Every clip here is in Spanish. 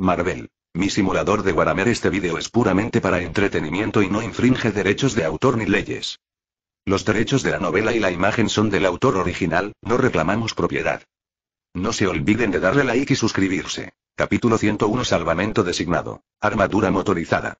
Marvel. Mi simulador de Warhammer este video es puramente para entretenimiento y no infringe derechos de autor ni leyes. Los derechos de la novela y la imagen son del autor original, no reclamamos propiedad. No se olviden de darle like y suscribirse. Capítulo 101 Salvamento designado. Armadura motorizada.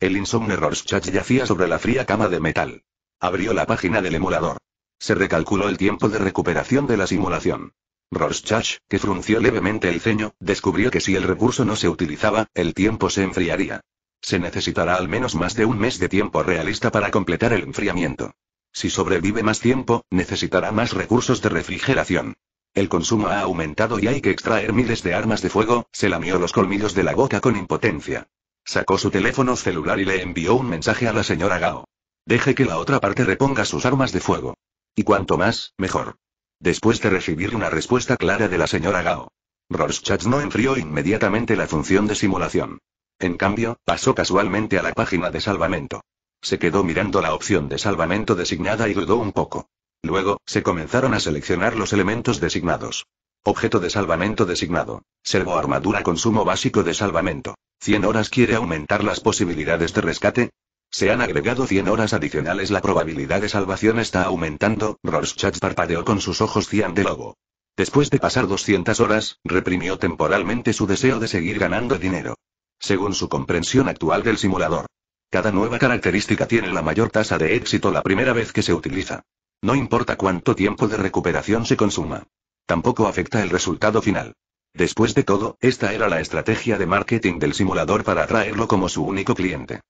El insomne Rorschach yacía sobre la fría cama de metal. Abrió la página del emulador. Se recalculó el tiempo de recuperación de la simulación. Rorschach, que frunció levemente el ceño, descubrió que si el recurso no se utilizaba, el tiempo se enfriaría. Se necesitará al menos más de un mes de tiempo realista para completar el enfriamiento. Si sobrevive más tiempo, necesitará más recursos de refrigeración. El consumo ha aumentado y hay que extraer miles de armas de fuego, se lamió los colmillos de la boca con impotencia. Sacó su teléfono celular y le envió un mensaje a la señora Gao. Deje que la otra parte reponga sus armas de fuego. Y cuanto más, mejor después de recibir una respuesta clara de la señora Gao. Rorschach no enfrió inmediatamente la función de simulación. En cambio, pasó casualmente a la página de salvamento. Se quedó mirando la opción de salvamento designada y dudó un poco. Luego, se comenzaron a seleccionar los elementos designados. Objeto de salvamento designado. Servo armadura consumo básico de salvamento. 100 horas quiere aumentar las posibilidades de rescate, se han agregado 100 horas adicionales. La probabilidad de salvación está aumentando. Rorschach parpadeó con sus ojos cian de lobo. Después de pasar 200 horas, reprimió temporalmente su deseo de seguir ganando dinero. Según su comprensión actual del simulador. Cada nueva característica tiene la mayor tasa de éxito la primera vez que se utiliza. No importa cuánto tiempo de recuperación se consuma. Tampoco afecta el resultado final. Después de todo, esta era la estrategia de marketing del simulador para atraerlo como su único cliente.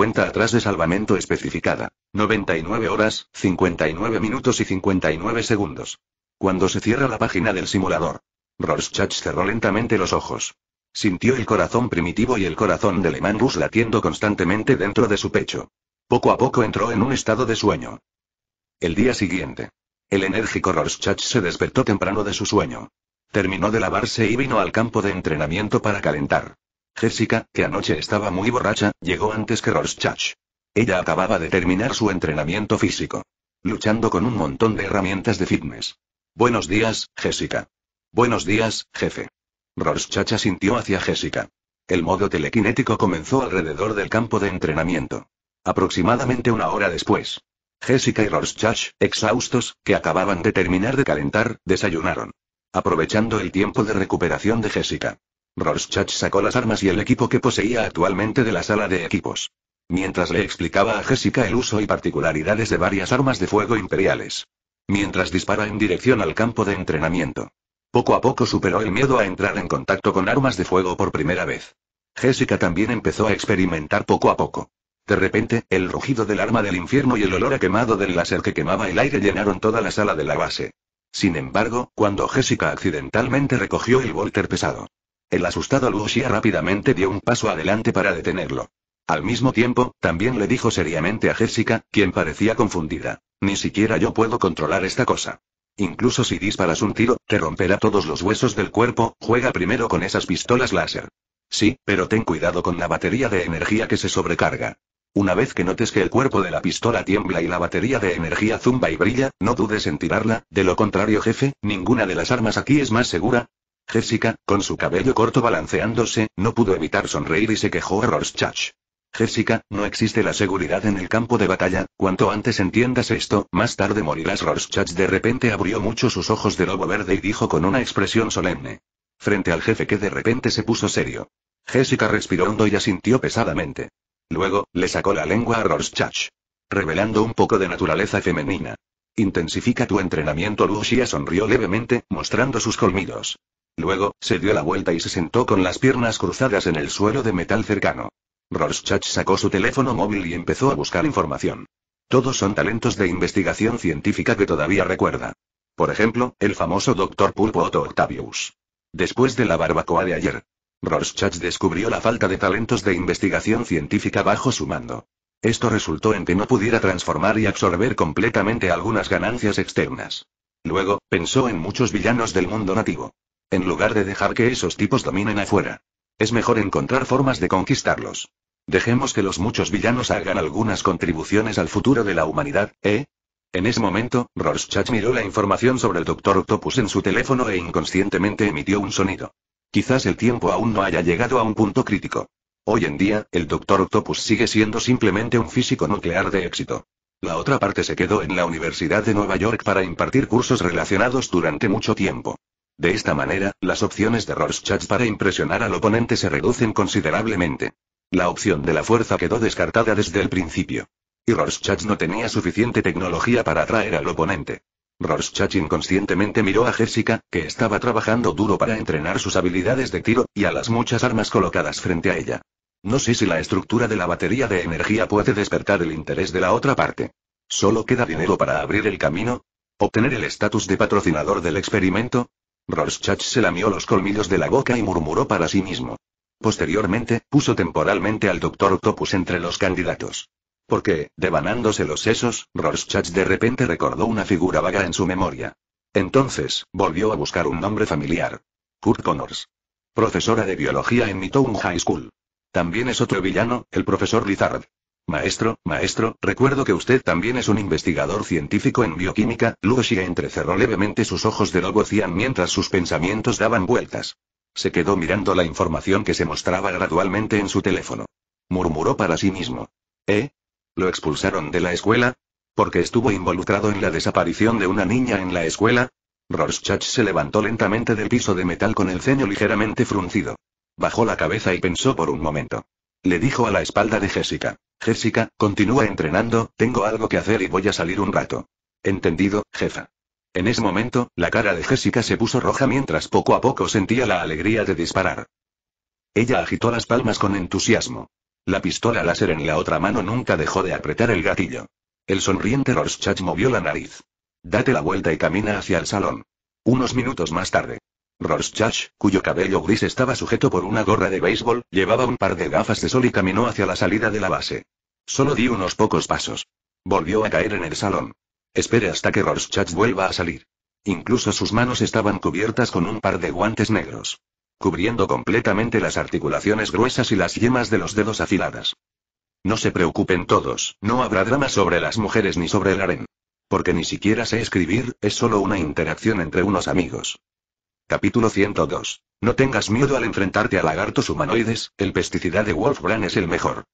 Cuenta atrás de salvamento especificada. 99 horas, 59 minutos y 59 segundos. Cuando se cierra la página del simulador. Rorschach cerró lentamente los ojos. Sintió el corazón primitivo y el corazón de Lemangus latiendo constantemente dentro de su pecho. Poco a poco entró en un estado de sueño. El día siguiente. El enérgico Rorschach se despertó temprano de su sueño. Terminó de lavarse y vino al campo de entrenamiento para calentar. Jessica, que anoche estaba muy borracha, llegó antes que Rorschach. Ella acababa de terminar su entrenamiento físico. Luchando con un montón de herramientas de fitness. Buenos días, Jessica. Buenos días, jefe. Rorschach asintió hacia Jessica. El modo telequinético comenzó alrededor del campo de entrenamiento. Aproximadamente una hora después. Jessica y Rorschach, exhaustos, que acababan de terminar de calentar, desayunaron. Aprovechando el tiempo de recuperación de Jessica. Rorschach sacó las armas y el equipo que poseía actualmente de la sala de equipos. Mientras le explicaba a Jessica el uso y particularidades de varias armas de fuego imperiales. Mientras dispara en dirección al campo de entrenamiento. Poco a poco superó el miedo a entrar en contacto con armas de fuego por primera vez. Jessica también empezó a experimentar poco a poco. De repente, el rugido del arma del infierno y el olor a quemado del láser que quemaba el aire llenaron toda la sala de la base. Sin embargo, cuando Jessica accidentalmente recogió el volter pesado, el asustado Lucia rápidamente dio un paso adelante para detenerlo. Al mismo tiempo, también le dijo seriamente a Jessica, quien parecía confundida. Ni siquiera yo puedo controlar esta cosa. Incluso si disparas un tiro, te romperá todos los huesos del cuerpo, juega primero con esas pistolas láser. Sí, pero ten cuidado con la batería de energía que se sobrecarga. Una vez que notes que el cuerpo de la pistola tiembla y la batería de energía zumba y brilla, no dudes en tirarla, de lo contrario jefe, ninguna de las armas aquí es más segura, Jessica, con su cabello corto balanceándose, no pudo evitar sonreír y se quejó a Rorschach. Jessica, no existe la seguridad en el campo de batalla, cuanto antes entiendas esto, más tarde morirás. Rorschach de repente abrió mucho sus ojos de lobo verde y dijo con una expresión solemne. Frente al jefe que de repente se puso serio. Jessica respiró hondo y asintió pesadamente. Luego, le sacó la lengua a Rorschach. Revelando un poco de naturaleza femenina. Intensifica tu entrenamiento. Lucia sonrió levemente, mostrando sus colmidos. Luego, se dio la vuelta y se sentó con las piernas cruzadas en el suelo de metal cercano. Rorschach sacó su teléfono móvil y empezó a buscar información. Todos son talentos de investigación científica que todavía recuerda. Por ejemplo, el famoso Dr. Pulpo Otto Octavius. Después de la barbacoa de ayer, Rorschach descubrió la falta de talentos de investigación científica bajo su mando. Esto resultó en que no pudiera transformar y absorber completamente algunas ganancias externas. Luego, pensó en muchos villanos del mundo nativo. En lugar de dejar que esos tipos dominen afuera. Es mejor encontrar formas de conquistarlos. Dejemos que los muchos villanos hagan algunas contribuciones al futuro de la humanidad, ¿eh? En ese momento, Rorschach miró la información sobre el Dr. Octopus en su teléfono e inconscientemente emitió un sonido. Quizás el tiempo aún no haya llegado a un punto crítico. Hoy en día, el Dr. Octopus sigue siendo simplemente un físico nuclear de éxito. La otra parte se quedó en la Universidad de Nueva York para impartir cursos relacionados durante mucho tiempo. De esta manera, las opciones de Rorschach para impresionar al oponente se reducen considerablemente. La opción de la fuerza quedó descartada desde el principio. Y Rorschach no tenía suficiente tecnología para atraer al oponente. Rorschach inconscientemente miró a Jessica, que estaba trabajando duro para entrenar sus habilidades de tiro, y a las muchas armas colocadas frente a ella. No sé si la estructura de la batería de energía puede despertar el interés de la otra parte. ¿Solo queda dinero para abrir el camino? ¿Obtener el estatus de patrocinador del experimento? Rorschach se lamió los colmillos de la boca y murmuró para sí mismo. Posteriormente, puso temporalmente al doctor Octopus entre los candidatos. Porque, devanándose los sesos, Rorschach de repente recordó una figura vaga en su memoria. Entonces, volvió a buscar un nombre familiar. Kurt Connors. Profesora de biología en Midtown High School. También es otro villano, el profesor Lizard. Maestro, maestro, recuerdo que usted también es un investigador científico en bioquímica. Lugoshi entrecerró levemente sus ojos de lobo cian mientras sus pensamientos daban vueltas. Se quedó mirando la información que se mostraba gradualmente en su teléfono. Murmuró para sí mismo. ¿Eh? ¿Lo expulsaron de la escuela? ¿Porque estuvo involucrado en la desaparición de una niña en la escuela? Rorschach se levantó lentamente del piso de metal con el ceño ligeramente fruncido. Bajó la cabeza y pensó por un momento. Le dijo a la espalda de Jessica. Jessica, continúa entrenando, tengo algo que hacer y voy a salir un rato. Entendido, jefa. En ese momento, la cara de Jessica se puso roja mientras poco a poco sentía la alegría de disparar. Ella agitó las palmas con entusiasmo. La pistola láser en la otra mano nunca dejó de apretar el gatillo. El sonriente Rorschach movió la nariz. Date la vuelta y camina hacia el salón. Unos minutos más tarde. Rorschach, cuyo cabello gris estaba sujeto por una gorra de béisbol, llevaba un par de gafas de sol y caminó hacia la salida de la base. Solo di unos pocos pasos. Volvió a caer en el salón. Espere hasta que Rorschach vuelva a salir. Incluso sus manos estaban cubiertas con un par de guantes negros. Cubriendo completamente las articulaciones gruesas y las yemas de los dedos afiladas. No se preocupen todos, no habrá drama sobre las mujeres ni sobre el harén. Porque ni siquiera sé escribir, es solo una interacción entre unos amigos. Capítulo 102. No tengas miedo al enfrentarte a lagartos humanoides, el pesticida de Wolfram es el mejor.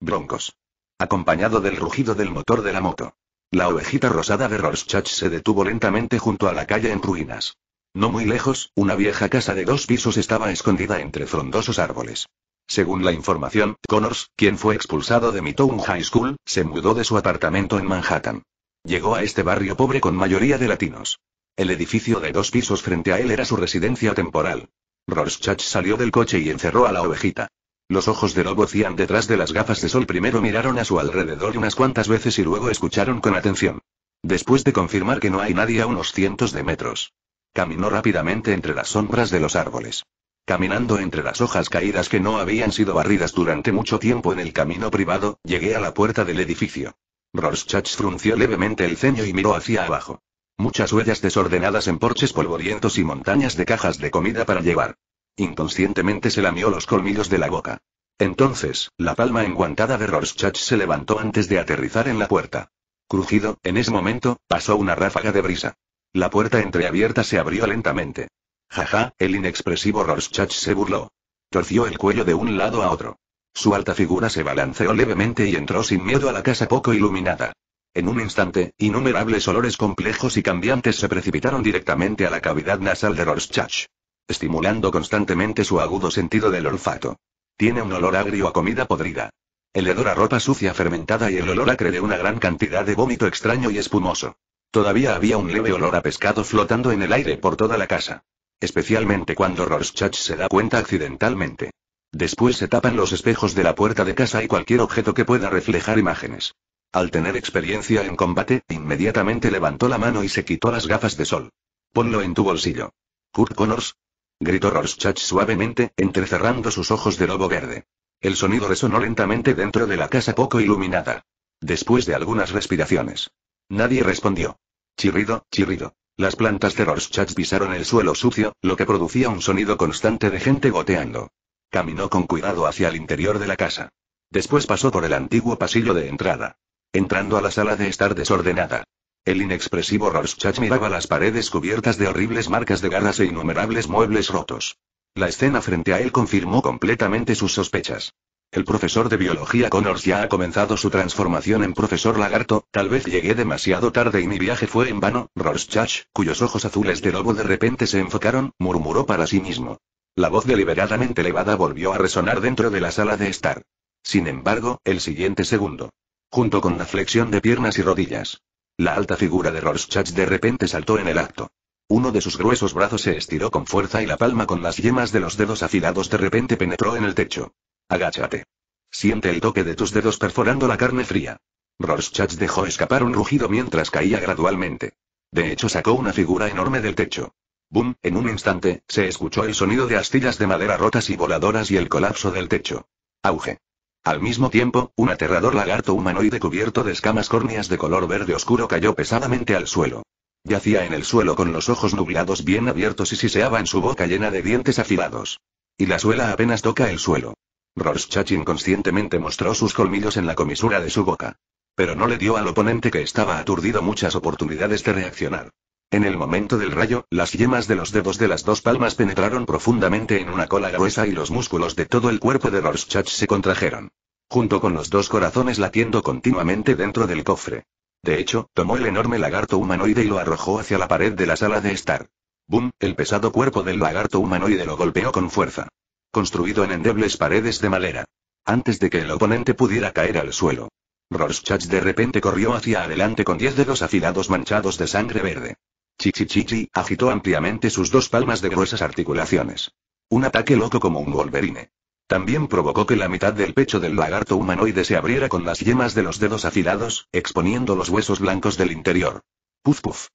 Broncos. Acompañado del rugido del motor de la moto. La ovejita rosada de Rorschach se detuvo lentamente junto a la calle en ruinas. No muy lejos, una vieja casa de dos pisos estaba escondida entre frondosos árboles. Según la información, Connors, quien fue expulsado de Midtown High School, se mudó de su apartamento en Manhattan. Llegó a este barrio pobre con mayoría de latinos. El edificio de dos pisos frente a él era su residencia temporal. Rorschach salió del coche y encerró a la ovejita. Los ojos de Lobo cían detrás de las gafas de sol primero miraron a su alrededor unas cuantas veces y luego escucharon con atención. Después de confirmar que no hay nadie a unos cientos de metros. Caminó rápidamente entre las sombras de los árboles. Caminando entre las hojas caídas que no habían sido barridas durante mucho tiempo en el camino privado, llegué a la puerta del edificio. Rorschach frunció levemente el ceño y miró hacia abajo. Muchas huellas desordenadas en porches polvorientos y montañas de cajas de comida para llevar. Inconscientemente se lamió los colmillos de la boca. Entonces, la palma enguantada de Rorschach se levantó antes de aterrizar en la puerta. Crujido, en ese momento, pasó una ráfaga de brisa. La puerta entreabierta se abrió lentamente. Jaja, el inexpresivo Rorschach se burló. Torció el cuello de un lado a otro. Su alta figura se balanceó levemente y entró sin miedo a la casa poco iluminada. En un instante, innumerables olores complejos y cambiantes se precipitaron directamente a la cavidad nasal de Rorschach. Estimulando constantemente su agudo sentido del olfato. Tiene un olor agrio a comida podrida. El hedor a ropa sucia fermentada y el olor acre de una gran cantidad de vómito extraño y espumoso. Todavía había un leve olor a pescado flotando en el aire por toda la casa. Especialmente cuando Rorschach se da cuenta accidentalmente. Después se tapan los espejos de la puerta de casa y cualquier objeto que pueda reflejar imágenes. Al tener experiencia en combate, inmediatamente levantó la mano y se quitó las gafas de sol. Ponlo en tu bolsillo. Kurt Connors. Gritó Rorschach suavemente, entrecerrando sus ojos de lobo verde. El sonido resonó lentamente dentro de la casa poco iluminada. Después de algunas respiraciones. Nadie respondió. Chirrido, chirrido. Las plantas de Rorschach pisaron el suelo sucio, lo que producía un sonido constante de gente goteando. Caminó con cuidado hacia el interior de la casa. Después pasó por el antiguo pasillo de entrada entrando a la sala de estar desordenada. El inexpresivo Rorschach miraba las paredes cubiertas de horribles marcas de garras e innumerables muebles rotos. La escena frente a él confirmó completamente sus sospechas. El profesor de biología Connors ya ha comenzado su transformación en profesor lagarto, tal vez llegué demasiado tarde y mi viaje fue en vano, Rorschach, cuyos ojos azules de lobo de repente se enfocaron, murmuró para sí mismo. La voz deliberadamente elevada volvió a resonar dentro de la sala de estar. Sin embargo, el siguiente segundo junto con la flexión de piernas y rodillas. La alta figura de Rorschach de repente saltó en el acto. Uno de sus gruesos brazos se estiró con fuerza y la palma con las yemas de los dedos afilados de repente penetró en el techo. Agáchate. Siente el toque de tus dedos perforando la carne fría. Rorschach dejó escapar un rugido mientras caía gradualmente. De hecho sacó una figura enorme del techo. Boom, en un instante, se escuchó el sonido de astillas de madera rotas y voladoras y el colapso del techo. Auge. Al mismo tiempo, un aterrador lagarto humanoide cubierto de escamas córneas de color verde oscuro cayó pesadamente al suelo. Yacía en el suelo con los ojos nublados bien abiertos y siseaba en su boca llena de dientes afilados. Y la suela apenas toca el suelo. Rorschach inconscientemente mostró sus colmillos en la comisura de su boca. Pero no le dio al oponente que estaba aturdido muchas oportunidades de reaccionar. En el momento del rayo, las yemas de los dedos de las dos palmas penetraron profundamente en una cola gruesa y los músculos de todo el cuerpo de Rorschach se contrajeron. Junto con los dos corazones latiendo continuamente dentro del cofre. De hecho, tomó el enorme lagarto humanoide y lo arrojó hacia la pared de la sala de estar. ¡Bum! El pesado cuerpo del lagarto humanoide lo golpeó con fuerza. Construido en endebles paredes de madera. Antes de que el oponente pudiera caer al suelo. Rorschach de repente corrió hacia adelante con diez dedos afilados manchados de sangre verde. Chichichichi agitó ampliamente sus dos palmas de gruesas articulaciones. Un ataque loco como un wolverine. También provocó que la mitad del pecho del lagarto humanoide se abriera con las yemas de los dedos afilados, exponiendo los huesos blancos del interior. Puf puf.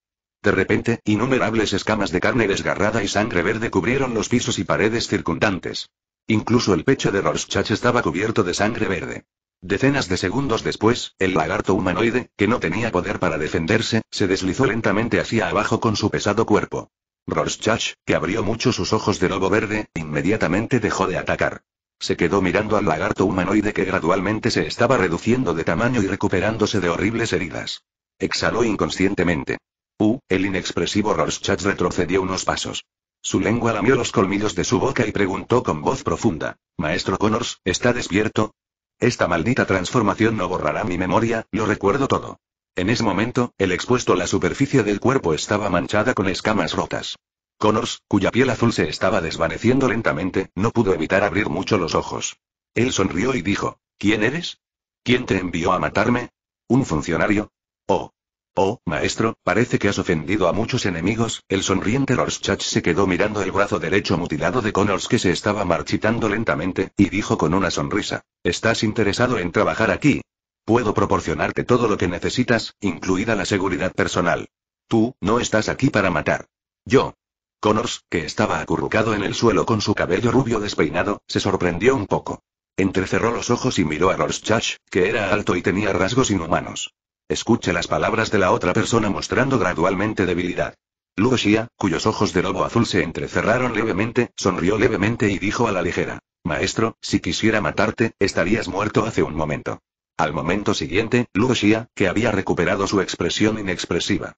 De repente, innumerables escamas de carne desgarrada y sangre verde cubrieron los pisos y paredes circundantes. Incluso el pecho de Rorschach estaba cubierto de sangre verde. Decenas de segundos después, el lagarto humanoide, que no tenía poder para defenderse, se deslizó lentamente hacia abajo con su pesado cuerpo. Rorschach, que abrió mucho sus ojos de lobo verde, inmediatamente dejó de atacar. Se quedó mirando al lagarto humanoide que gradualmente se estaba reduciendo de tamaño y recuperándose de horribles heridas. Exhaló inconscientemente. Uh, el inexpresivo Rorschach retrocedió unos pasos. Su lengua lamió los colmillos de su boca y preguntó con voz profunda. Maestro Connors, ¿está despierto? Esta maldita transformación no borrará mi memoria, lo recuerdo todo. En ese momento, el expuesto la superficie del cuerpo estaba manchada con escamas rotas. Connors, cuya piel azul se estaba desvaneciendo lentamente, no pudo evitar abrir mucho los ojos. Él sonrió y dijo, ¿Quién eres? ¿Quién te envió a matarme? ¿Un funcionario? Oh, Oh, maestro, parece que has ofendido a muchos enemigos. El sonriente Rorschach se quedó mirando el brazo derecho mutilado de Connors que se estaba marchitando lentamente, y dijo con una sonrisa: ¿Estás interesado en trabajar aquí? Puedo proporcionarte todo lo que necesitas, incluida la seguridad personal. Tú, no estás aquí para matar. Yo, Connors, que estaba acurrucado en el suelo con su cabello rubio despeinado, se sorprendió un poco. Entrecerró los ojos y miró a Rorschach, que era alto y tenía rasgos inhumanos. Escuche las palabras de la otra persona mostrando gradualmente debilidad. Lugo cuyos ojos de lobo azul se entrecerraron levemente, sonrió levemente y dijo a la ligera. Maestro, si quisiera matarte, estarías muerto hace un momento. Al momento siguiente, Lugo que había recuperado su expresión inexpresiva,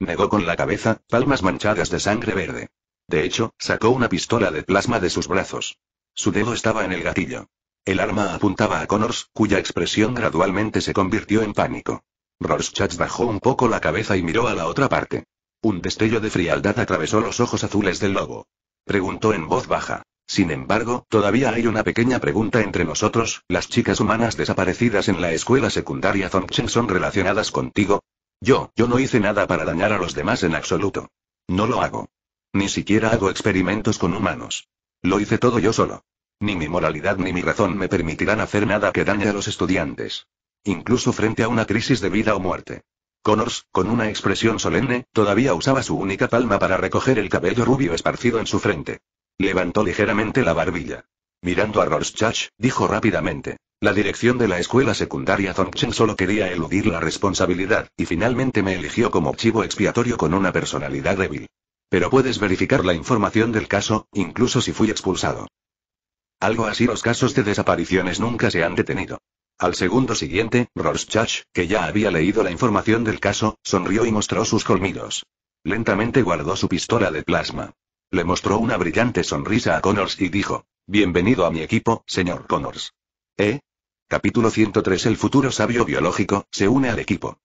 negó con la cabeza, palmas manchadas de sangre verde. De hecho, sacó una pistola de plasma de sus brazos. Su dedo estaba en el gatillo. El arma apuntaba a Connors, cuya expresión gradualmente se convirtió en pánico. Rorschach bajó un poco la cabeza y miró a la otra parte. Un destello de frialdad atravesó los ojos azules del lobo. Preguntó en voz baja. Sin embargo, todavía hay una pequeña pregunta entre nosotros, las chicas humanas desaparecidas en la escuela secundaria Thompson son relacionadas contigo. Yo, yo no hice nada para dañar a los demás en absoluto. No lo hago. Ni siquiera hago experimentos con humanos. Lo hice todo yo solo. Ni mi moralidad ni mi razón me permitirán hacer nada que dañe a los estudiantes incluso frente a una crisis de vida o muerte. Connors, con una expresión solemne, todavía usaba su única palma para recoger el cabello rubio esparcido en su frente. Levantó ligeramente la barbilla. Mirando a Rorschach, dijo rápidamente. La dirección de la escuela secundaria Thompson solo quería eludir la responsabilidad, y finalmente me eligió como chivo expiatorio con una personalidad débil. Pero puedes verificar la información del caso, incluso si fui expulsado. Algo así los casos de desapariciones nunca se han detenido. Al segundo siguiente, Rorschach, que ya había leído la información del caso, sonrió y mostró sus colmidos. Lentamente guardó su pistola de plasma. Le mostró una brillante sonrisa a Connors y dijo, Bienvenido a mi equipo, señor Connors. ¿Eh? Capítulo 103 El futuro sabio biológico, se une al equipo.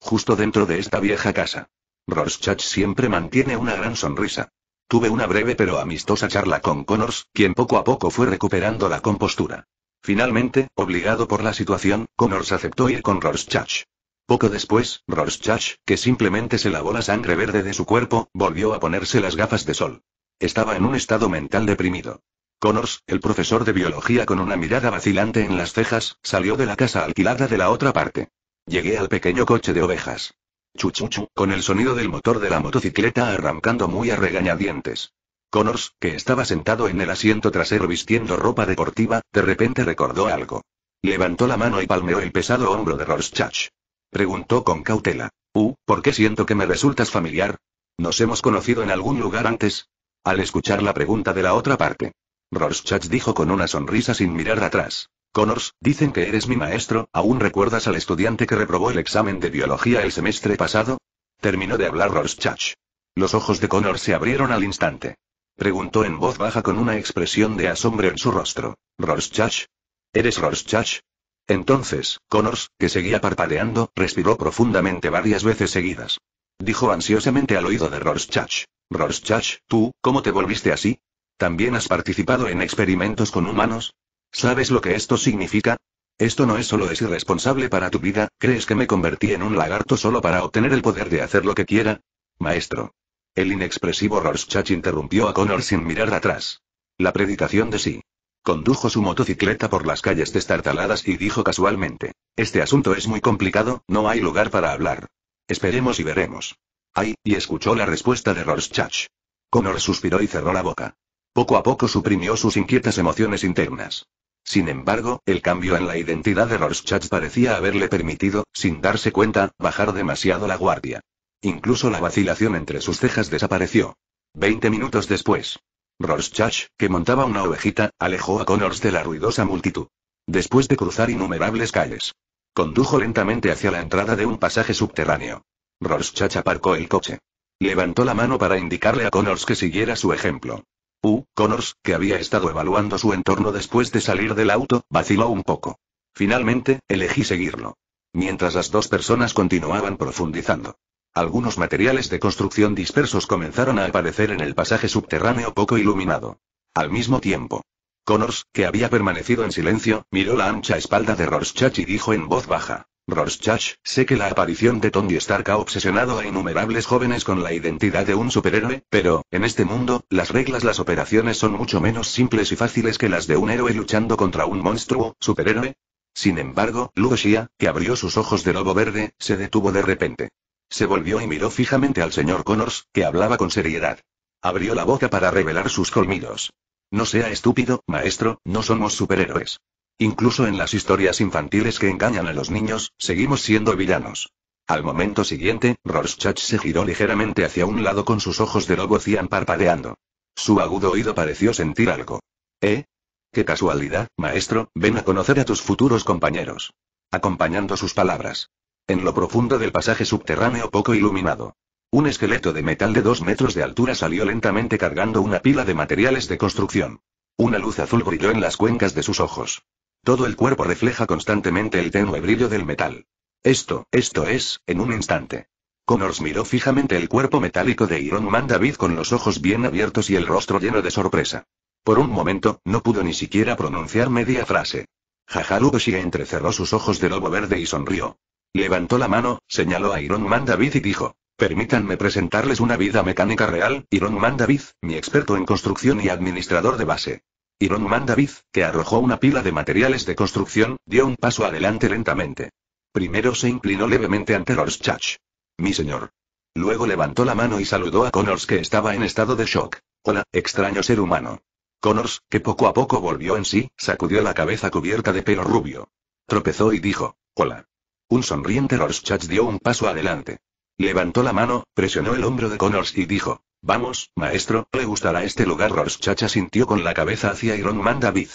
Justo dentro de esta vieja casa. Rorschach siempre mantiene una gran sonrisa. Tuve una breve pero amistosa charla con Connors, quien poco a poco fue recuperando la compostura. Finalmente, obligado por la situación, Connors aceptó ir con Rorschach. Poco después, Rorschach, que simplemente se lavó la sangre verde de su cuerpo, volvió a ponerse las gafas de sol. Estaba en un estado mental deprimido. Connors, el profesor de biología con una mirada vacilante en las cejas, salió de la casa alquilada de la otra parte. Llegué al pequeño coche de ovejas. Chuchuchu, con el sonido del motor de la motocicleta arrancando muy a regañadientes. Connors, que estaba sentado en el asiento trasero vistiendo ropa deportiva, de repente recordó algo. Levantó la mano y palmeó el pesado hombro de Rorschach. Preguntó con cautela. Uh, ¿por qué siento que me resultas familiar? ¿Nos hemos conocido en algún lugar antes? Al escuchar la pregunta de la otra parte. Rorschach dijo con una sonrisa sin mirar atrás. Connors, dicen que eres mi maestro, ¿aún recuerdas al estudiante que reprobó el examen de biología el semestre pasado? Terminó de hablar Rorschach. Los ojos de Connors se abrieron al instante. Preguntó en voz baja con una expresión de asombro en su rostro. ¿Rorschach? ¿Eres Rorschach? Entonces, Connors, que seguía parpadeando, respiró profundamente varias veces seguidas. Dijo ansiosamente al oído de Rorschach. Rorschach, tú, ¿cómo te volviste así? ¿También has participado en experimentos con humanos? ¿Sabes lo que esto significa? Esto no es solo es irresponsable para tu vida, ¿crees que me convertí en un lagarto solo para obtener el poder de hacer lo que quiera? Maestro. El inexpresivo Rorschach interrumpió a Connor sin mirar atrás. La predicación de sí. Condujo su motocicleta por las calles destartaladas y dijo casualmente: Este asunto es muy complicado, no hay lugar para hablar. Esperemos y veremos. Ay, y escuchó la respuesta de Rorschach. Connor suspiró y cerró la boca. Poco a poco suprimió sus inquietas emociones internas. Sin embargo, el cambio en la identidad de Rorschach parecía haberle permitido, sin darse cuenta, bajar demasiado la guardia. Incluso la vacilación entre sus cejas desapareció. Veinte minutos después. Rorschach, que montaba una ovejita, alejó a Connors de la ruidosa multitud. Después de cruzar innumerables calles. Condujo lentamente hacia la entrada de un pasaje subterráneo. Rorschach aparcó el coche. Levantó la mano para indicarle a Connors que siguiera su ejemplo. U, Connors, que había estado evaluando su entorno después de salir del auto, vaciló un poco. Finalmente, elegí seguirlo. Mientras las dos personas continuaban profundizando. Algunos materiales de construcción dispersos comenzaron a aparecer en el pasaje subterráneo poco iluminado. Al mismo tiempo, Connors, que había permanecido en silencio, miró la ancha espalda de Rorschach y dijo en voz baja: Rorschach, sé que la aparición de Tony Stark ha obsesionado a innumerables jóvenes con la identidad de un superhéroe, pero, en este mundo, las reglas, las operaciones son mucho menos simples y fáciles que las de un héroe luchando contra un monstruo, superhéroe. Sin embargo, Lucia, que abrió sus ojos de lobo verde, se detuvo de repente. Se volvió y miró fijamente al señor Connors, que hablaba con seriedad. Abrió la boca para revelar sus colmidos. No sea estúpido, maestro, no somos superhéroes. Incluso en las historias infantiles que engañan a los niños, seguimos siendo villanos. Al momento siguiente, Rorschach se giró ligeramente hacia un lado con sus ojos de lobo cian parpadeando. Su agudo oído pareció sentir algo. ¿Eh? Qué casualidad, maestro, ven a conocer a tus futuros compañeros. Acompañando sus palabras. En lo profundo del pasaje subterráneo poco iluminado. Un esqueleto de metal de dos metros de altura salió lentamente cargando una pila de materiales de construcción. Una luz azul brilló en las cuencas de sus ojos. Todo el cuerpo refleja constantemente el tenue brillo del metal. Esto, esto es, en un instante. Connors miró fijamente el cuerpo metálico de Iron Man David con los ojos bien abiertos y el rostro lleno de sorpresa. Por un momento, no pudo ni siquiera pronunciar media frase. Jajarugoshi entrecerró sus ojos de lobo verde y sonrió. Levantó la mano, señaló a Iron Man David y dijo. Permítanme presentarles una vida mecánica real, Iron Man mi experto en construcción y administrador de base. Iron Man que arrojó una pila de materiales de construcción, dio un paso adelante lentamente. Primero se inclinó levemente ante Rorschach. Mi señor. Luego levantó la mano y saludó a Connors que estaba en estado de shock. Hola, extraño ser humano. Connors, que poco a poco volvió en sí, sacudió la cabeza cubierta de pelo rubio. Tropezó y dijo, hola. Un sonriente Rorschach dio un paso adelante. Levantó la mano, presionó el hombro de Connors y dijo, Vamos, maestro, le gustará este lugar. Rorschach asintió con la cabeza hacia Iron Man David.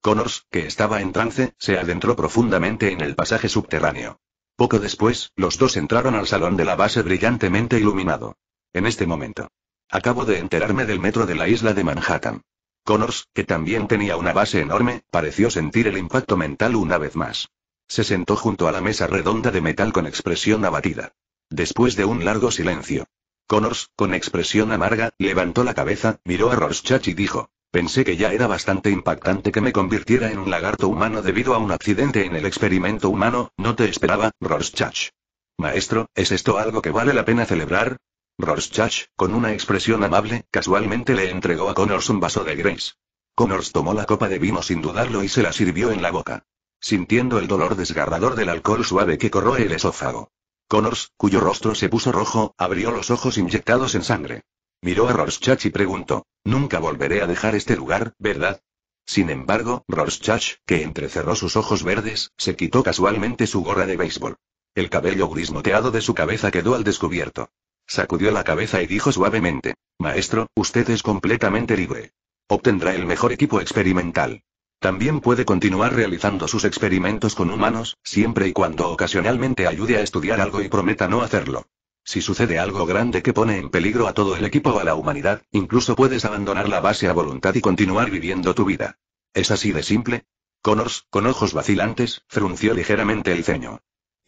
Connors, que estaba en trance, se adentró profundamente en el pasaje subterráneo. Poco después, los dos entraron al salón de la base brillantemente iluminado. En este momento. Acabo de enterarme del metro de la isla de Manhattan. Connors, que también tenía una base enorme, pareció sentir el impacto mental una vez más. Se sentó junto a la mesa redonda de metal con expresión abatida. Después de un largo silencio. Connors, con expresión amarga, levantó la cabeza, miró a Rorschach y dijo, pensé que ya era bastante impactante que me convirtiera en un lagarto humano debido a un accidente en el experimento humano, no te esperaba, Rorschach. Maestro, ¿es esto algo que vale la pena celebrar? Rorschach, con una expresión amable, casualmente le entregó a Connors un vaso de Grace. Connors tomó la copa de vino sin dudarlo y se la sirvió en la boca sintiendo el dolor desgarrador del alcohol suave que corroe el esófago. Connors, cuyo rostro se puso rojo, abrió los ojos inyectados en sangre. Miró a Rorschach y preguntó, Nunca volveré a dejar este lugar, ¿verdad? Sin embargo, Rorschach, que entrecerró sus ojos verdes, se quitó casualmente su gorra de béisbol. El cabello grismoteado de su cabeza quedó al descubierto. Sacudió la cabeza y dijo suavemente, Maestro, usted es completamente libre. Obtendrá el mejor equipo experimental. También puede continuar realizando sus experimentos con humanos, siempre y cuando ocasionalmente ayude a estudiar algo y prometa no hacerlo. Si sucede algo grande que pone en peligro a todo el equipo o a la humanidad, incluso puedes abandonar la base a voluntad y continuar viviendo tu vida. ¿Es así de simple? Connors, con ojos vacilantes, frunció ligeramente el ceño.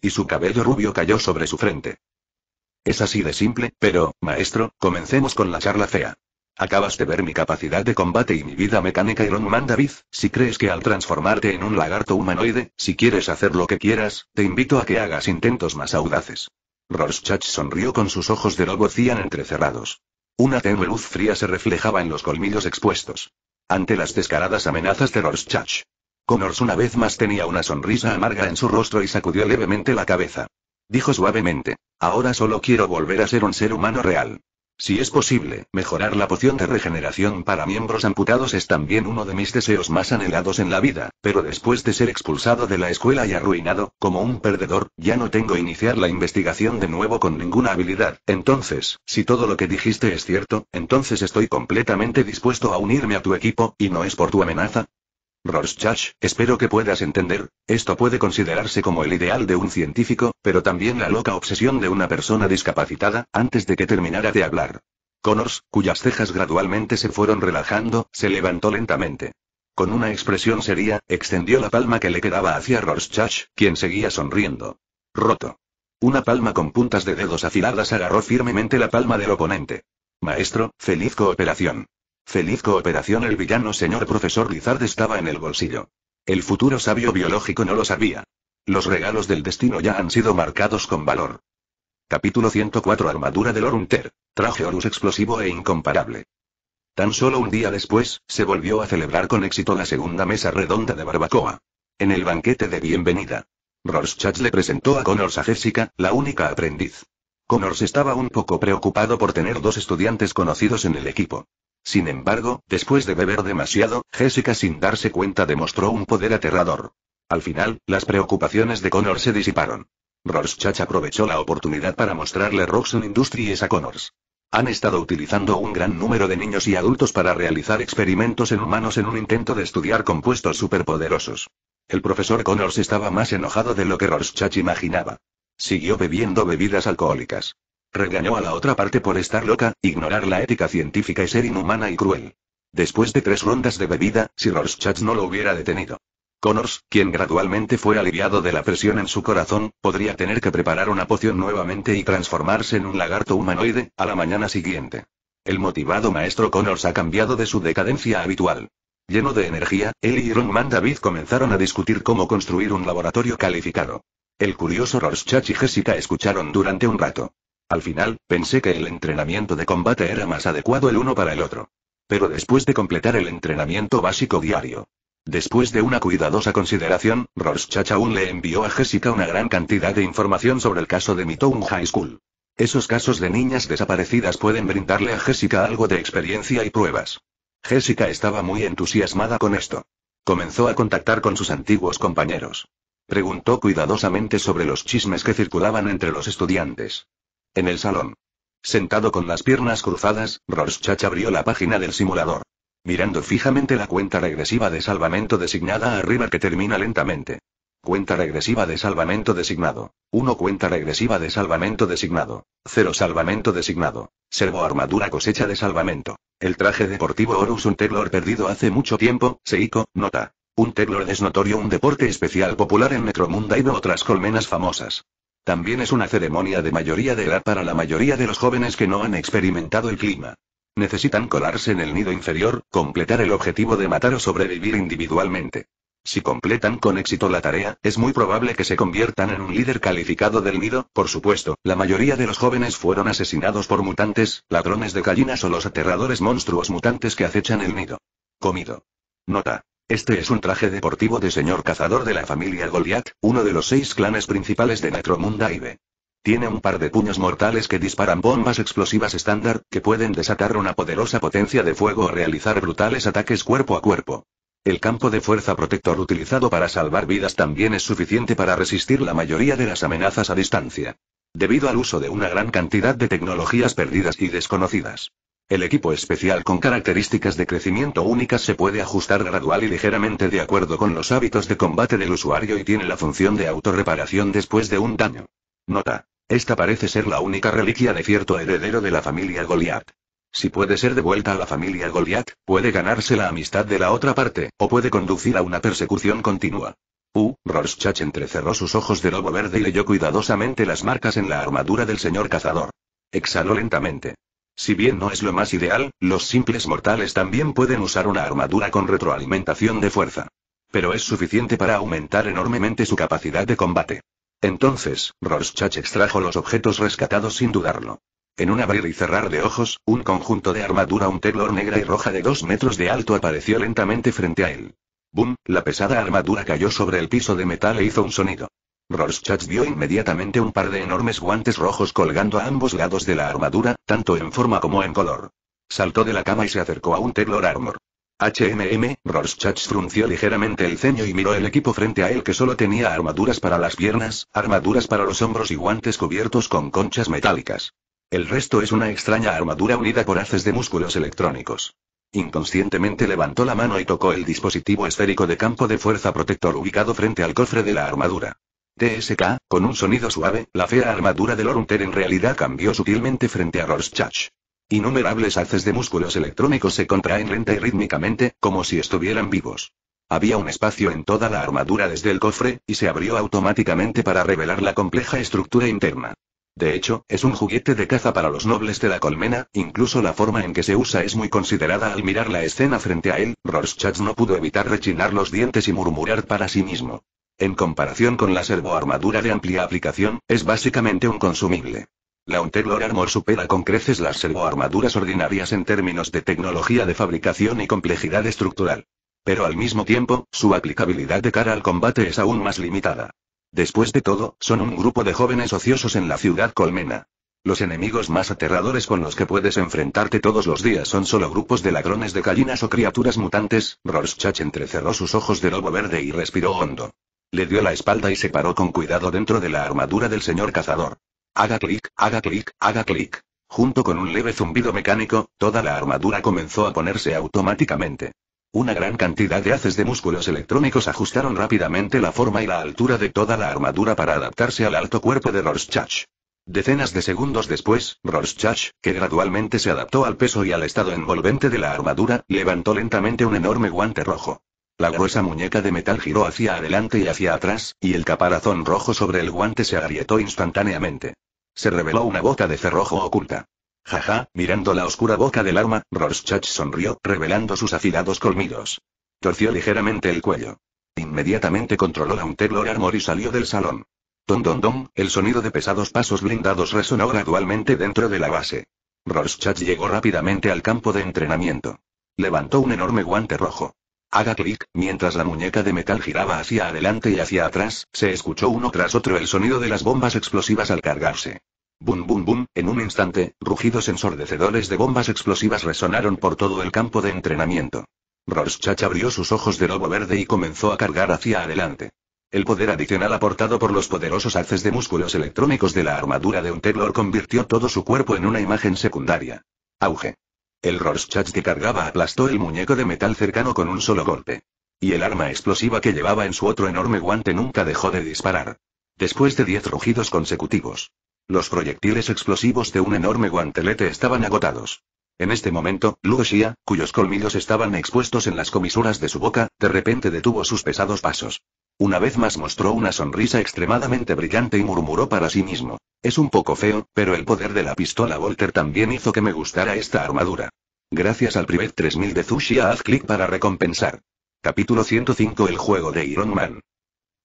Y su cabello rubio cayó sobre su frente. Es así de simple, pero, maestro, comencemos con la charla fea. Acabas de ver mi capacidad de combate y mi vida mecánica Iron Man David, si crees que al transformarte en un lagarto humanoide, si quieres hacer lo que quieras, te invito a que hagas intentos más audaces. Rorschach sonrió con sus ojos de lobo cian entrecerrados. Una tenue luz fría se reflejaba en los colmillos expuestos. Ante las descaradas amenazas de Rorschach. Connors una vez más tenía una sonrisa amarga en su rostro y sacudió levemente la cabeza. Dijo suavemente. Ahora solo quiero volver a ser un ser humano real. Si es posible, mejorar la poción de regeneración para miembros amputados es también uno de mis deseos más anhelados en la vida, pero después de ser expulsado de la escuela y arruinado, como un perdedor, ya no tengo iniciar la investigación de nuevo con ninguna habilidad. Entonces, si todo lo que dijiste es cierto, entonces estoy completamente dispuesto a unirme a tu equipo, y no es por tu amenaza, Rorschach, espero que puedas entender, esto puede considerarse como el ideal de un científico, pero también la loca obsesión de una persona discapacitada, antes de que terminara de hablar. Connors, cuyas cejas gradualmente se fueron relajando, se levantó lentamente. Con una expresión seria, extendió la palma que le quedaba hacia Rorschach, quien seguía sonriendo. Roto. Una palma con puntas de dedos afiladas agarró firmemente la palma del oponente. Maestro, feliz cooperación. Feliz cooperación el villano señor profesor Lizard estaba en el bolsillo. El futuro sabio biológico no lo sabía. Los regalos del destino ya han sido marcados con valor. Capítulo 104 Armadura de Lorunter. Traje Horus explosivo e incomparable. Tan solo un día después, se volvió a celebrar con éxito la segunda mesa redonda de Barbacoa. En el banquete de bienvenida. Rorschach le presentó a Connors a Jessica, la única aprendiz. Connors estaba un poco preocupado por tener dos estudiantes conocidos en el equipo. Sin embargo, después de beber demasiado, Jessica sin darse cuenta demostró un poder aterrador. Al final, las preocupaciones de Connor se disiparon. Rorschach aprovechó la oportunidad para mostrarle Roxon Industries a Connors. Han estado utilizando un gran número de niños y adultos para realizar experimentos en humanos en un intento de estudiar compuestos superpoderosos. El profesor Connors estaba más enojado de lo que Rorschach imaginaba. Siguió bebiendo bebidas alcohólicas. Regañó a la otra parte por estar loca, ignorar la ética científica y ser inhumana y cruel. Después de tres rondas de bebida, si Rorschach no lo hubiera detenido. Connors, quien gradualmente fue aliviado de la presión en su corazón, podría tener que preparar una poción nuevamente y transformarse en un lagarto humanoide, a la mañana siguiente. El motivado maestro Connors ha cambiado de su decadencia habitual. Lleno de energía, él y Ron David comenzaron a discutir cómo construir un laboratorio calificado. El curioso Rorschach y Jessica escucharon durante un rato. Al final, pensé que el entrenamiento de combate era más adecuado el uno para el otro. Pero después de completar el entrenamiento básico diario, Después de una cuidadosa consideración, Rorschach aún le envió a Jessica una gran cantidad de información sobre el caso de Midtown High School. Esos casos de niñas desaparecidas pueden brindarle a Jessica algo de experiencia y pruebas. Jessica estaba muy entusiasmada con esto. Comenzó a contactar con sus antiguos compañeros. Preguntó cuidadosamente sobre los chismes que circulaban entre los estudiantes. En el salón. Sentado con las piernas cruzadas, Rorschach abrió la página del simulador. Mirando fijamente la cuenta regresiva de salvamento designada arriba que termina lentamente. Cuenta regresiva de salvamento designado. 1. Cuenta regresiva de salvamento designado. 0. Salvamento designado. Servo armadura cosecha de salvamento. El traje deportivo Horus un Teglor perdido hace mucho tiempo, Seiko, nota. Un Teglor es notorio un deporte especial popular en Necromunda y de otras colmenas famosas. También es una ceremonia de mayoría de edad para la mayoría de los jóvenes que no han experimentado el clima. Necesitan colarse en el nido inferior, completar el objetivo de matar o sobrevivir individualmente. Si completan con éxito la tarea, es muy probable que se conviertan en un líder calificado del nido, por supuesto, la mayoría de los jóvenes fueron asesinados por mutantes, ladrones de gallinas o los aterradores monstruos mutantes que acechan el nido. Comido. Nota. Este es un traje deportivo de señor cazador de la familia Goliath, uno de los seis clanes principales de IV. Tiene un par de puños mortales que disparan bombas explosivas estándar, que pueden desatar una poderosa potencia de fuego o realizar brutales ataques cuerpo a cuerpo. El campo de fuerza protector utilizado para salvar vidas también es suficiente para resistir la mayoría de las amenazas a distancia. Debido al uso de una gran cantidad de tecnologías perdidas y desconocidas. El equipo especial con características de crecimiento únicas se puede ajustar gradual y ligeramente de acuerdo con los hábitos de combate del usuario y tiene la función de autorreparación después de un daño. Nota. Esta parece ser la única reliquia de cierto heredero de la familia Goliath. Si puede ser devuelta a la familia Goliath, puede ganarse la amistad de la otra parte, o puede conducir a una persecución continua. U, Rorschach entrecerró sus ojos de lobo verde y leyó cuidadosamente las marcas en la armadura del señor cazador. Exhaló lentamente. Si bien no es lo más ideal, los simples mortales también pueden usar una armadura con retroalimentación de fuerza. Pero es suficiente para aumentar enormemente su capacidad de combate. Entonces, Rorschach extrajo los objetos rescatados sin dudarlo. En un abrir y cerrar de ojos, un conjunto de armadura un telor negra y roja de dos metros de alto apareció lentamente frente a él. ¡Bum! La pesada armadura cayó sobre el piso de metal e hizo un sonido. Rorschach vio inmediatamente un par de enormes guantes rojos colgando a ambos lados de la armadura, tanto en forma como en color. Saltó de la cama y se acercó a un Teglor Armor. HMM, Rorschach frunció ligeramente el ceño y miró el equipo frente a él que solo tenía armaduras para las piernas, armaduras para los hombros y guantes cubiertos con conchas metálicas. El resto es una extraña armadura unida por haces de músculos electrónicos. Inconscientemente levantó la mano y tocó el dispositivo esférico de campo de fuerza protector ubicado frente al cofre de la armadura. TSK, con un sonido suave, la fea armadura de Lorunter en realidad cambió sutilmente frente a Rorschach. Innumerables haces de músculos electrónicos se contraen lenta y rítmicamente, como si estuvieran vivos. Había un espacio en toda la armadura desde el cofre, y se abrió automáticamente para revelar la compleja estructura interna. De hecho, es un juguete de caza para los nobles de la colmena, incluso la forma en que se usa es muy considerada al mirar la escena frente a él, Rorschach no pudo evitar rechinar los dientes y murmurar para sí mismo. En comparación con la servoarmadura de amplia aplicación, es básicamente un consumible. La Unteglor Armor supera con creces las servoarmaduras ordinarias en términos de tecnología de fabricación y complejidad estructural. Pero al mismo tiempo, su aplicabilidad de cara al combate es aún más limitada. Después de todo, son un grupo de jóvenes ociosos en la ciudad colmena. Los enemigos más aterradores con los que puedes enfrentarte todos los días son solo grupos de ladrones de gallinas o criaturas mutantes. Rorschach entrecerró sus ojos de lobo verde y respiró hondo. Le dio la espalda y se paró con cuidado dentro de la armadura del señor cazador. Haga clic, haga clic, haga clic. Junto con un leve zumbido mecánico, toda la armadura comenzó a ponerse automáticamente. Una gran cantidad de haces de músculos electrónicos ajustaron rápidamente la forma y la altura de toda la armadura para adaptarse al alto cuerpo de Rorschach. Decenas de segundos después, Rorschach, que gradualmente se adaptó al peso y al estado envolvente de la armadura, levantó lentamente un enorme guante rojo. La gruesa muñeca de metal giró hacia adelante y hacia atrás, y el caparazón rojo sobre el guante se agrietó instantáneamente. Se reveló una bota de cerrojo oculta. Jaja, mirando la oscura boca del arma, Rorschach sonrió, revelando sus afilados colmidos. Torció ligeramente el cuello. Inmediatamente controló la Unteglor Armor y salió del salón. Don don don, el sonido de pesados pasos blindados resonó gradualmente dentro de la base. Rorschach llegó rápidamente al campo de entrenamiento. Levantó un enorme guante rojo. Haga clic, mientras la muñeca de metal giraba hacia adelante y hacia atrás, se escuchó uno tras otro el sonido de las bombas explosivas al cargarse. Bum bum bum, en un instante, rugidos ensordecedores de bombas explosivas resonaron por todo el campo de entrenamiento. Rorschach abrió sus ojos de lobo verde y comenzó a cargar hacia adelante. El poder adicional aportado por los poderosos haces de músculos electrónicos de la armadura de un convirtió todo su cuerpo en una imagen secundaria. Auge. El Rorschach que cargaba aplastó el muñeco de metal cercano con un solo golpe. Y el arma explosiva que llevaba en su otro enorme guante nunca dejó de disparar. Después de diez rugidos consecutivos. Los proyectiles explosivos de un enorme guantelete estaban agotados. En este momento, Xia, cuyos colmillos estaban expuestos en las comisuras de su boca, de repente detuvo sus pesados pasos. Una vez más mostró una sonrisa extremadamente brillante y murmuró para sí mismo. Es un poco feo, pero el poder de la pistola Volter también hizo que me gustara esta armadura. Gracias al Privet 3000 de Zushi haz clic para recompensar. Capítulo 105 El juego de Iron Man.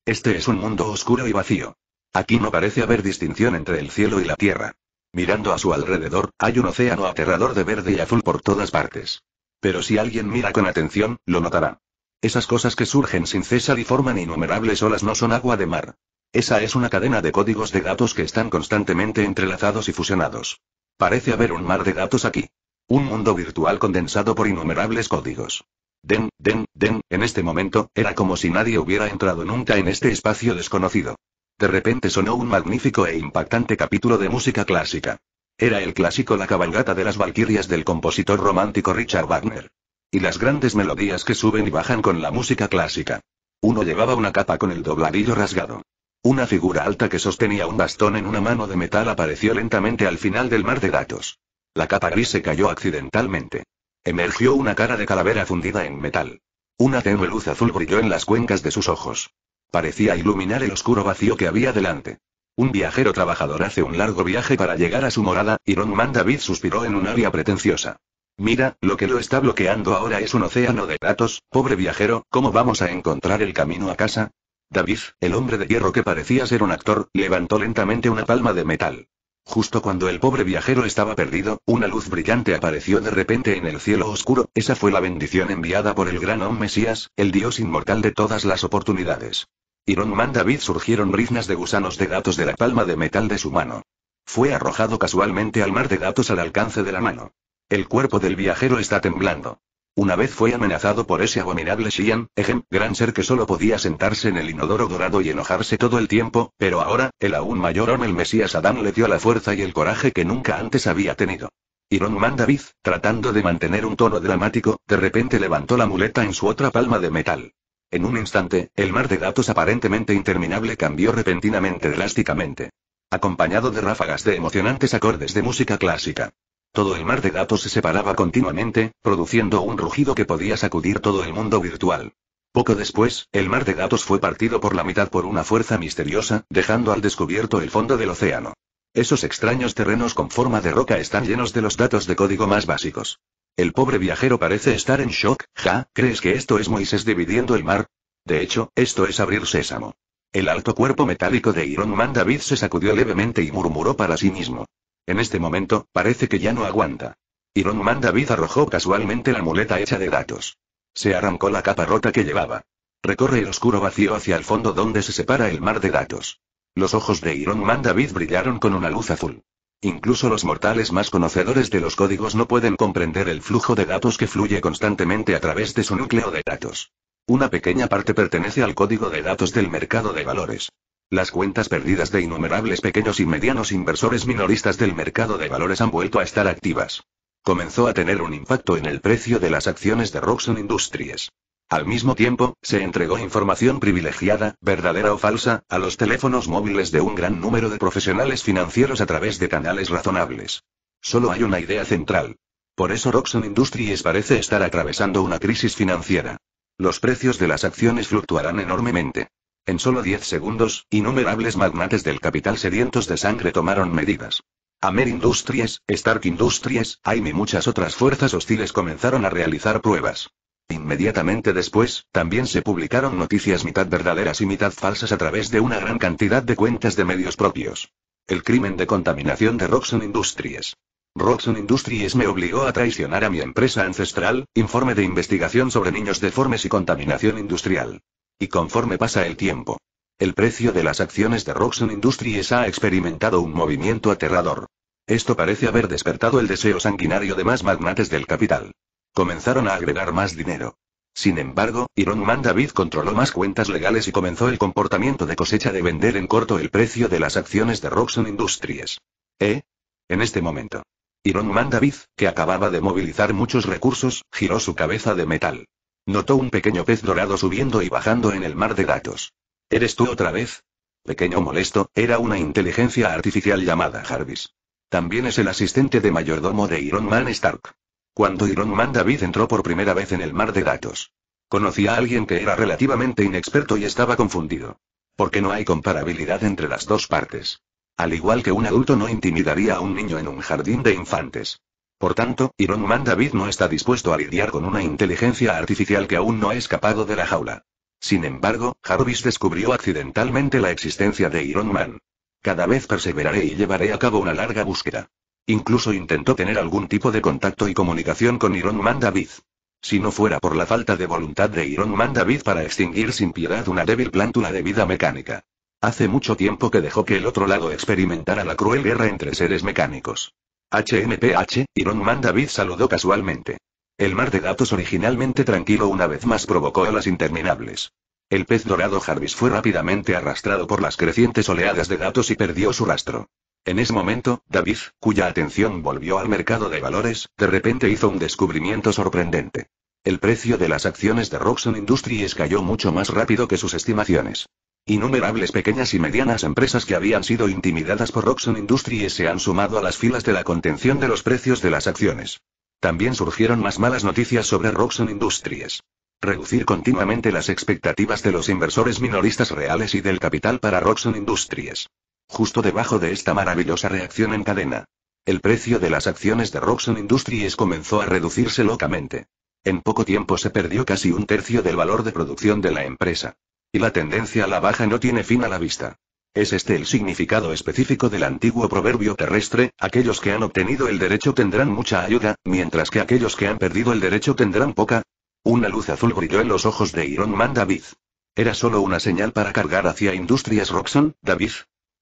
Este es un mundo oscuro y vacío. Aquí no parece haber distinción entre el cielo y la tierra. Mirando a su alrededor, hay un océano aterrador de verde y azul por todas partes. Pero si alguien mira con atención, lo notará. Esas cosas que surgen sin cesar y forman innumerables olas no son agua de mar. Esa es una cadena de códigos de datos que están constantemente entrelazados y fusionados. Parece haber un mar de datos aquí. Un mundo virtual condensado por innumerables códigos. Den, den, den, en este momento, era como si nadie hubiera entrado nunca en este espacio desconocido. De repente sonó un magnífico e impactante capítulo de música clásica. Era el clásico La cabalgata de las Valquirias del compositor romántico Richard Wagner. Y las grandes melodías que suben y bajan con la música clásica. Uno llevaba una capa con el dobladillo rasgado. Una figura alta que sostenía un bastón en una mano de metal apareció lentamente al final del mar de datos. La capa gris se cayó accidentalmente. Emergió una cara de calavera fundida en metal. Una tenue luz azul brilló en las cuencas de sus ojos. Parecía iluminar el oscuro vacío que había delante. Un viajero trabajador hace un largo viaje para llegar a su morada, y Ron Man David suspiró en un área pretenciosa. Mira, lo que lo está bloqueando ahora es un océano de datos, pobre viajero, ¿cómo vamos a encontrar el camino a casa? David, el hombre de hierro que parecía ser un actor, levantó lentamente una palma de metal. Justo cuando el pobre viajero estaba perdido, una luz brillante apareció de repente en el cielo oscuro, esa fue la bendición enviada por el gran hombre Mesías, el dios inmortal de todas las oportunidades. Iron Man David surgieron riznas de gusanos de datos de la palma de metal de su mano. Fue arrojado casualmente al mar de datos al alcance de la mano. El cuerpo del viajero está temblando. Una vez fue amenazado por ese abominable Shian, Ejem, gran ser que solo podía sentarse en el inodoro dorado y enojarse todo el tiempo, pero ahora, el aún mayor hombre el Mesías Adán le dio la fuerza y el coraje que nunca antes había tenido. Iron Man David, tratando de mantener un tono dramático, de repente levantó la muleta en su otra palma de metal. En un instante, el mar de datos aparentemente interminable cambió repentinamente drásticamente. Acompañado de ráfagas de emocionantes acordes de música clásica. Todo el mar de datos se separaba continuamente, produciendo un rugido que podía sacudir todo el mundo virtual. Poco después, el mar de datos fue partido por la mitad por una fuerza misteriosa, dejando al descubierto el fondo del océano. Esos extraños terrenos con forma de roca están llenos de los datos de código más básicos. El pobre viajero parece estar en shock, ja, ¿crees que esto es Moisés dividiendo el mar? De hecho, esto es abrir sésamo. El alto cuerpo metálico de Iron Man David se sacudió levemente y murmuró para sí mismo. En este momento, parece que ya no aguanta. Iron Man David arrojó casualmente la muleta hecha de datos. Se arrancó la capa rota que llevaba. Recorre el oscuro vacío hacia el fondo donde se separa el mar de datos. Los ojos de Iron Man David brillaron con una luz azul. Incluso los mortales más conocedores de los códigos no pueden comprender el flujo de datos que fluye constantemente a través de su núcleo de datos. Una pequeña parte pertenece al código de datos del mercado de valores. Las cuentas perdidas de innumerables pequeños y medianos inversores minoristas del mercado de valores han vuelto a estar activas. Comenzó a tener un impacto en el precio de las acciones de Roxon Industries. Al mismo tiempo, se entregó información privilegiada, verdadera o falsa, a los teléfonos móviles de un gran número de profesionales financieros a través de canales razonables. Solo hay una idea central. Por eso Roxon Industries parece estar atravesando una crisis financiera. Los precios de las acciones fluctuarán enormemente. En solo 10 segundos, innumerables magnates del capital sedientos de sangre tomaron medidas. Amer Industries, Stark Industries, AIM y muchas otras fuerzas hostiles comenzaron a realizar pruebas. Inmediatamente después, también se publicaron noticias mitad verdaderas y mitad falsas a través de una gran cantidad de cuentas de medios propios. El crimen de contaminación de Roxon Industries. Roxon Industries me obligó a traicionar a mi empresa ancestral, informe de investigación sobre niños deformes y contaminación industrial. Y conforme pasa el tiempo, el precio de las acciones de Roxon Industries ha experimentado un movimiento aterrador. Esto parece haber despertado el deseo sanguinario de más magnates del capital. Comenzaron a agregar más dinero. Sin embargo, Iron Man David controló más cuentas legales y comenzó el comportamiento de cosecha de vender en corto el precio de las acciones de Roxon Industries. ¿Eh? En este momento. Iron Man David, que acababa de movilizar muchos recursos, giró su cabeza de metal. Notó un pequeño pez dorado subiendo y bajando en el mar de datos. ¿Eres tú otra vez? Pequeño molesto, era una inteligencia artificial llamada Jarvis. También es el asistente de mayordomo de Iron Man Stark. Cuando Iron Man David entró por primera vez en el mar de datos. Conocía a alguien que era relativamente inexperto y estaba confundido. Porque no hay comparabilidad entre las dos partes. Al igual que un adulto no intimidaría a un niño en un jardín de infantes. Por tanto, Iron Man David no está dispuesto a lidiar con una inteligencia artificial que aún no ha escapado de la jaula. Sin embargo, Jarvis descubrió accidentalmente la existencia de Iron Man. Cada vez perseveraré y llevaré a cabo una larga búsqueda. Incluso intentó tener algún tipo de contacto y comunicación con Iron Man David. Si no fuera por la falta de voluntad de Iron Man David para extinguir sin piedad una débil plántula de vida mecánica. Hace mucho tiempo que dejó que el otro lado experimentara la cruel guerra entre seres mecánicos. HMPH, Iron Man David saludó casualmente. El mar de datos originalmente tranquilo una vez más provocó las interminables. El pez dorado Jarvis fue rápidamente arrastrado por las crecientes oleadas de datos y perdió su rastro. En ese momento, David, cuya atención volvió al mercado de valores, de repente hizo un descubrimiento sorprendente. El precio de las acciones de Roxon Industries cayó mucho más rápido que sus estimaciones. Innumerables pequeñas y medianas empresas que habían sido intimidadas por Roxon Industries se han sumado a las filas de la contención de los precios de las acciones. También surgieron más malas noticias sobre Roxon Industries. Reducir continuamente las expectativas de los inversores minoristas reales y del capital para Roxon Industries. Justo debajo de esta maravillosa reacción en cadena. El precio de las acciones de Roxon Industries comenzó a reducirse locamente. En poco tiempo se perdió casi un tercio del valor de producción de la empresa. Y la tendencia a la baja no tiene fin a la vista. Es este el significado específico del antiguo proverbio terrestre, aquellos que han obtenido el derecho tendrán mucha ayuda, mientras que aquellos que han perdido el derecho tendrán poca. Una luz azul brilló en los ojos de Iron Man David. Era solo una señal para cargar hacia Industrias Roxon, David.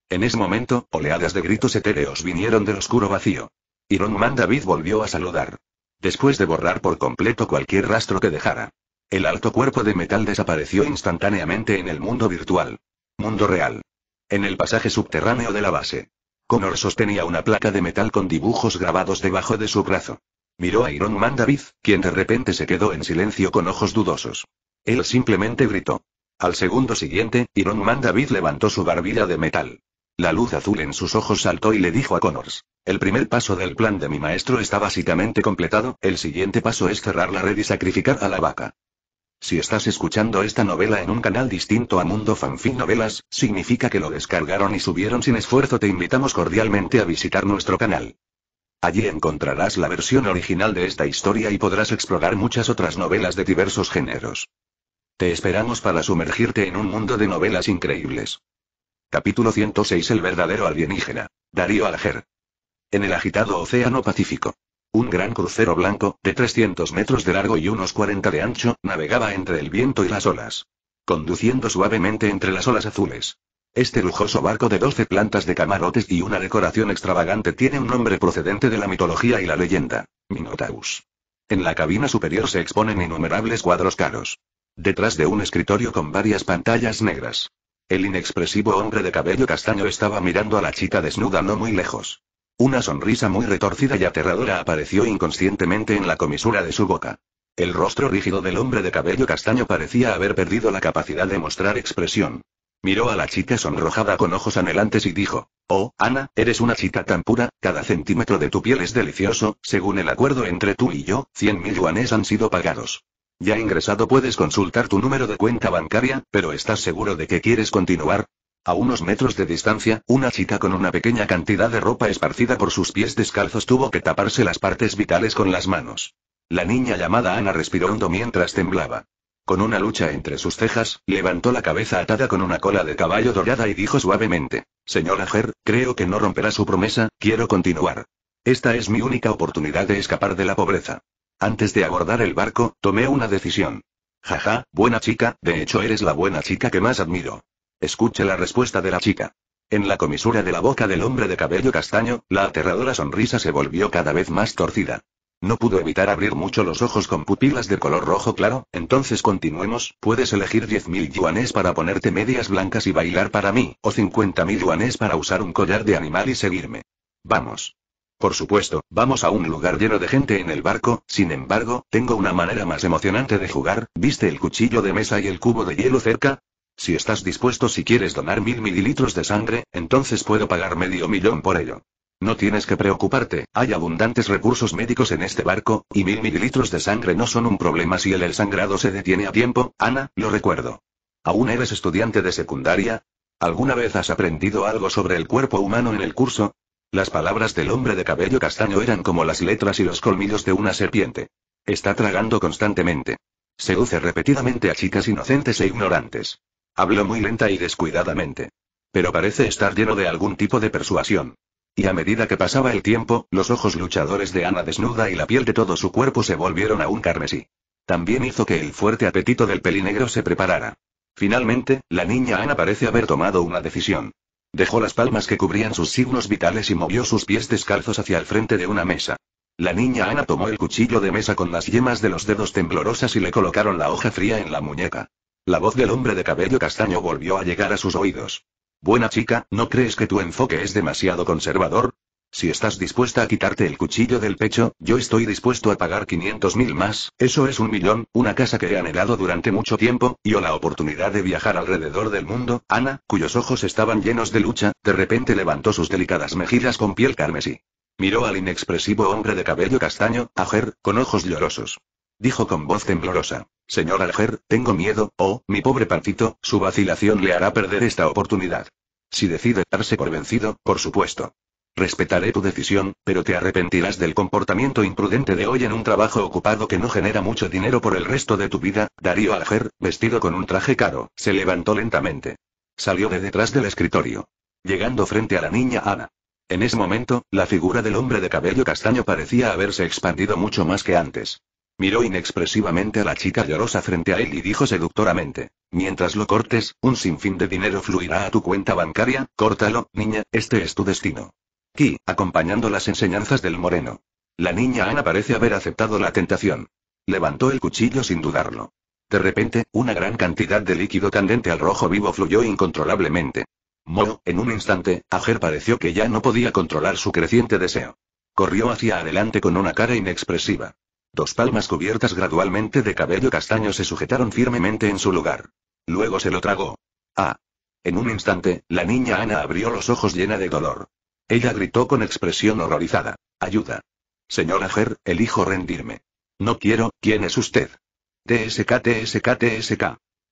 En ese momento, oleadas de gritos etéreos vinieron del oscuro vacío. Iron Man David volvió a saludar después de borrar por completo cualquier rastro que dejara. El alto cuerpo de metal desapareció instantáneamente en el mundo virtual. Mundo real. En el pasaje subterráneo de la base. Connor sostenía una placa de metal con dibujos grabados debajo de su brazo. Miró a Iron Man David, quien de repente se quedó en silencio con ojos dudosos. Él simplemente gritó. Al segundo siguiente, Iron Man David levantó su barbilla de metal. La luz azul en sus ojos saltó y le dijo a Connors. El primer paso del plan de mi maestro está básicamente completado, el siguiente paso es cerrar la red y sacrificar a la vaca. Si estás escuchando esta novela en un canal distinto a Mundo Fanfic Novelas, significa que lo descargaron y subieron sin esfuerzo. Te invitamos cordialmente a visitar nuestro canal. Allí encontrarás la versión original de esta historia y podrás explorar muchas otras novelas de diversos géneros. Te esperamos para sumergirte en un mundo de novelas increíbles. Capítulo 106 El verdadero alienígena. Darío Alger. En el agitado Océano Pacífico. Un gran crucero blanco, de 300 metros de largo y unos 40 de ancho, navegaba entre el viento y las olas. Conduciendo suavemente entre las olas azules. Este lujoso barco de 12 plantas de camarotes y una decoración extravagante tiene un nombre procedente de la mitología y la leyenda, Minotaurus. En la cabina superior se exponen innumerables cuadros caros. Detrás de un escritorio con varias pantallas negras, el inexpresivo hombre de cabello castaño estaba mirando a la chica desnuda no muy lejos. Una sonrisa muy retorcida y aterradora apareció inconscientemente en la comisura de su boca. El rostro rígido del hombre de cabello castaño parecía haber perdido la capacidad de mostrar expresión. Miró a la chica sonrojada con ojos anhelantes y dijo, Oh, Ana, eres una chica tan pura, cada centímetro de tu piel es delicioso, según el acuerdo entre tú y yo, cien mil yuanes han sido pagados. Ya ingresado puedes consultar tu número de cuenta bancaria, pero ¿estás seguro de que quieres continuar? A unos metros de distancia, una chica con una pequeña cantidad de ropa esparcida por sus pies descalzos tuvo que taparse las partes vitales con las manos. La niña llamada Ana respiró hondo mientras temblaba. Con una lucha entre sus cejas, levantó la cabeza atada con una cola de caballo dorada y dijo suavemente, Señora Ger, creo que no romperá su promesa, quiero continuar. Esta es mi única oportunidad de escapar de la pobreza. Antes de abordar el barco, tomé una decisión. Jaja, buena chica, de hecho eres la buena chica que más admiro. Escuche la respuesta de la chica. En la comisura de la boca del hombre de cabello castaño, la aterradora sonrisa se volvió cada vez más torcida. No pudo evitar abrir mucho los ojos con pupilas de color rojo claro, entonces continuemos, puedes elegir 10.000 yuanes para ponerte medias blancas y bailar para mí, o 50.000 yuanes para usar un collar de animal y seguirme. Vamos. Por supuesto, vamos a un lugar lleno de gente en el barco, sin embargo, tengo una manera más emocionante de jugar, ¿viste el cuchillo de mesa y el cubo de hielo cerca? Si estás dispuesto si quieres donar mil mililitros de sangre, entonces puedo pagar medio millón por ello. No tienes que preocuparte, hay abundantes recursos médicos en este barco, y mil mililitros de sangre no son un problema si el, el sangrado se detiene a tiempo, Ana, lo recuerdo. ¿Aún eres estudiante de secundaria? ¿Alguna vez has aprendido algo sobre el cuerpo humano en el curso? Las palabras del hombre de cabello castaño eran como las letras y los colmillos de una serpiente. Está tragando constantemente. Seduce repetidamente a chicas inocentes e ignorantes. Habló muy lenta y descuidadamente. Pero parece estar lleno de algún tipo de persuasión. Y a medida que pasaba el tiempo, los ojos luchadores de Ana desnuda y la piel de todo su cuerpo se volvieron a un carmesí. También hizo que el fuerte apetito del pelinegro se preparara. Finalmente, la niña Ana parece haber tomado una decisión. Dejó las palmas que cubrían sus signos vitales y movió sus pies descalzos hacia el frente de una mesa. La niña Ana tomó el cuchillo de mesa con las yemas de los dedos temblorosas y le colocaron la hoja fría en la muñeca. La voz del hombre de cabello castaño volvió a llegar a sus oídos. Buena chica, ¿no crees que tu enfoque es demasiado conservador? Si estás dispuesta a quitarte el cuchillo del pecho, yo estoy dispuesto a pagar 500 mil más, eso es un millón, una casa que he anhelado durante mucho tiempo, y o la oportunidad de viajar alrededor del mundo. Ana, cuyos ojos estaban llenos de lucha, de repente levantó sus delicadas mejillas con piel carmesí. Miró al inexpresivo hombre de cabello castaño, Ager, con ojos llorosos. Dijo con voz temblorosa. Señor Alger, tengo miedo, oh, mi pobre pancito, su vacilación le hará perder esta oportunidad. Si decide darse por vencido, por supuesto. Respetaré tu decisión, pero te arrepentirás del comportamiento imprudente de hoy en un trabajo ocupado que no genera mucho dinero por el resto de tu vida. Darío Alger, vestido con un traje caro, se levantó lentamente. Salió de detrás del escritorio. Llegando frente a la niña Ana. En ese momento, la figura del hombre de cabello castaño parecía haberse expandido mucho más que antes. Miró inexpresivamente a la chica llorosa frente a él y dijo seductoramente. Mientras lo cortes, un sinfín de dinero fluirá a tu cuenta bancaria, córtalo, niña, este es tu destino. Ki, acompañando las enseñanzas del moreno. La niña Ana parece haber aceptado la tentación. Levantó el cuchillo sin dudarlo. De repente, una gran cantidad de líquido candente al rojo vivo fluyó incontrolablemente. Mo, en un instante, Ager pareció que ya no podía controlar su creciente deseo. Corrió hacia adelante con una cara inexpresiva. Dos palmas cubiertas gradualmente de cabello castaño se sujetaron firmemente en su lugar. Luego se lo tragó. Ah. En un instante, la niña Ana abrió los ojos llena de dolor. Ella gritó con expresión horrorizada. Ayuda. Señora Ger, elijo rendirme. No quiero, ¿quién es usted? TSK, TSK, TSK.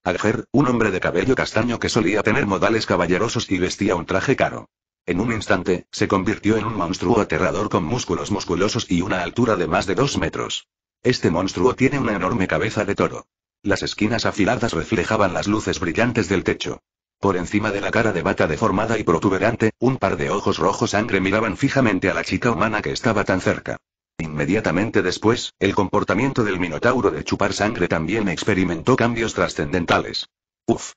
Alger, un hombre de cabello castaño que solía tener modales caballerosos y vestía un traje caro. En un instante, se convirtió en un monstruo aterrador con músculos musculosos y una altura de más de dos metros. Este monstruo tiene una enorme cabeza de toro. Las esquinas afiladas reflejaban las luces brillantes del techo. Por encima de la cara de bata deformada y protuberante, un par de ojos rojo sangre miraban fijamente a la chica humana que estaba tan cerca. Inmediatamente después, el comportamiento del minotauro de chupar sangre también experimentó cambios trascendentales. Uf.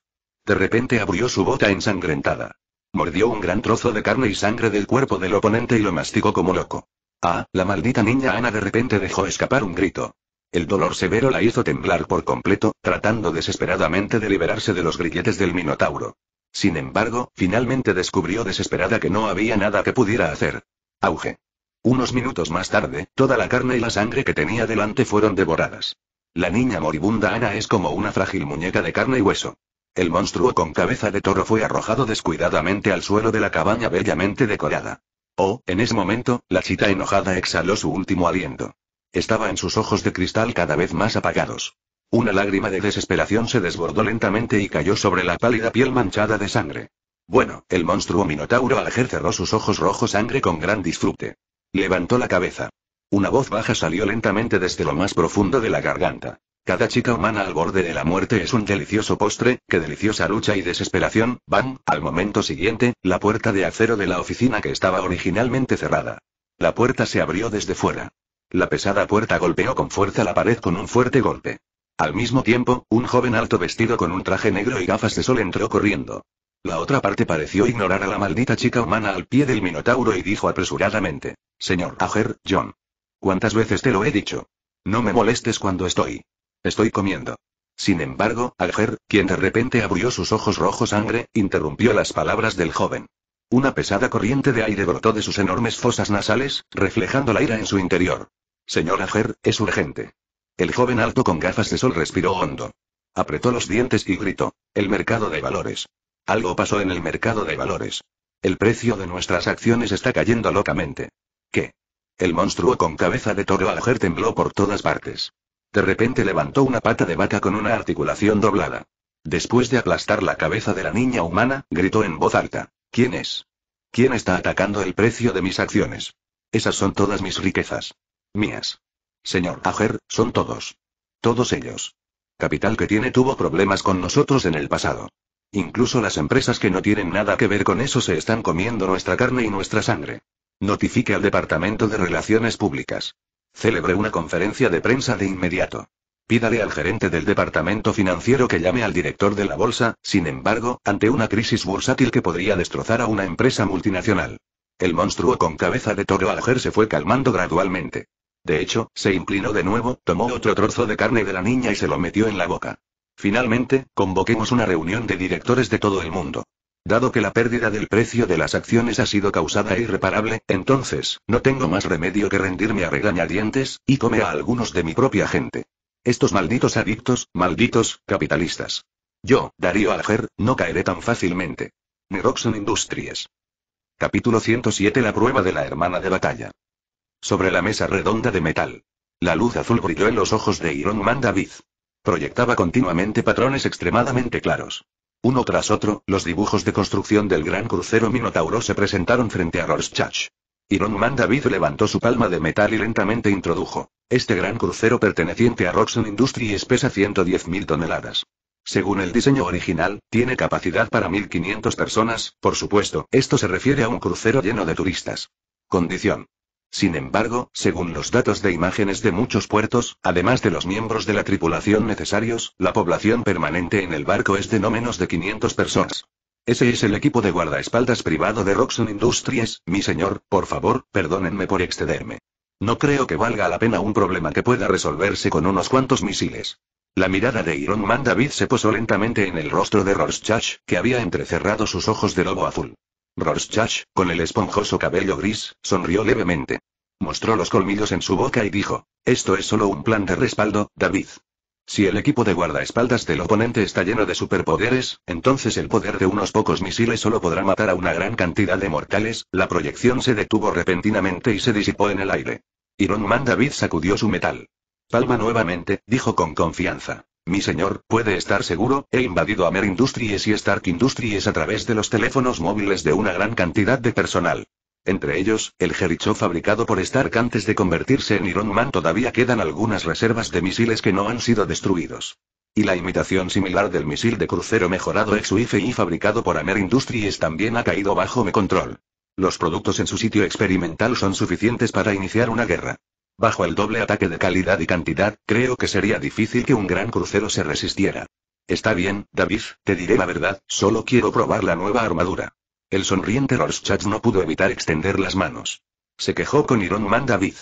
De repente abrió su bota ensangrentada. Mordió un gran trozo de carne y sangre del cuerpo del oponente y lo masticó como loco. Ah, la maldita niña Ana de repente dejó escapar un grito. El dolor severo la hizo temblar por completo, tratando desesperadamente de liberarse de los grilletes del Minotauro. Sin embargo, finalmente descubrió desesperada que no había nada que pudiera hacer. Auge. Unos minutos más tarde, toda la carne y la sangre que tenía delante fueron devoradas. La niña moribunda Ana es como una frágil muñeca de carne y hueso. El monstruo con cabeza de toro fue arrojado descuidadamente al suelo de la cabaña bellamente decorada. Oh, en ese momento, la chita enojada exhaló su último aliento estaba en sus ojos de cristal cada vez más apagados. Una lágrima de desesperación se desbordó lentamente y cayó sobre la pálida piel manchada de sangre. Bueno, el monstruo minotauro al cerró sus ojos rojos sangre con gran disfrute. Levantó la cabeza. Una voz baja salió lentamente desde lo más profundo de la garganta. Cada chica humana al borde de la muerte es un delicioso postre, qué deliciosa lucha y desesperación, van, al momento siguiente, la puerta de acero de la oficina que estaba originalmente cerrada. La puerta se abrió desde fuera. La pesada puerta golpeó con fuerza la pared con un fuerte golpe. Al mismo tiempo, un joven alto vestido con un traje negro y gafas de sol entró corriendo. La otra parte pareció ignorar a la maldita chica humana al pie del Minotauro y dijo apresuradamente, Señor Ager, John. ¿Cuántas veces te lo he dicho? No me molestes cuando estoy. Estoy comiendo. Sin embargo, Ager, quien de repente abrió sus ojos rojo sangre, interrumpió las palabras del joven. Una pesada corriente de aire brotó de sus enormes fosas nasales, reflejando la ira en su interior. Señora Ger, es urgente. El joven alto con gafas de sol respiró hondo. Apretó los dientes y gritó. El mercado de valores. Algo pasó en el mercado de valores. El precio de nuestras acciones está cayendo locamente. ¿Qué? El monstruo con cabeza de toro alger tembló por todas partes. De repente levantó una pata de vaca con una articulación doblada. Después de aplastar la cabeza de la niña humana, gritó en voz alta. ¿Quién es? ¿Quién está atacando el precio de mis acciones? Esas son todas mis riquezas. Mías. Señor Ager, son todos. Todos ellos. Capital que tiene tuvo problemas con nosotros en el pasado. Incluso las empresas que no tienen nada que ver con eso se están comiendo nuestra carne y nuestra sangre. Notifique al Departamento de Relaciones Públicas. Celebre una conferencia de prensa de inmediato. Pídale al gerente del departamento financiero que llame al director de la bolsa, sin embargo, ante una crisis bursátil que podría destrozar a una empresa multinacional. El monstruo con cabeza de toro Ager se fue calmando gradualmente. De hecho, se inclinó de nuevo, tomó otro trozo de carne de la niña y se lo metió en la boca. Finalmente, convoquemos una reunión de directores de todo el mundo. Dado que la pérdida del precio de las acciones ha sido causada e irreparable, entonces, no tengo más remedio que rendirme a regañadientes, y come a algunos de mi propia gente. Estos malditos adictos, malditos, capitalistas. Yo, Darío Alger, no caeré tan fácilmente. Neroxon Industries. Capítulo 107 La prueba de la hermana de batalla sobre la mesa redonda de metal. La luz azul brilló en los ojos de Iron Man David. Proyectaba continuamente patrones extremadamente claros. Uno tras otro, los dibujos de construcción del gran crucero Minotauro se presentaron frente a Rorschach. Iron Man David levantó su palma de metal y lentamente introdujo. Este gran crucero perteneciente a Roxon Industries pesa 110.000 toneladas. Según el diseño original, tiene capacidad para 1.500 personas, por supuesto, esto se refiere a un crucero lleno de turistas. Condición. Sin embargo, según los datos de imágenes de muchos puertos, además de los miembros de la tripulación necesarios, la población permanente en el barco es de no menos de 500 personas. Ese es el equipo de guardaespaldas privado de Roxon Industries, mi señor, por favor, perdónenme por excederme. No creo que valga la pena un problema que pueda resolverse con unos cuantos misiles. La mirada de Iron Man David se posó lentamente en el rostro de Rorschach, que había entrecerrado sus ojos de lobo azul. Rorschach, con el esponjoso cabello gris, sonrió levemente. Mostró los colmillos en su boca y dijo, esto es solo un plan de respaldo, David. Si el equipo de guardaespaldas del oponente está lleno de superpoderes, entonces el poder de unos pocos misiles solo podrá matar a una gran cantidad de mortales, la proyección se detuvo repentinamente y se disipó en el aire. Iron Man David sacudió su metal. Palma nuevamente, dijo con confianza. Mi señor, puede estar seguro, he invadido Amer Industries y Stark Industries a través de los teléfonos móviles de una gran cantidad de personal. Entre ellos, el Jericho fabricado por Stark antes de convertirse en Iron Man todavía quedan algunas reservas de misiles que no han sido destruidos. Y la imitación similar del misil de crucero mejorado ex y e fabricado por Amer Industries también ha caído bajo mi control. Los productos en su sitio experimental son suficientes para iniciar una guerra. Bajo el doble ataque de calidad y cantidad, creo que sería difícil que un gran crucero se resistiera. Está bien, David, te diré la verdad, solo quiero probar la nueva armadura. El sonriente Rorschach no pudo evitar extender las manos. Se quejó con Iron Man David.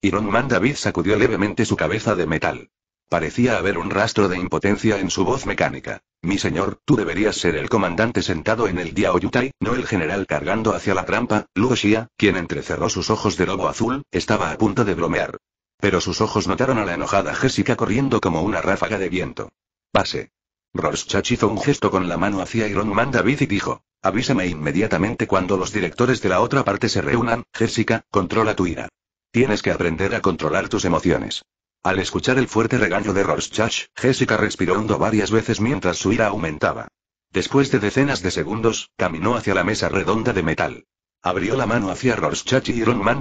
Iron Man David sacudió levemente su cabeza de metal. Parecía haber un rastro de impotencia en su voz mecánica. Mi señor, tú deberías ser el comandante sentado en el diaoyutai, Yutai, no el general cargando hacia la trampa. Luo quien entrecerró sus ojos de lobo azul, estaba a punto de bromear. Pero sus ojos notaron a la enojada Jessica corriendo como una ráfaga de viento. Pase. Rorschach hizo un gesto con la mano hacia Iron Man David y dijo: Avísame inmediatamente cuando los directores de la otra parte se reúnan, Jessica, controla tu ira. Tienes que aprender a controlar tus emociones. Al escuchar el fuerte regaño de Rorschach, Jessica respiró hondo varias veces mientras su ira aumentaba. Después de decenas de segundos, caminó hacia la mesa redonda de metal. Abrió la mano hacia Rorschach y Iron Man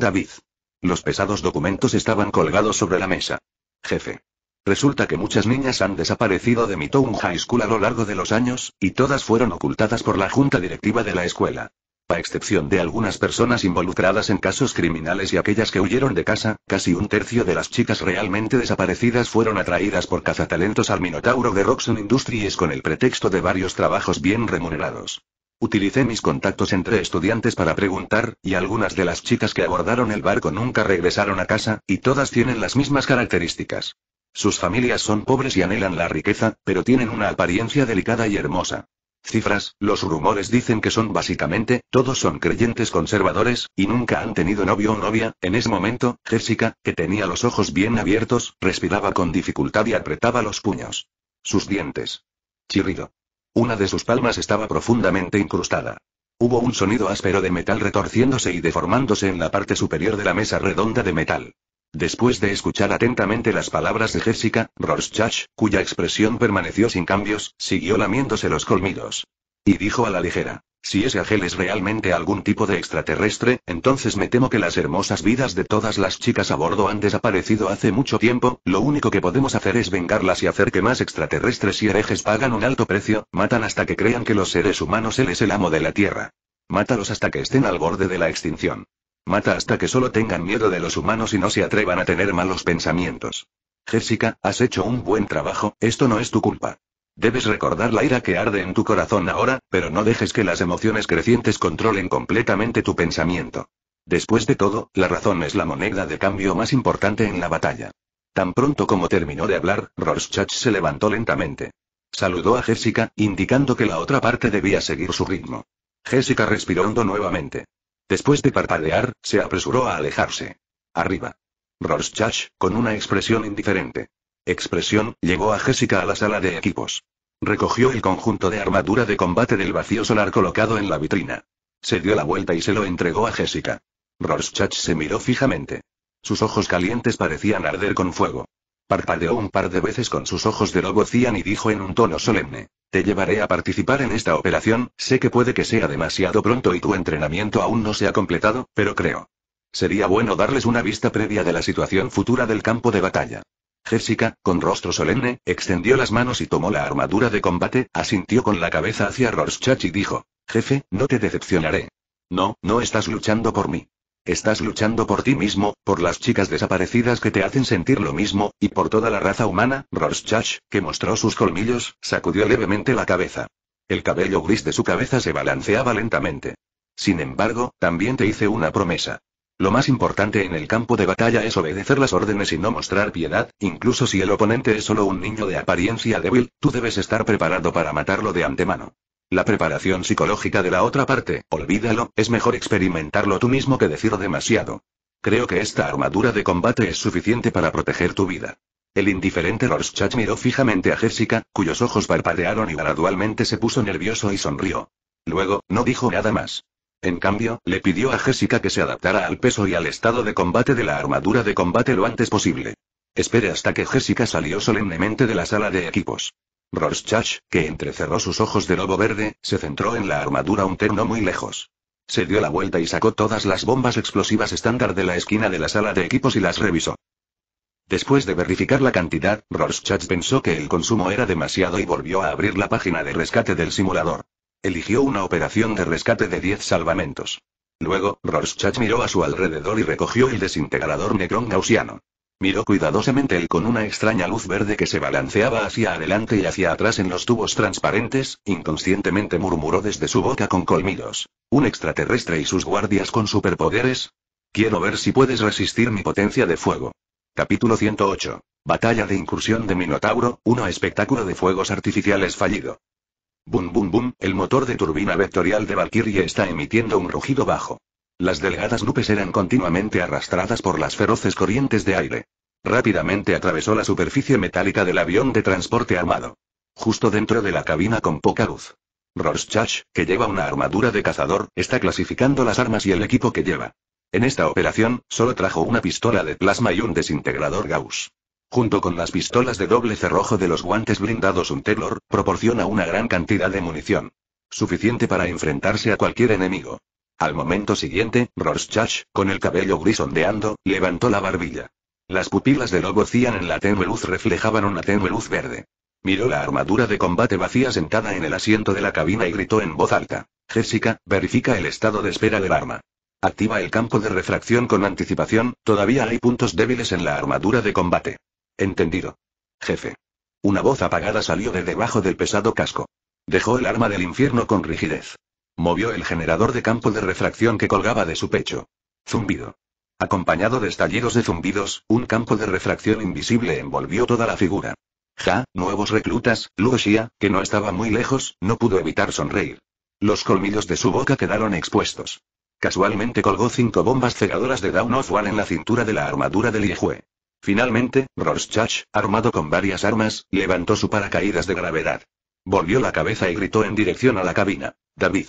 Los pesados documentos estaban colgados sobre la mesa. Jefe. Resulta que muchas niñas han desaparecido de mi High School a lo largo de los años, y todas fueron ocultadas por la junta directiva de la escuela a excepción de algunas personas involucradas en casos criminales y aquellas que huyeron de casa, casi un tercio de las chicas realmente desaparecidas fueron atraídas por cazatalentos al Minotauro de Roxon Industries con el pretexto de varios trabajos bien remunerados. Utilicé mis contactos entre estudiantes para preguntar, y algunas de las chicas que abordaron el barco nunca regresaron a casa, y todas tienen las mismas características. Sus familias son pobres y anhelan la riqueza, pero tienen una apariencia delicada y hermosa. Cifras, los rumores dicen que son básicamente, todos son creyentes conservadores, y nunca han tenido novio o novia, en ese momento, Jessica, que tenía los ojos bien abiertos, respiraba con dificultad y apretaba los puños. Sus dientes. Chirrido. Una de sus palmas estaba profundamente incrustada. Hubo un sonido áspero de metal retorciéndose y deformándose en la parte superior de la mesa redonda de metal. Después de escuchar atentamente las palabras de Jessica, Rorschach, cuya expresión permaneció sin cambios, siguió lamiéndose los colmidos. Y dijo a la ligera, si ese ángel es realmente algún tipo de extraterrestre, entonces me temo que las hermosas vidas de todas las chicas a bordo han desaparecido hace mucho tiempo, lo único que podemos hacer es vengarlas y hacer que más extraterrestres y herejes pagan un alto precio, matan hasta que crean que los seres humanos él es el amo de la Tierra. Mátalos hasta que estén al borde de la extinción. Mata hasta que solo tengan miedo de los humanos y no se atrevan a tener malos pensamientos. Jessica, has hecho un buen trabajo, esto no es tu culpa. Debes recordar la ira que arde en tu corazón ahora, pero no dejes que las emociones crecientes controlen completamente tu pensamiento. Después de todo, la razón es la moneda de cambio más importante en la batalla. Tan pronto como terminó de hablar, Rorschach se levantó lentamente. Saludó a Jessica, indicando que la otra parte debía seguir su ritmo. Jessica respiró hondo nuevamente. Después de parpadear, se apresuró a alejarse. Arriba. Rorschach, con una expresión indiferente. Expresión, llegó a Jessica a la sala de equipos. Recogió el conjunto de armadura de combate del vacío solar colocado en la vitrina. Se dio la vuelta y se lo entregó a Jessica. Rorschach se miró fijamente. Sus ojos calientes parecían arder con fuego. Parpadeó un par de veces con sus ojos de lobo cian y dijo en un tono solemne. Te llevaré a participar en esta operación, sé que puede que sea demasiado pronto y tu entrenamiento aún no se ha completado, pero creo. Sería bueno darles una vista previa de la situación futura del campo de batalla. Jessica, con rostro solemne, extendió las manos y tomó la armadura de combate, asintió con la cabeza hacia Rorschach y dijo. Jefe, no te decepcionaré. No, no estás luchando por mí. Estás luchando por ti mismo, por las chicas desaparecidas que te hacen sentir lo mismo, y por toda la raza humana, Rorschach, que mostró sus colmillos, sacudió levemente la cabeza. El cabello gris de su cabeza se balanceaba lentamente. Sin embargo, también te hice una promesa. Lo más importante en el campo de batalla es obedecer las órdenes y no mostrar piedad, incluso si el oponente es solo un niño de apariencia débil, tú debes estar preparado para matarlo de antemano. La preparación psicológica de la otra parte, olvídalo, es mejor experimentarlo tú mismo que decir demasiado. Creo que esta armadura de combate es suficiente para proteger tu vida. El indiferente Rorschach miró fijamente a Jessica, cuyos ojos parpadearon y gradualmente se puso nervioso y sonrió. Luego, no dijo nada más. En cambio, le pidió a Jessica que se adaptara al peso y al estado de combate de la armadura de combate lo antes posible. Espere hasta que Jessica salió solemnemente de la sala de equipos. Rorschach, que entrecerró sus ojos de lobo verde, se centró en la armadura un terno muy lejos. Se dio la vuelta y sacó todas las bombas explosivas estándar de la esquina de la sala de equipos y las revisó. Después de verificar la cantidad, Rorschach pensó que el consumo era demasiado y volvió a abrir la página de rescate del simulador. Eligió una operación de rescate de 10 salvamentos. Luego, Rorschach miró a su alrededor y recogió el desintegrador necrón gaussiano. Miró cuidadosamente él con una extraña luz verde que se balanceaba hacia adelante y hacia atrás en los tubos transparentes, inconscientemente murmuró desde su boca con colmidos. ¿Un extraterrestre y sus guardias con superpoderes? Quiero ver si puedes resistir mi potencia de fuego. Capítulo 108. Batalla de incursión de Minotauro, uno espectáculo de fuegos artificiales fallido. Bum bum bum, el motor de turbina vectorial de Valkyrie está emitiendo un rugido bajo. Las delegadas nubes eran continuamente arrastradas por las feroces corrientes de aire. Rápidamente atravesó la superficie metálica del avión de transporte armado. Justo dentro de la cabina con poca luz. Rorschach, que lleva una armadura de cazador, está clasificando las armas y el equipo que lleva. En esta operación, solo trajo una pistola de plasma y un desintegrador Gauss. Junto con las pistolas de doble cerrojo de los guantes blindados un Taylor, proporciona una gran cantidad de munición. Suficiente para enfrentarse a cualquier enemigo. Al momento siguiente, Rorschach, con el cabello gris ondeando, levantó la barbilla. Las pupilas de Lobo Cian en la tenue luz reflejaban una tenue luz verde. Miró la armadura de combate vacía sentada en el asiento de la cabina y gritó en voz alta. Jessica, verifica el estado de espera del arma. Activa el campo de refracción con anticipación, todavía hay puntos débiles en la armadura de combate. Entendido. Jefe. Una voz apagada salió de debajo del pesado casco. Dejó el arma del infierno con rigidez. Movió el generador de campo de refracción que colgaba de su pecho. Zumbido. Acompañado de estallidos de zumbidos, un campo de refracción invisible envolvió toda la figura. Ja, nuevos reclutas, Luoxia, que no estaba muy lejos, no pudo evitar sonreír. Los colmillos de su boca quedaron expuestos. Casualmente colgó cinco bombas cegadoras de Dawn of One en la cintura de la armadura de Liegue. Finalmente, Rorschach, armado con varias armas, levantó su paracaídas de gravedad. Volvió la cabeza y gritó en dirección a la cabina. David.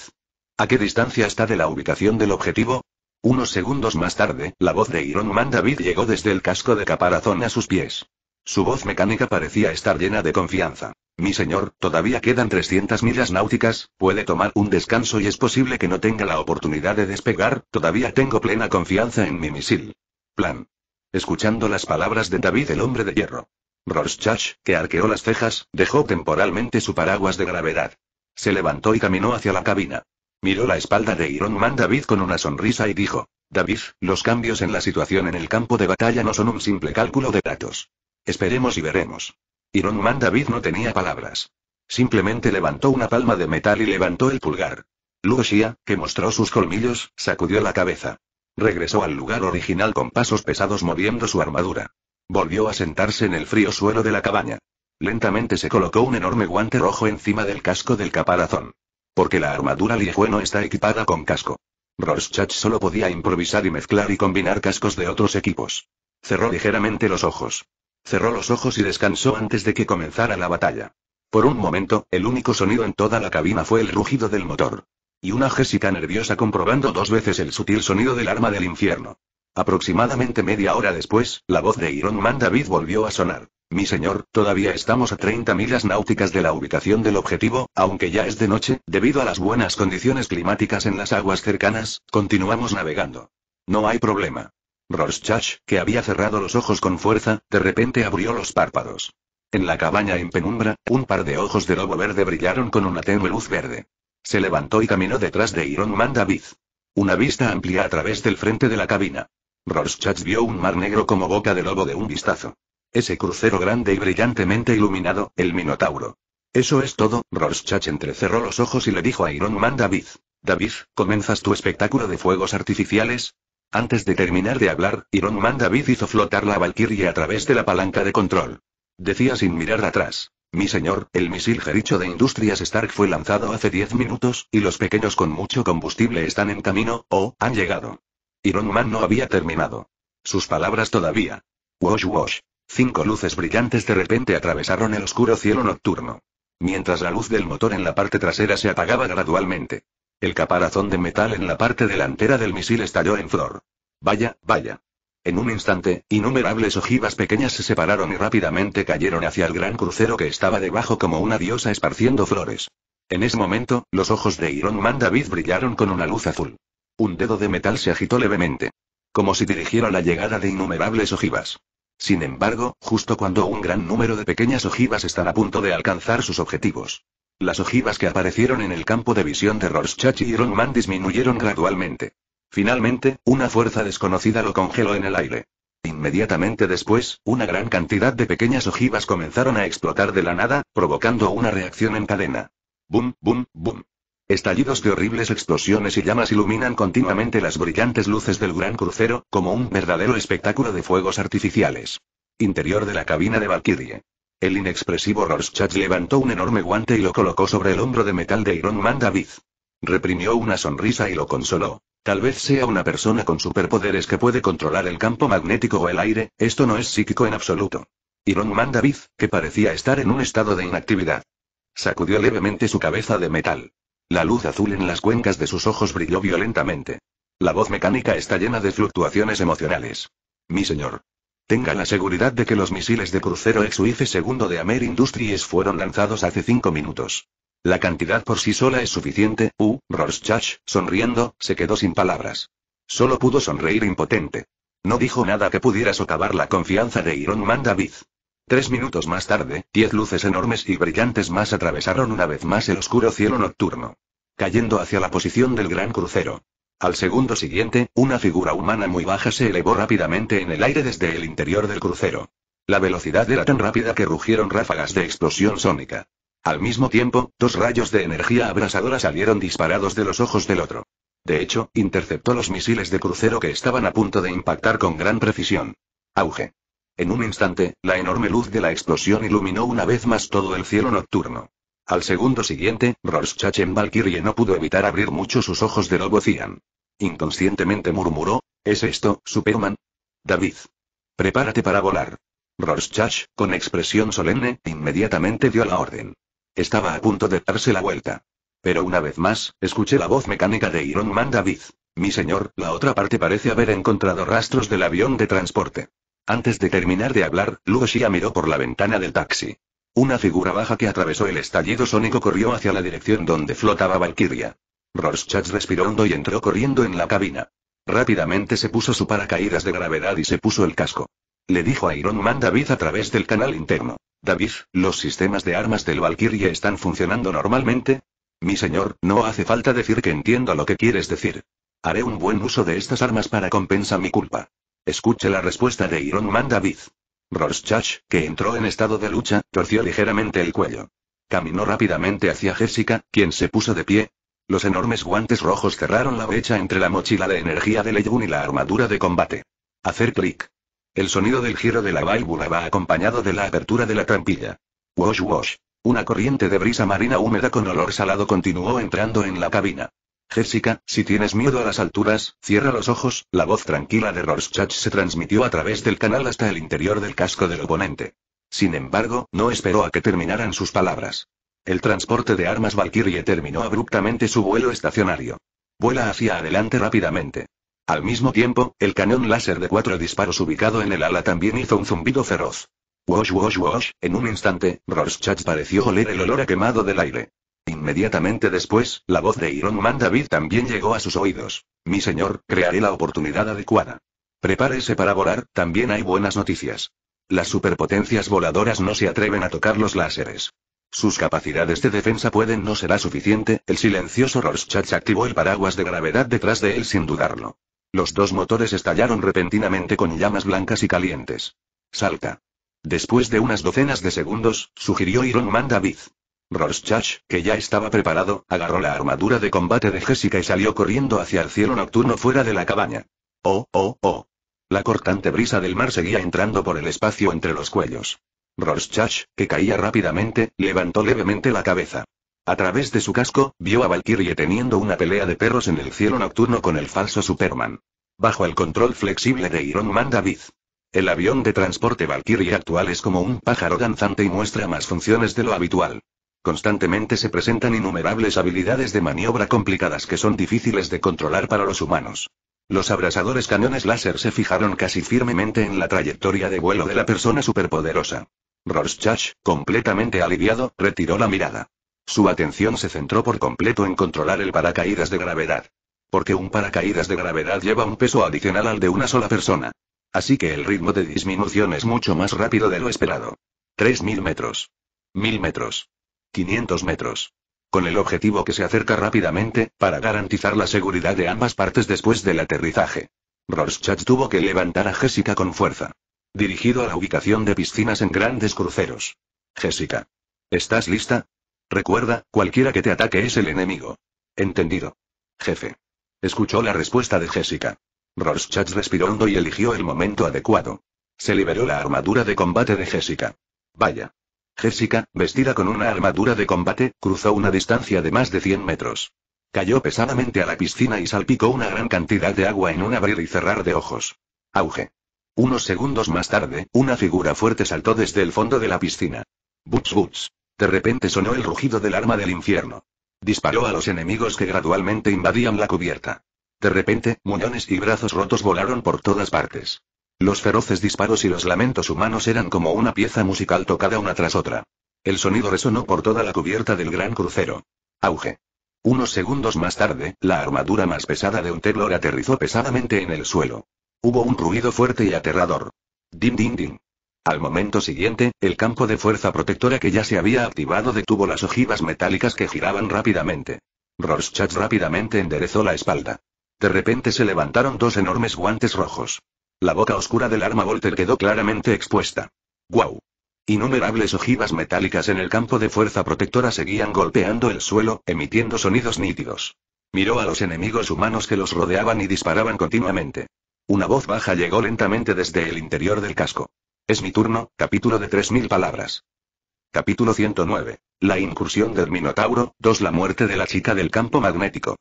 ¿A qué distancia está de la ubicación del objetivo? Unos segundos más tarde, la voz de Iron Man David llegó desde el casco de caparazón a sus pies. Su voz mecánica parecía estar llena de confianza. Mi señor, todavía quedan 300 millas náuticas, puede tomar un descanso y es posible que no tenga la oportunidad de despegar, todavía tengo plena confianza en mi misil. Plan. Escuchando las palabras de David el hombre de hierro. Rorschach, que arqueó las cejas, dejó temporalmente su paraguas de gravedad. Se levantó y caminó hacia la cabina. Miró la espalda de Iron Man David con una sonrisa y dijo, David, los cambios en la situación en el campo de batalla no son un simple cálculo de datos. Esperemos y veremos. Iron Man David no tenía palabras. Simplemente levantó una palma de metal y levantó el pulgar. Xia, que mostró sus colmillos, sacudió la cabeza. Regresó al lugar original con pasos pesados moviendo su armadura. Volvió a sentarse en el frío suelo de la cabaña. Lentamente se colocó un enorme guante rojo encima del casco del caparazón. Porque la armadura Ligüe no está equipada con casco. Rorschach solo podía improvisar y mezclar y combinar cascos de otros equipos. Cerró ligeramente los ojos. Cerró los ojos y descansó antes de que comenzara la batalla. Por un momento, el único sonido en toda la cabina fue el rugido del motor. Y una Jessica nerviosa comprobando dos veces el sutil sonido del arma del infierno. Aproximadamente media hora después, la voz de Iron Man David volvió a sonar. Mi señor, todavía estamos a 30 millas náuticas de la ubicación del objetivo, aunque ya es de noche, debido a las buenas condiciones climáticas en las aguas cercanas, continuamos navegando. No hay problema. Rorschach, que había cerrado los ojos con fuerza, de repente abrió los párpados. En la cabaña en penumbra, un par de ojos de lobo verde brillaron con una tenue luz verde. Se levantó y caminó detrás de Iron Man David. Una vista amplia a través del frente de la cabina. Rorschach vio un mar negro como boca de lobo de un vistazo. Ese crucero grande y brillantemente iluminado, el Minotauro. Eso es todo, Rorschach entrecerró los ojos y le dijo a Iron Man David. David, ¿comenzas tu espectáculo de fuegos artificiales? Antes de terminar de hablar, Iron Man David hizo flotar la Valkyrie a través de la palanca de control. Decía sin mirar atrás. Mi señor, el misil Jericho de Industrias Stark fue lanzado hace 10 minutos, y los pequeños con mucho combustible están en camino, o, han llegado. Iron Man no había terminado. Sus palabras todavía. Wash wash. Cinco luces brillantes de repente atravesaron el oscuro cielo nocturno. Mientras la luz del motor en la parte trasera se apagaba gradualmente. El caparazón de metal en la parte delantera del misil estalló en flor. Vaya, vaya. En un instante, innumerables ojivas pequeñas se separaron y rápidamente cayeron hacia el gran crucero que estaba debajo como una diosa esparciendo flores. En ese momento, los ojos de Iron Man David brillaron con una luz azul. Un dedo de metal se agitó levemente. Como si dirigiera la llegada de innumerables ojivas. Sin embargo, justo cuando un gran número de pequeñas ojivas están a punto de alcanzar sus objetivos. Las ojivas que aparecieron en el campo de visión de Rorschach y Iron disminuyeron gradualmente. Finalmente, una fuerza desconocida lo congeló en el aire. Inmediatamente después, una gran cantidad de pequeñas ojivas comenzaron a explotar de la nada, provocando una reacción en cadena. Boom, boom, boom. Estallidos de horribles explosiones y llamas iluminan continuamente las brillantes luces del gran crucero, como un verdadero espectáculo de fuegos artificiales. Interior de la cabina de Valkyrie. El inexpresivo Rorschach levantó un enorme guante y lo colocó sobre el hombro de metal de Iron Man David. Reprimió una sonrisa y lo consoló. Tal vez sea una persona con superpoderes que puede controlar el campo magnético o el aire, esto no es psíquico en absoluto. Iron Man David, que parecía estar en un estado de inactividad. Sacudió levemente su cabeza de metal. La luz azul en las cuencas de sus ojos brilló violentamente. La voz mecánica está llena de fluctuaciones emocionales. Mi señor. Tenga la seguridad de que los misiles de crucero ex-UIF segundo de Amer Industries fueron lanzados hace cinco minutos. La cantidad por sí sola es suficiente, U, Rorschach, sonriendo, se quedó sin palabras. Solo pudo sonreír impotente. No dijo nada que pudiera socavar la confianza de Iron Man David. Tres minutos más tarde, diez luces enormes y brillantes más atravesaron una vez más el oscuro cielo nocturno, cayendo hacia la posición del gran crucero. Al segundo siguiente, una figura humana muy baja se elevó rápidamente en el aire desde el interior del crucero. La velocidad era tan rápida que rugieron ráfagas de explosión sónica. Al mismo tiempo, dos rayos de energía abrasadora salieron disparados de los ojos del otro. De hecho, interceptó los misiles de crucero que estaban a punto de impactar con gran precisión. Auge. En un instante, la enorme luz de la explosión iluminó una vez más todo el cielo nocturno. Al segundo siguiente, Rorschach en Valkyrie no pudo evitar abrir mucho sus ojos de lobo cian. Inconscientemente murmuró, ¿es esto, Superman? David. Prepárate para volar. Rorschach, con expresión solemne, inmediatamente dio la orden. Estaba a punto de darse la vuelta. Pero una vez más, escuché la voz mecánica de Iron Man David. Mi señor, la otra parte parece haber encontrado rastros del avión de transporte. Antes de terminar de hablar, Lugosia miró por la ventana del taxi. Una figura baja que atravesó el estallido sónico corrió hacia la dirección donde flotaba Valkyria. Rorschach respiró hondo y entró corriendo en la cabina. Rápidamente se puso su paracaídas de gravedad y se puso el casco. Le dijo a Iron Man David a través del canal interno. David, los sistemas de armas del Valkyria están funcionando normalmente. Mi señor, no hace falta decir que entiendo lo que quieres decir. Haré un buen uso de estas armas para compensar mi culpa. Escuche la respuesta de Iron Man David. Rorschach, que entró en estado de lucha, torció ligeramente el cuello. Caminó rápidamente hacia Jessica, quien se puso de pie. Los enormes guantes rojos cerraron la brecha entre la mochila de energía de Leyun y la armadura de combate. Hacer clic. El sonido del giro de la válvula va acompañado de la apertura de la trampilla. Wash wash. Una corriente de brisa marina húmeda con olor salado continuó entrando en la cabina. Jessica, si tienes miedo a las alturas, cierra los ojos, la voz tranquila de Rorschach se transmitió a través del canal hasta el interior del casco del oponente. Sin embargo, no esperó a que terminaran sus palabras. El transporte de armas Valkyrie terminó abruptamente su vuelo estacionario. Vuela hacia adelante rápidamente. Al mismo tiempo, el cañón láser de cuatro disparos ubicado en el ala también hizo un zumbido feroz. Wash, wash, wash, en un instante, Rorschach pareció oler el olor a quemado del aire. Inmediatamente después, la voz de Iron Man David también llegó a sus oídos. Mi señor, crearé la oportunidad adecuada. Prepárese para volar, también hay buenas noticias. Las superpotencias voladoras no se atreven a tocar los láseres. Sus capacidades de defensa pueden no será suficiente, el silencioso Rorschach activó el paraguas de gravedad detrás de él sin dudarlo. Los dos motores estallaron repentinamente con llamas blancas y calientes. Salta. Después de unas docenas de segundos, sugirió Iron Man David. Rorschach, que ya estaba preparado, agarró la armadura de combate de Jessica y salió corriendo hacia el cielo nocturno fuera de la cabaña. Oh, oh, oh. La cortante brisa del mar seguía entrando por el espacio entre los cuellos. Rorschach, que caía rápidamente, levantó levemente la cabeza. A través de su casco, vio a Valkyrie teniendo una pelea de perros en el cielo nocturno con el falso Superman. Bajo el control flexible de Iron Man David. El avión de transporte Valkyrie actual es como un pájaro danzante y muestra más funciones de lo habitual. Constantemente se presentan innumerables habilidades de maniobra complicadas que son difíciles de controlar para los humanos. Los abrasadores cañones láser se fijaron casi firmemente en la trayectoria de vuelo de la persona superpoderosa. Rorschach, completamente aliviado, retiró la mirada. Su atención se centró por completo en controlar el paracaídas de gravedad. Porque un paracaídas de gravedad lleva un peso adicional al de una sola persona. Así que el ritmo de disminución es mucho más rápido de lo esperado. 3.000 metros. 1.000 metros. 500 metros. Con el objetivo que se acerca rápidamente, para garantizar la seguridad de ambas partes después del aterrizaje. Rorschach tuvo que levantar a Jessica con fuerza. Dirigido a la ubicación de piscinas en grandes cruceros. Jessica. ¿Estás lista? Recuerda, cualquiera que te ataque es el enemigo. Entendido. Jefe. Escuchó la respuesta de Jessica. Rorschach respiró hondo y eligió el momento adecuado. Se liberó la armadura de combate de Jessica. Vaya. Jessica, vestida con una armadura de combate, cruzó una distancia de más de 100 metros. Cayó pesadamente a la piscina y salpicó una gran cantidad de agua en un abrir y cerrar de ojos. Auge. Unos segundos más tarde, una figura fuerte saltó desde el fondo de la piscina. Butch buts De repente sonó el rugido del arma del infierno. Disparó a los enemigos que gradualmente invadían la cubierta. De repente, muñones y brazos rotos volaron por todas partes. Los feroces disparos y los lamentos humanos eran como una pieza musical tocada una tras otra. El sonido resonó por toda la cubierta del gran crucero. Auge. Unos segundos más tarde, la armadura más pesada de un telor aterrizó pesadamente en el suelo. Hubo un ruido fuerte y aterrador. Dim ding din. Al momento siguiente, el campo de fuerza protectora que ya se había activado detuvo las ojivas metálicas que giraban rápidamente. Rorschach rápidamente enderezó la espalda. De repente se levantaron dos enormes guantes rojos. La boca oscura del arma Volter quedó claramente expuesta. ¡Guau! Innumerables ojivas metálicas en el campo de fuerza protectora seguían golpeando el suelo, emitiendo sonidos nítidos. Miró a los enemigos humanos que los rodeaban y disparaban continuamente. Una voz baja llegó lentamente desde el interior del casco. Es mi turno, capítulo de 3.000 palabras. Capítulo 109. La incursión del Minotauro, 2. La muerte de la chica del campo magnético.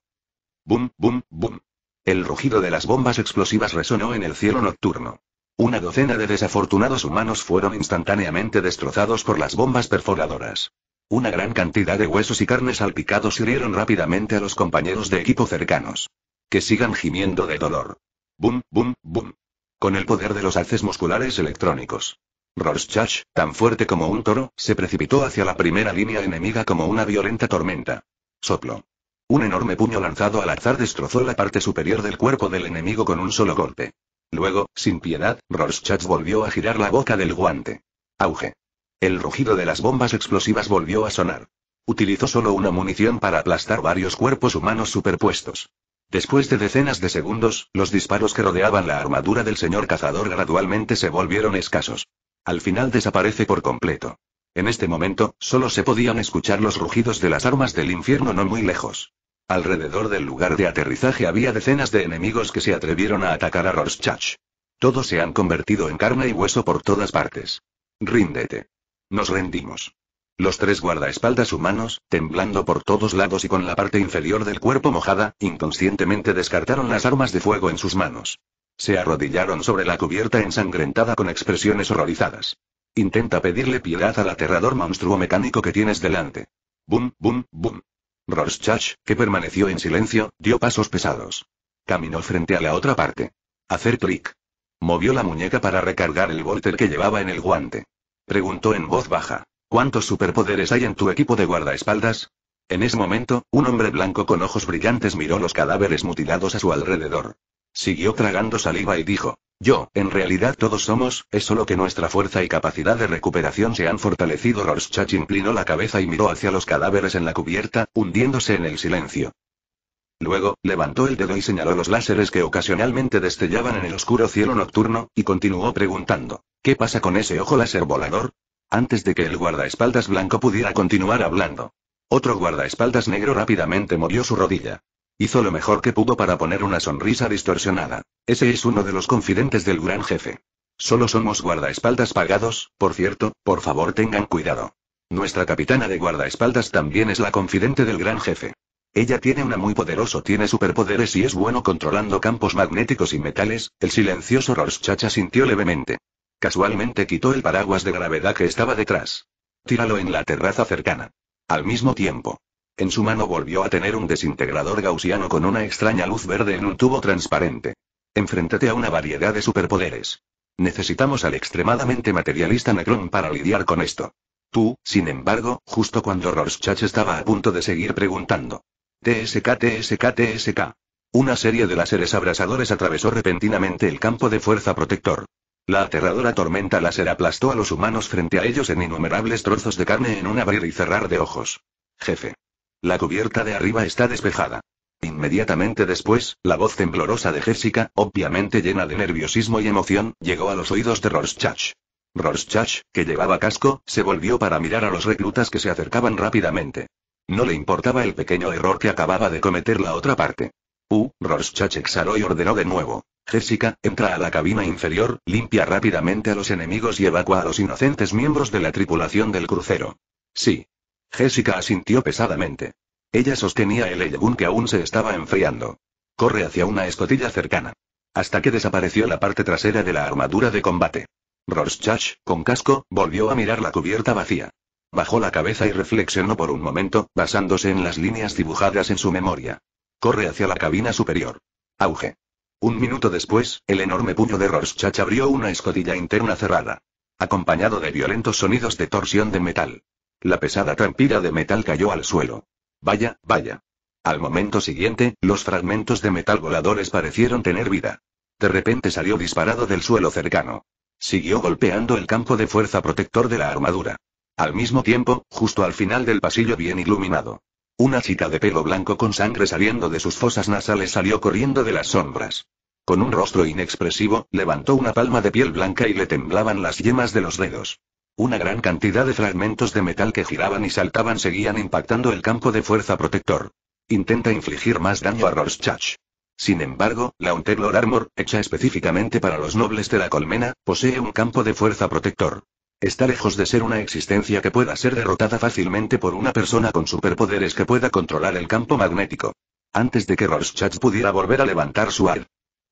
Bum, bum, bum. El rugido de las bombas explosivas resonó en el cielo nocturno. Una docena de desafortunados humanos fueron instantáneamente destrozados por las bombas perforadoras. Una gran cantidad de huesos y carnes salpicados hirieron rápidamente a los compañeros de equipo cercanos. Que sigan gimiendo de dolor. Bum, bum, bum. Con el poder de los haces musculares electrónicos. Rorschach, tan fuerte como un toro, se precipitó hacia la primera línea enemiga como una violenta tormenta. Soplo. Un enorme puño lanzado al azar destrozó la parte superior del cuerpo del enemigo con un solo golpe. Luego, sin piedad, Rorschach volvió a girar la boca del guante. Auge. El rugido de las bombas explosivas volvió a sonar. Utilizó solo una munición para aplastar varios cuerpos humanos superpuestos. Después de decenas de segundos, los disparos que rodeaban la armadura del señor cazador gradualmente se volvieron escasos. Al final desaparece por completo. En este momento, solo se podían escuchar los rugidos de las armas del infierno no muy lejos. Alrededor del lugar de aterrizaje había decenas de enemigos que se atrevieron a atacar a Rorschach. Todos se han convertido en carne y hueso por todas partes. Ríndete. Nos rendimos. Los tres guardaespaldas humanos, temblando por todos lados y con la parte inferior del cuerpo mojada, inconscientemente descartaron las armas de fuego en sus manos. Se arrodillaron sobre la cubierta ensangrentada con expresiones horrorizadas. Intenta pedirle piedad al aterrador monstruo mecánico que tienes delante. Bum, bum, bum. Rorschach, que permaneció en silencio, dio pasos pesados. Caminó frente a la otra parte. Hacer clic. Movió la muñeca para recargar el volter que llevaba en el guante. Preguntó en voz baja. ¿Cuántos superpoderes hay en tu equipo de guardaespaldas? En ese momento, un hombre blanco con ojos brillantes miró los cadáveres mutilados a su alrededor. Siguió tragando saliva y dijo. Yo, en realidad todos somos, es solo que nuestra fuerza y capacidad de recuperación se han fortalecido. Rorschach inclinó la cabeza y miró hacia los cadáveres en la cubierta, hundiéndose en el silencio. Luego, levantó el dedo y señaló los láseres que ocasionalmente destellaban en el oscuro cielo nocturno, y continuó preguntando, ¿qué pasa con ese ojo láser volador? Antes de que el guardaespaldas blanco pudiera continuar hablando. Otro guardaespaldas negro rápidamente movió su rodilla. Hizo lo mejor que pudo para poner una sonrisa distorsionada. Ese es uno de los confidentes del gran jefe. Solo somos guardaespaldas pagados, por cierto, por favor tengan cuidado. Nuestra capitana de guardaespaldas también es la confidente del gran jefe. Ella tiene una muy poderoso, tiene superpoderes y es bueno controlando campos magnéticos y metales, el silencioso Rorschach sintió levemente. Casualmente quitó el paraguas de gravedad que estaba detrás. Tíralo en la terraza cercana. Al mismo tiempo, en su mano volvió a tener un desintegrador gaussiano con una extraña luz verde en un tubo transparente. Enfréntate a una variedad de superpoderes. Necesitamos al extremadamente materialista Necron para lidiar con esto. Tú, sin embargo, justo cuando Rorschach estaba a punto de seguir preguntando. TSK, TSK, TSK. Una serie de láseres abrasadores atravesó repentinamente el campo de fuerza protector. La aterradora tormenta láser aplastó a los humanos frente a ellos en innumerables trozos de carne en un abrir y cerrar de ojos. Jefe. La cubierta de arriba está despejada. Inmediatamente después, la voz temblorosa de Jessica, obviamente llena de nerviosismo y emoción, llegó a los oídos de Rorschach. Rorschach, que llevaba casco, se volvió para mirar a los reclutas que se acercaban rápidamente. No le importaba el pequeño error que acababa de cometer la otra parte. Uh, Rorschach exhaló y ordenó de nuevo. Jessica, entra a la cabina inferior, limpia rápidamente a los enemigos y evacua a los inocentes miembros de la tripulación del crucero. Sí, Jessica asintió pesadamente. Ella sostenía el Eyabun que aún se estaba enfriando. Corre hacia una escotilla cercana. Hasta que desapareció la parte trasera de la armadura de combate. Rorschach, con casco, volvió a mirar la cubierta vacía. Bajó la cabeza y reflexionó por un momento, basándose en las líneas dibujadas en su memoria. Corre hacia la cabina superior. Auge. Un minuto después, el enorme puño de Rorschach abrió una escotilla interna cerrada. Acompañado de violentos sonidos de torsión de metal. La pesada trampilla de metal cayó al suelo. Vaya, vaya. Al momento siguiente, los fragmentos de metal voladores parecieron tener vida. De repente salió disparado del suelo cercano. Siguió golpeando el campo de fuerza protector de la armadura. Al mismo tiempo, justo al final del pasillo bien iluminado. Una chica de pelo blanco con sangre saliendo de sus fosas nasales salió corriendo de las sombras. Con un rostro inexpresivo, levantó una palma de piel blanca y le temblaban las yemas de los dedos. Una gran cantidad de fragmentos de metal que giraban y saltaban seguían impactando el campo de fuerza protector. Intenta infligir más daño a Rorschach. Sin embargo, la Unteglor Armor, hecha específicamente para los nobles de la colmena, posee un campo de fuerza protector. Está lejos de ser una existencia que pueda ser derrotada fácilmente por una persona con superpoderes que pueda controlar el campo magnético. Antes de que Rorschach pudiera volver a levantar su ar,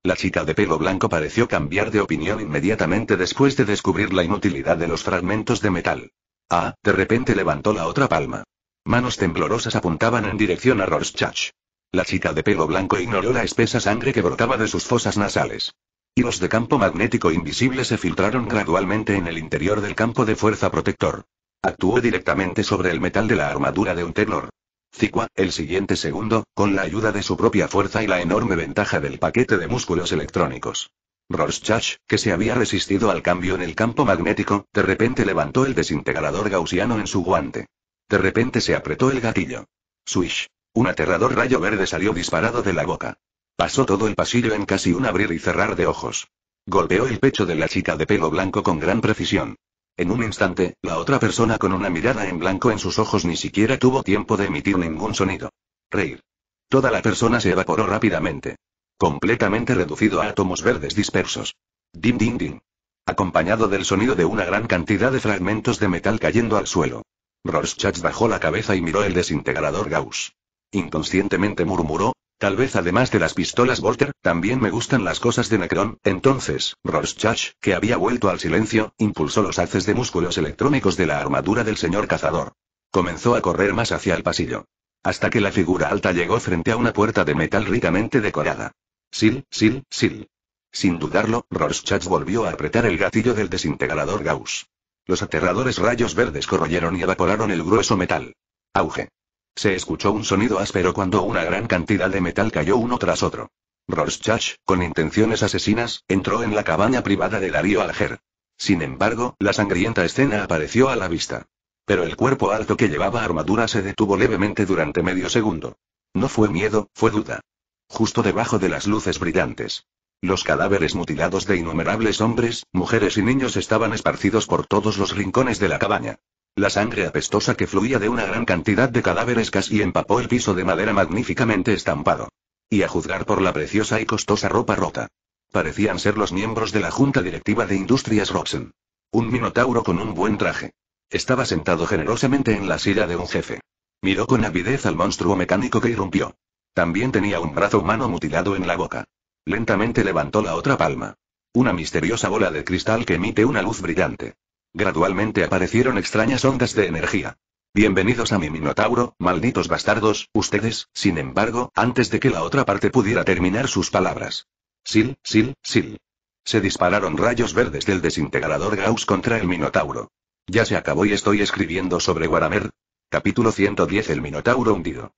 la chica de pelo blanco pareció cambiar de opinión inmediatamente después de descubrir la inutilidad de los fragmentos de metal. Ah, de repente levantó la otra palma. Manos temblorosas apuntaban en dirección a Rorschach. La chica de pelo blanco ignoró la espesa sangre que brotaba de sus fosas nasales. los de campo magnético invisible se filtraron gradualmente en el interior del campo de fuerza protector. Actuó directamente sobre el metal de la armadura de un tenor. Zicua, el siguiente segundo, con la ayuda de su propia fuerza y la enorme ventaja del paquete de músculos electrónicos. Rorschach, que se había resistido al cambio en el campo magnético, de repente levantó el desintegrador gaussiano en su guante. De repente se apretó el gatillo. Swish. Un aterrador rayo verde salió disparado de la boca. Pasó todo el pasillo en casi un abrir y cerrar de ojos. Golpeó el pecho de la chica de pelo blanco con gran precisión. En un instante, la otra persona con una mirada en blanco en sus ojos ni siquiera tuvo tiempo de emitir ningún sonido. Reír. Toda la persona se evaporó rápidamente. Completamente reducido a átomos verdes dispersos. Dim din din. Acompañado del sonido de una gran cantidad de fragmentos de metal cayendo al suelo. Rorschach bajó la cabeza y miró el desintegrador Gauss. Inconscientemente murmuró, Tal vez además de las pistolas Volter, también me gustan las cosas de Necron. Entonces, Rorschach, que había vuelto al silencio, impulsó los haces de músculos electrónicos de la armadura del señor cazador. Comenzó a correr más hacia el pasillo. Hasta que la figura alta llegó frente a una puerta de metal ricamente decorada. Sil, sil, sil. Sin dudarlo, Rorschach volvió a apretar el gatillo del desintegrador Gauss. Los aterradores rayos verdes corroyeron y evaporaron el grueso metal. Auge. Se escuchó un sonido áspero cuando una gran cantidad de metal cayó uno tras otro. Rorschach, con intenciones asesinas, entró en la cabaña privada de Darío Alger. Sin embargo, la sangrienta escena apareció a la vista. Pero el cuerpo alto que llevaba armadura se detuvo levemente durante medio segundo. No fue miedo, fue duda. Justo debajo de las luces brillantes. Los cadáveres mutilados de innumerables hombres, mujeres y niños estaban esparcidos por todos los rincones de la cabaña. La sangre apestosa que fluía de una gran cantidad de cadáveres casi empapó el piso de madera magníficamente estampado. Y a juzgar por la preciosa y costosa ropa rota. Parecían ser los miembros de la Junta Directiva de Industrias Roxen. Un minotauro con un buen traje. Estaba sentado generosamente en la silla de un jefe. Miró con avidez al monstruo mecánico que irrumpió. También tenía un brazo humano mutilado en la boca. Lentamente levantó la otra palma. Una misteriosa bola de cristal que emite una luz brillante. Gradualmente aparecieron extrañas ondas de energía. Bienvenidos a mi Minotauro, malditos bastardos, ustedes, sin embargo, antes de que la otra parte pudiera terminar sus palabras. Sil, sil, sil. Se dispararon rayos verdes del desintegrador Gauss contra el Minotauro. Ya se acabó y estoy escribiendo sobre Guaramer. Capítulo 110 El Minotauro hundido.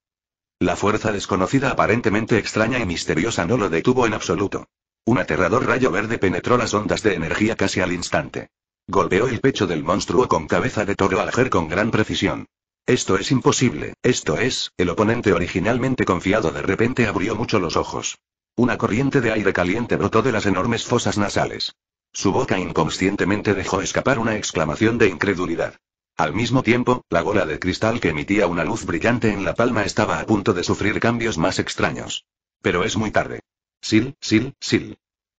La fuerza desconocida aparentemente extraña y misteriosa no lo detuvo en absoluto. Un aterrador rayo verde penetró las ondas de energía casi al instante. Golpeó el pecho del monstruo con cabeza de toro alger con gran precisión. Esto es imposible, esto es, el oponente originalmente confiado de repente abrió mucho los ojos. Una corriente de aire caliente brotó de las enormes fosas nasales. Su boca inconscientemente dejó escapar una exclamación de incredulidad. Al mismo tiempo, la gola de cristal que emitía una luz brillante en la palma estaba a punto de sufrir cambios más extraños. Pero es muy tarde. Sil, sil, sil.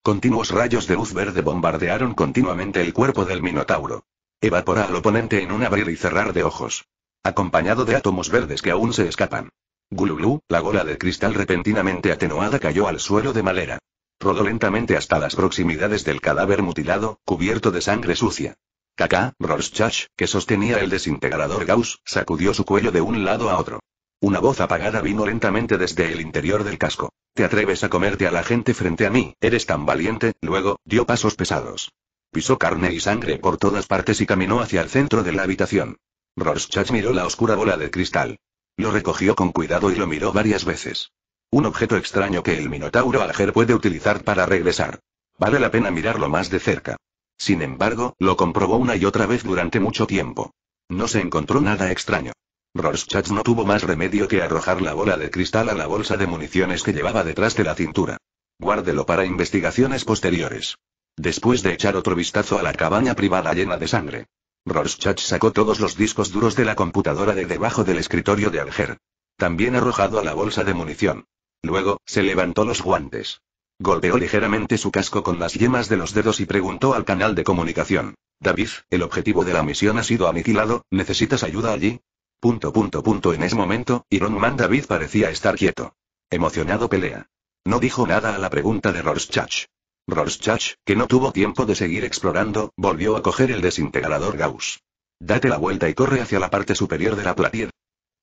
Continuos rayos de luz verde bombardearon continuamente el cuerpo del Minotauro. Evapora al oponente en un abrir y cerrar de ojos. Acompañado de átomos verdes que aún se escapan. Gululú, la gola de cristal repentinamente atenuada cayó al suelo de madera. Rodó lentamente hasta las proximidades del cadáver mutilado, cubierto de sangre sucia. Kaká, Rorschach, que sostenía el desintegrador Gauss, sacudió su cuello de un lado a otro. Una voz apagada vino lentamente desde el interior del casco. Te atreves a comerte a la gente frente a mí, eres tan valiente, luego, dio pasos pesados. Pisó carne y sangre por todas partes y caminó hacia el centro de la habitación. Rorschach miró la oscura bola de cristal. Lo recogió con cuidado y lo miró varias veces. Un objeto extraño que el Minotauro Alger puede utilizar para regresar. Vale la pena mirarlo más de cerca. Sin embargo, lo comprobó una y otra vez durante mucho tiempo. No se encontró nada extraño. Rorschach no tuvo más remedio que arrojar la bola de cristal a la bolsa de municiones que llevaba detrás de la cintura. Guárdelo para investigaciones posteriores. Después de echar otro vistazo a la cabaña privada llena de sangre, Rorschach sacó todos los discos duros de la computadora de debajo del escritorio de Alger. También arrojado a la bolsa de munición. Luego, se levantó los guantes. Golpeó ligeramente su casco con las yemas de los dedos y preguntó al canal de comunicación. David, el objetivo de la misión ha sido aniquilado, ¿necesitas ayuda allí? Punto punto en ese momento, Iron Man David parecía estar quieto. Emocionado pelea. No dijo nada a la pregunta de Rorschach. Rorschach, que no tuvo tiempo de seguir explorando, volvió a coger el desintegrador Gauss. Date la vuelta y corre hacia la parte superior de la platier.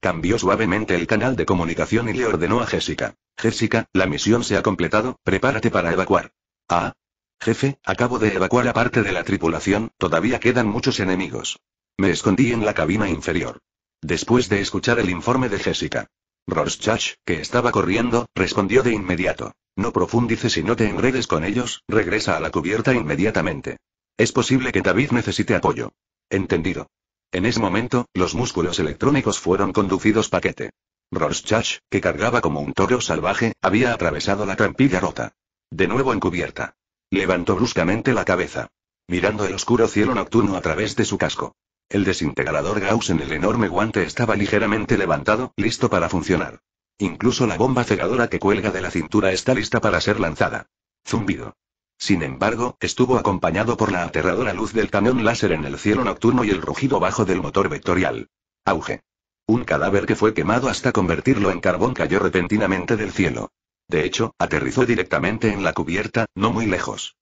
Cambió suavemente el canal de comunicación y le ordenó a Jessica. Jessica, la misión se ha completado, prepárate para evacuar. Ah. Jefe, acabo de evacuar a parte de la tripulación, todavía quedan muchos enemigos. Me escondí en la cabina inferior. Después de escuchar el informe de Jessica. Rorschach, que estaba corriendo, respondió de inmediato. No profundices y no te enredes con ellos, regresa a la cubierta inmediatamente. Es posible que David necesite apoyo. Entendido. En ese momento, los músculos electrónicos fueron conducidos paquete. Rorschach, que cargaba como un toro salvaje, había atravesado la trampilla rota. De nuevo en cubierta. Levantó bruscamente la cabeza. Mirando el oscuro cielo nocturno a través de su casco. El desintegrador Gauss en el enorme guante estaba ligeramente levantado, listo para funcionar. Incluso la bomba cegadora que cuelga de la cintura está lista para ser lanzada. Zumbido. Sin embargo, estuvo acompañado por la aterradora luz del cañón láser en el cielo nocturno y el rugido bajo del motor vectorial. Auge. Un cadáver que fue quemado hasta convertirlo en carbón cayó repentinamente del cielo. De hecho, aterrizó directamente en la cubierta, no muy lejos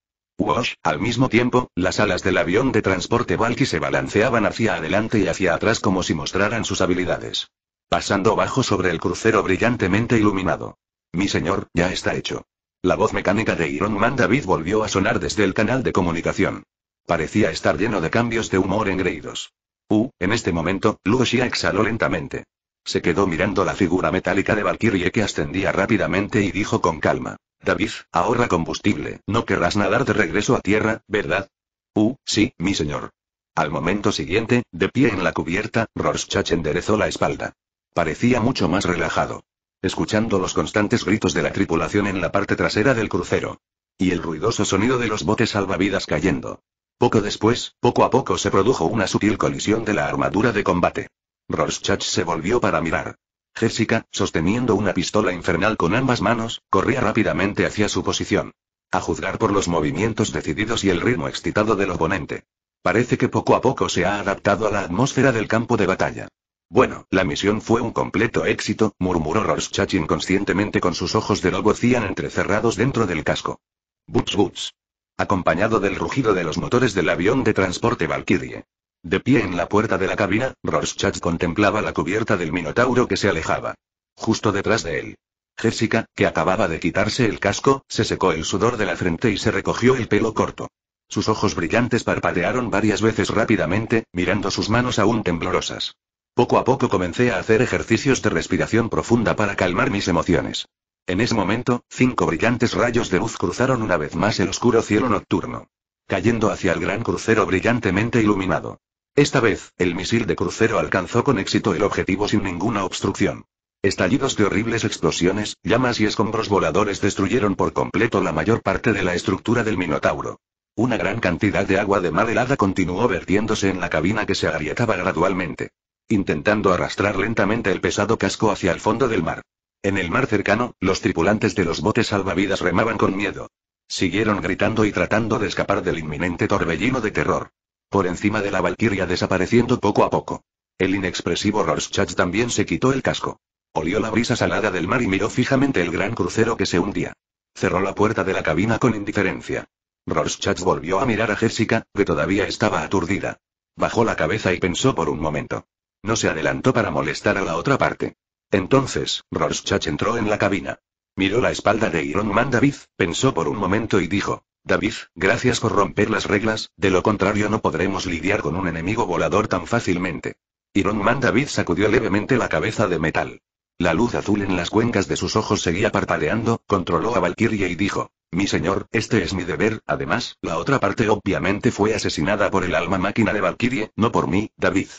al mismo tiempo, las alas del avión de transporte Valky se balanceaban hacia adelante y hacia atrás como si mostraran sus habilidades. Pasando bajo sobre el crucero brillantemente iluminado. Mi señor, ya está hecho. La voz mecánica de Iron Man David volvió a sonar desde el canal de comunicación. Parecía estar lleno de cambios de humor engreídos. Uh, en este momento, Lucia exhaló lentamente. Se quedó mirando la figura metálica de Valkyrie que ascendía rápidamente y dijo con calma. David, ahorra combustible, no querrás nadar de regreso a tierra, ¿verdad? Uh, sí, mi señor. Al momento siguiente, de pie en la cubierta, Rorschach enderezó la espalda. Parecía mucho más relajado. Escuchando los constantes gritos de la tripulación en la parte trasera del crucero. Y el ruidoso sonido de los botes salvavidas cayendo. Poco después, poco a poco se produjo una sutil colisión de la armadura de combate. Rorschach se volvió para mirar. Jessica, sosteniendo una pistola infernal con ambas manos, corría rápidamente hacia su posición. A juzgar por los movimientos decididos y el ritmo excitado del oponente. Parece que poco a poco se ha adaptado a la atmósfera del campo de batalla. Bueno, la misión fue un completo éxito, murmuró Rorschach inconscientemente con sus ojos de lobo cían entrecerrados dentro del casco. Boots, boots, Acompañado del rugido de los motores del avión de transporte Valkyrie. De pie en la puerta de la cabina, Rorschach contemplaba la cubierta del minotauro que se alejaba. Justo detrás de él. Jessica, que acababa de quitarse el casco, se secó el sudor de la frente y se recogió el pelo corto. Sus ojos brillantes parpadearon varias veces rápidamente, mirando sus manos aún temblorosas. Poco a poco comencé a hacer ejercicios de respiración profunda para calmar mis emociones. En ese momento, cinco brillantes rayos de luz cruzaron una vez más el oscuro cielo nocturno, cayendo hacia el gran crucero brillantemente iluminado. Esta vez, el misil de crucero alcanzó con éxito el objetivo sin ninguna obstrucción. Estallidos de horribles explosiones, llamas y escombros voladores destruyeron por completo la mayor parte de la estructura del Minotauro. Una gran cantidad de agua de mar helada continuó vertiéndose en la cabina que se agrietaba gradualmente, intentando arrastrar lentamente el pesado casco hacia el fondo del mar. En el mar cercano, los tripulantes de los botes salvavidas remaban con miedo. Siguieron gritando y tratando de escapar del inminente torbellino de terror por encima de la valquiria desapareciendo poco a poco. El inexpresivo Rorschach también se quitó el casco. Olió la brisa salada del mar y miró fijamente el gran crucero que se hundía. Cerró la puerta de la cabina con indiferencia. Rorschach volvió a mirar a Jessica, que todavía estaba aturdida. Bajó la cabeza y pensó por un momento. No se adelantó para molestar a la otra parte. Entonces, Rorschach entró en la cabina. Miró la espalda de Iron Man David, pensó por un momento y dijo. David, gracias por romper las reglas, de lo contrario no podremos lidiar con un enemigo volador tan fácilmente. Iron Man David sacudió levemente la cabeza de metal. La luz azul en las cuencas de sus ojos seguía parpadeando, controló a Valkyrie y dijo, mi señor, este es mi deber, además, la otra parte obviamente fue asesinada por el alma máquina de Valkyrie, no por mí, David.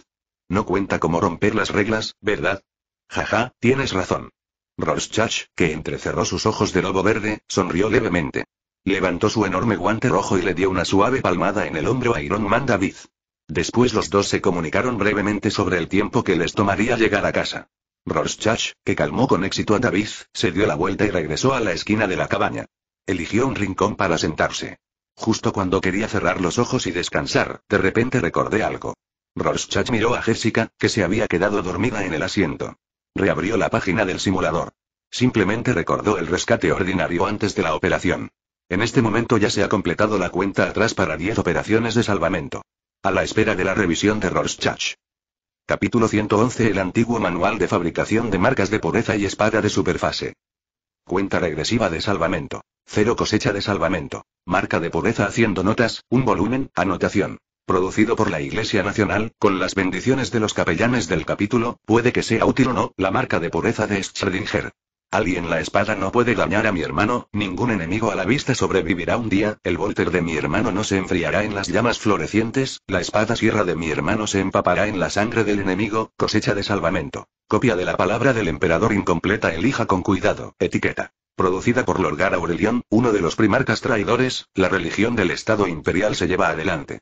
No cuenta como romper las reglas, ¿verdad? Jaja, tienes razón. Rorschach, que entrecerró sus ojos de lobo verde, sonrió levemente. Levantó su enorme guante rojo y le dio una suave palmada en el hombro a Iron Man David. Después los dos se comunicaron brevemente sobre el tiempo que les tomaría llegar a casa. Rorschach, que calmó con éxito a David, se dio la vuelta y regresó a la esquina de la cabaña. Eligió un rincón para sentarse. Justo cuando quería cerrar los ojos y descansar, de repente recordé algo. Rorschach miró a Jessica, que se había quedado dormida en el asiento. Reabrió la página del simulador. Simplemente recordó el rescate ordinario antes de la operación. En este momento ya se ha completado la cuenta atrás para 10 operaciones de salvamento. A la espera de la revisión de Rorschach. Capítulo 111 El antiguo manual de fabricación de marcas de pureza y espada de superfase. Cuenta regresiva de salvamento. Cero cosecha de salvamento. Marca de pureza haciendo notas, un volumen, anotación. Producido por la Iglesia Nacional, con las bendiciones de los capellanes del capítulo, puede que sea útil o no, la marca de pureza de Schrödinger. Alguien la espada no puede dañar a mi hermano, ningún enemigo a la vista sobrevivirá un día, el volter de mi hermano no se enfriará en las llamas florecientes, la espada sierra de mi hermano se empapará en la sangre del enemigo, cosecha de salvamento. Copia de la palabra del emperador incompleta elija con cuidado, etiqueta. Producida por Lorgar Aurelión, uno de los primarcas traidores, la religión del Estado imperial se lleva adelante.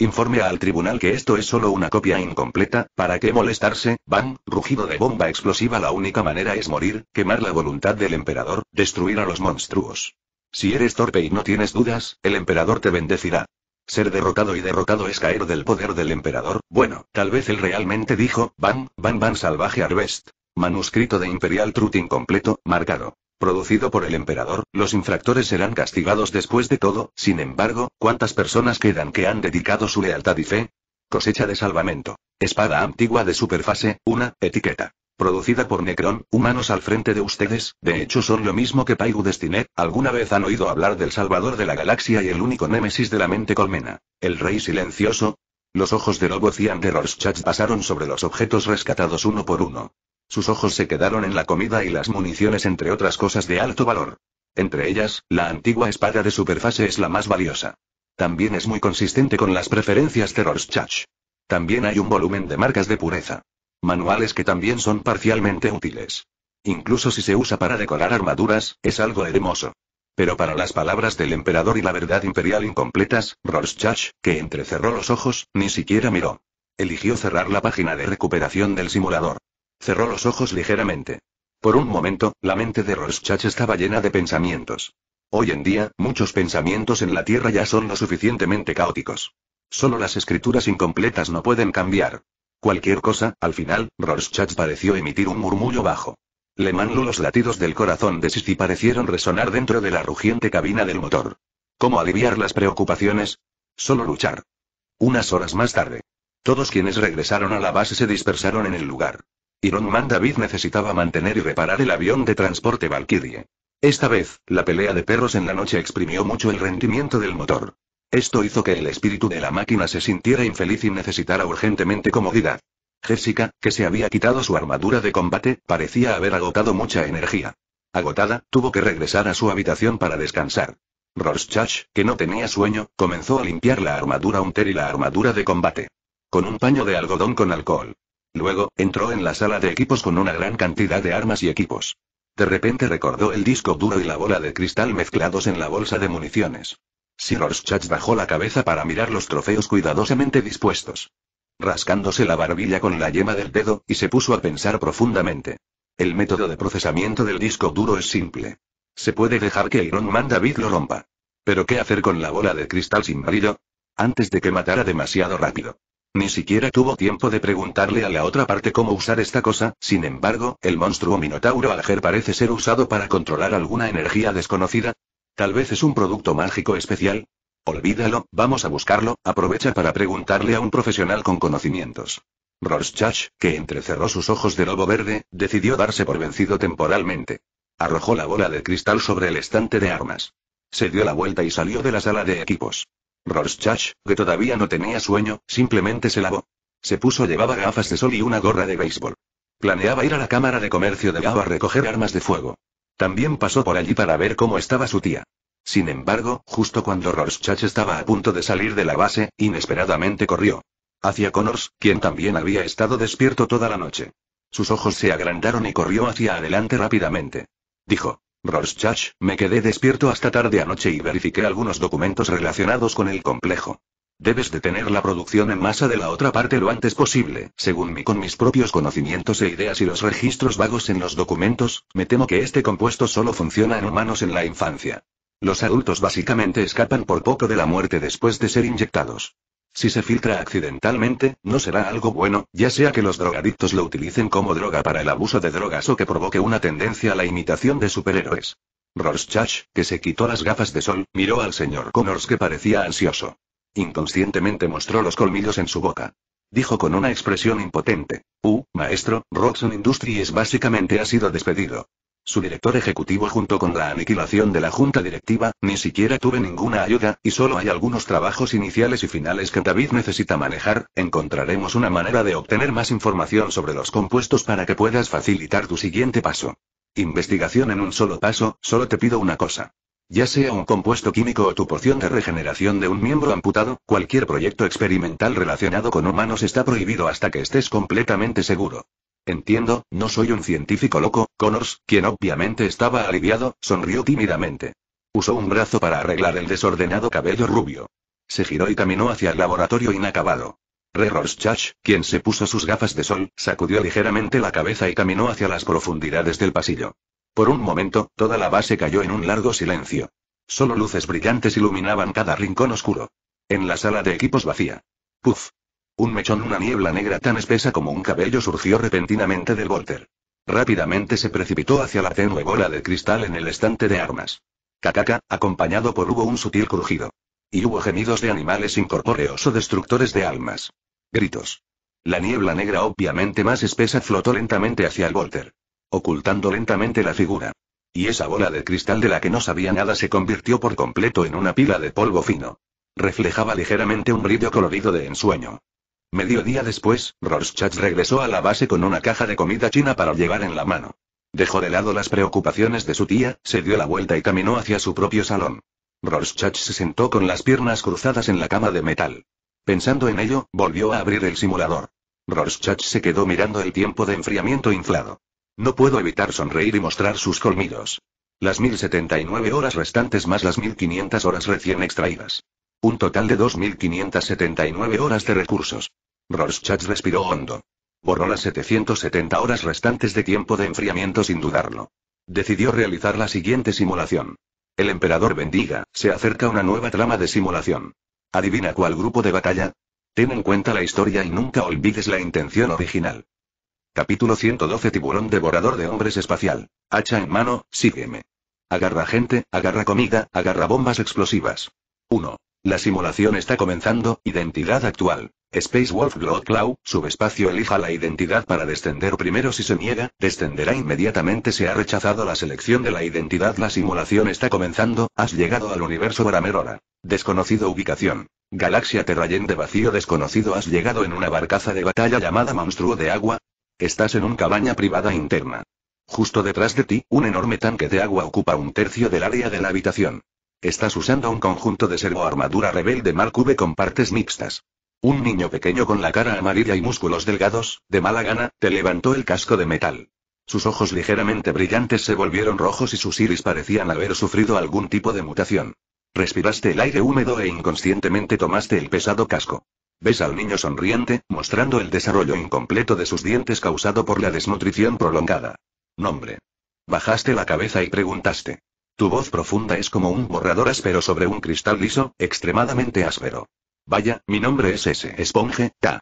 Informe al tribunal que esto es solo una copia incompleta, ¿para qué molestarse? Bam, rugido de bomba explosiva La única manera es morir, quemar la voluntad del emperador, destruir a los monstruos. Si eres torpe y no tienes dudas, el emperador te bendecirá. Ser derrotado y derrotado es caer del poder del emperador, bueno, tal vez él realmente dijo, bam, bam, van salvaje harvest. Manuscrito de Imperial Truth incompleto, marcado producido por el emperador, los infractores serán castigados después de todo, sin embargo, ¿cuántas personas quedan que han dedicado su lealtad y fe? Cosecha de salvamento. Espada antigua de superfase, una, etiqueta. Producida por Necron, humanos al frente de ustedes, de hecho son lo mismo que Paigu Destinet, alguna vez han oído hablar del salvador de la galaxia y el único némesis de la mente colmena. El rey silencioso, los ojos de Lobo Cian de Rorschach pasaron sobre los objetos rescatados uno por uno. Sus ojos se quedaron en la comida y las municiones entre otras cosas de alto valor. Entre ellas, la antigua espada de superfase es la más valiosa. También es muy consistente con las preferencias de Rorschach. También hay un volumen de marcas de pureza. Manuales que también son parcialmente útiles. Incluso si se usa para decorar armaduras, es algo hermoso. Pero para las palabras del emperador y la verdad imperial incompletas, Rorschach, que entrecerró los ojos, ni siquiera miró. Eligió cerrar la página de recuperación del simulador. Cerró los ojos ligeramente. Por un momento, la mente de Rorschach estaba llena de pensamientos. Hoy en día, muchos pensamientos en la Tierra ya son lo suficientemente caóticos. Solo las escrituras incompletas no pueden cambiar. Cualquier cosa, al final, Rorschach pareció emitir un murmullo bajo. Le Manlo los latidos del corazón de Sisi parecieron resonar dentro de la rugiente cabina del motor. ¿Cómo aliviar las preocupaciones? Solo luchar. Unas horas más tarde. Todos quienes regresaron a la base se dispersaron en el lugar. Iron Man David necesitaba mantener y reparar el avión de transporte Valkyrie. Esta vez, la pelea de perros en la noche exprimió mucho el rendimiento del motor. Esto hizo que el espíritu de la máquina se sintiera infeliz y necesitara urgentemente comodidad. Jessica, que se había quitado su armadura de combate, parecía haber agotado mucha energía. Agotada, tuvo que regresar a su habitación para descansar. Rorschach, que no tenía sueño, comenzó a limpiar la armadura Hunter y la armadura de combate. Con un paño de algodón con alcohol. Luego, entró en la sala de equipos con una gran cantidad de armas y equipos. De repente recordó el disco duro y la bola de cristal mezclados en la bolsa de municiones. Sir Rorschach bajó la cabeza para mirar los trofeos cuidadosamente dispuestos. Rascándose la barbilla con la yema del dedo, y se puso a pensar profundamente. El método de procesamiento del disco duro es simple. Se puede dejar que Iron Man David lo rompa. Pero ¿qué hacer con la bola de cristal sin brillo? Antes de que matara demasiado rápido. Ni siquiera tuvo tiempo de preguntarle a la otra parte cómo usar esta cosa, sin embargo, el monstruo Minotauro Alger parece ser usado para controlar alguna energía desconocida. Tal vez es un producto mágico especial. Olvídalo, vamos a buscarlo, aprovecha para preguntarle a un profesional con conocimientos. Rorschach, que entrecerró sus ojos de lobo verde, decidió darse por vencido temporalmente. Arrojó la bola de cristal sobre el estante de armas. Se dio la vuelta y salió de la sala de equipos. Rorschach, que todavía no tenía sueño, simplemente se lavó. Se puso llevaba gafas de sol y una gorra de béisbol. Planeaba ir a la Cámara de Comercio de Gao a recoger armas de fuego. También pasó por allí para ver cómo estaba su tía. Sin embargo, justo cuando Rorschach estaba a punto de salir de la base, inesperadamente corrió. Hacia Connors, quien también había estado despierto toda la noche. Sus ojos se agrandaron y corrió hacia adelante rápidamente. Dijo. Rorschach, me quedé despierto hasta tarde anoche y verifiqué algunos documentos relacionados con el complejo. Debes detener la producción en masa de la otra parte lo antes posible. Según mí, con mis propios conocimientos e ideas y los registros vagos en los documentos, me temo que este compuesto solo funciona en humanos en la infancia. Los adultos básicamente escapan por poco de la muerte después de ser inyectados. Si se filtra accidentalmente, no será algo bueno, ya sea que los drogadictos lo utilicen como droga para el abuso de drogas o que provoque una tendencia a la imitación de superhéroes. Rorschach, que se quitó las gafas de sol, miró al señor Connors que parecía ansioso. Inconscientemente mostró los colmillos en su boca. Dijo con una expresión impotente. Uh, maestro, Roxon Industries básicamente ha sido despedido su director ejecutivo junto con la aniquilación de la junta directiva, ni siquiera tuve ninguna ayuda, y solo hay algunos trabajos iniciales y finales que David necesita manejar, encontraremos una manera de obtener más información sobre los compuestos para que puedas facilitar tu siguiente paso. Investigación en un solo paso, solo te pido una cosa. Ya sea un compuesto químico o tu porción de regeneración de un miembro amputado, cualquier proyecto experimental relacionado con humanos está prohibido hasta que estés completamente seguro. Entiendo, no soy un científico loco, Connors, quien obviamente estaba aliviado, sonrió tímidamente. Usó un brazo para arreglar el desordenado cabello rubio. Se giró y caminó hacia el laboratorio inacabado. quien se puso sus gafas de sol, sacudió ligeramente la cabeza y caminó hacia las profundidades del pasillo. Por un momento, toda la base cayó en un largo silencio. Solo luces brillantes iluminaban cada rincón oscuro. En la sala de equipos vacía. Puf. Un mechón, una niebla negra tan espesa como un cabello surgió repentinamente del Volter. Rápidamente se precipitó hacia la tenue bola de cristal en el estante de armas. Cacaca, acompañado por hubo un sutil crujido. Y hubo gemidos de animales incorpóreos o destructores de almas. Gritos. La niebla negra obviamente más espesa flotó lentamente hacia el Volter. Ocultando lentamente la figura. Y esa bola de cristal de la que no sabía nada se convirtió por completo en una pila de polvo fino. Reflejaba ligeramente un brillo colorido de ensueño. Mediodía después, Rorschach regresó a la base con una caja de comida china para llevar en la mano. Dejó de lado las preocupaciones de su tía, se dio la vuelta y caminó hacia su propio salón. Rorschach se sentó con las piernas cruzadas en la cama de metal. Pensando en ello, volvió a abrir el simulador. Rorschach se quedó mirando el tiempo de enfriamiento inflado. No puedo evitar sonreír y mostrar sus colmidos. Las 1079 horas restantes más las 1500 horas recién extraídas. Un total de 2.579 horas de recursos. Rorschach respiró hondo. Borró las 770 horas restantes de tiempo de enfriamiento sin dudarlo. Decidió realizar la siguiente simulación. El emperador bendiga, se acerca una nueva trama de simulación. ¿Adivina cuál grupo de batalla? Ten en cuenta la historia y nunca olvides la intención original. Capítulo 112 Tiburón devorador de hombres espacial. Hacha en mano, sígueme. Agarra gente, agarra comida, agarra bombas explosivas. 1. La simulación está comenzando, identidad actual. Space Wolf Cloud, subespacio elija la identidad para descender primero si se niega, descenderá inmediatamente se ha rechazado la selección de la identidad la simulación está comenzando, has llegado al universo Bramerora. Desconocido ubicación. Galaxia Terrayen de vacío desconocido has llegado en una barcaza de batalla llamada Monstruo de Agua. Estás en una cabaña privada interna. Justo detrás de ti, un enorme tanque de agua ocupa un tercio del área de la habitación. Estás usando un conjunto de servoarmadura rebelde Mark V con partes mixtas. Un niño pequeño con la cara amarilla y músculos delgados, de mala gana, te levantó el casco de metal. Sus ojos ligeramente brillantes se volvieron rojos y sus iris parecían haber sufrido algún tipo de mutación. Respiraste el aire húmedo e inconscientemente tomaste el pesado casco. Ves al niño sonriente, mostrando el desarrollo incompleto de sus dientes causado por la desnutrición prolongada. Nombre. Bajaste la cabeza y preguntaste. Tu voz profunda es como un borrador áspero sobre un cristal liso, extremadamente áspero. Vaya, mi nombre es ese esponje, ta.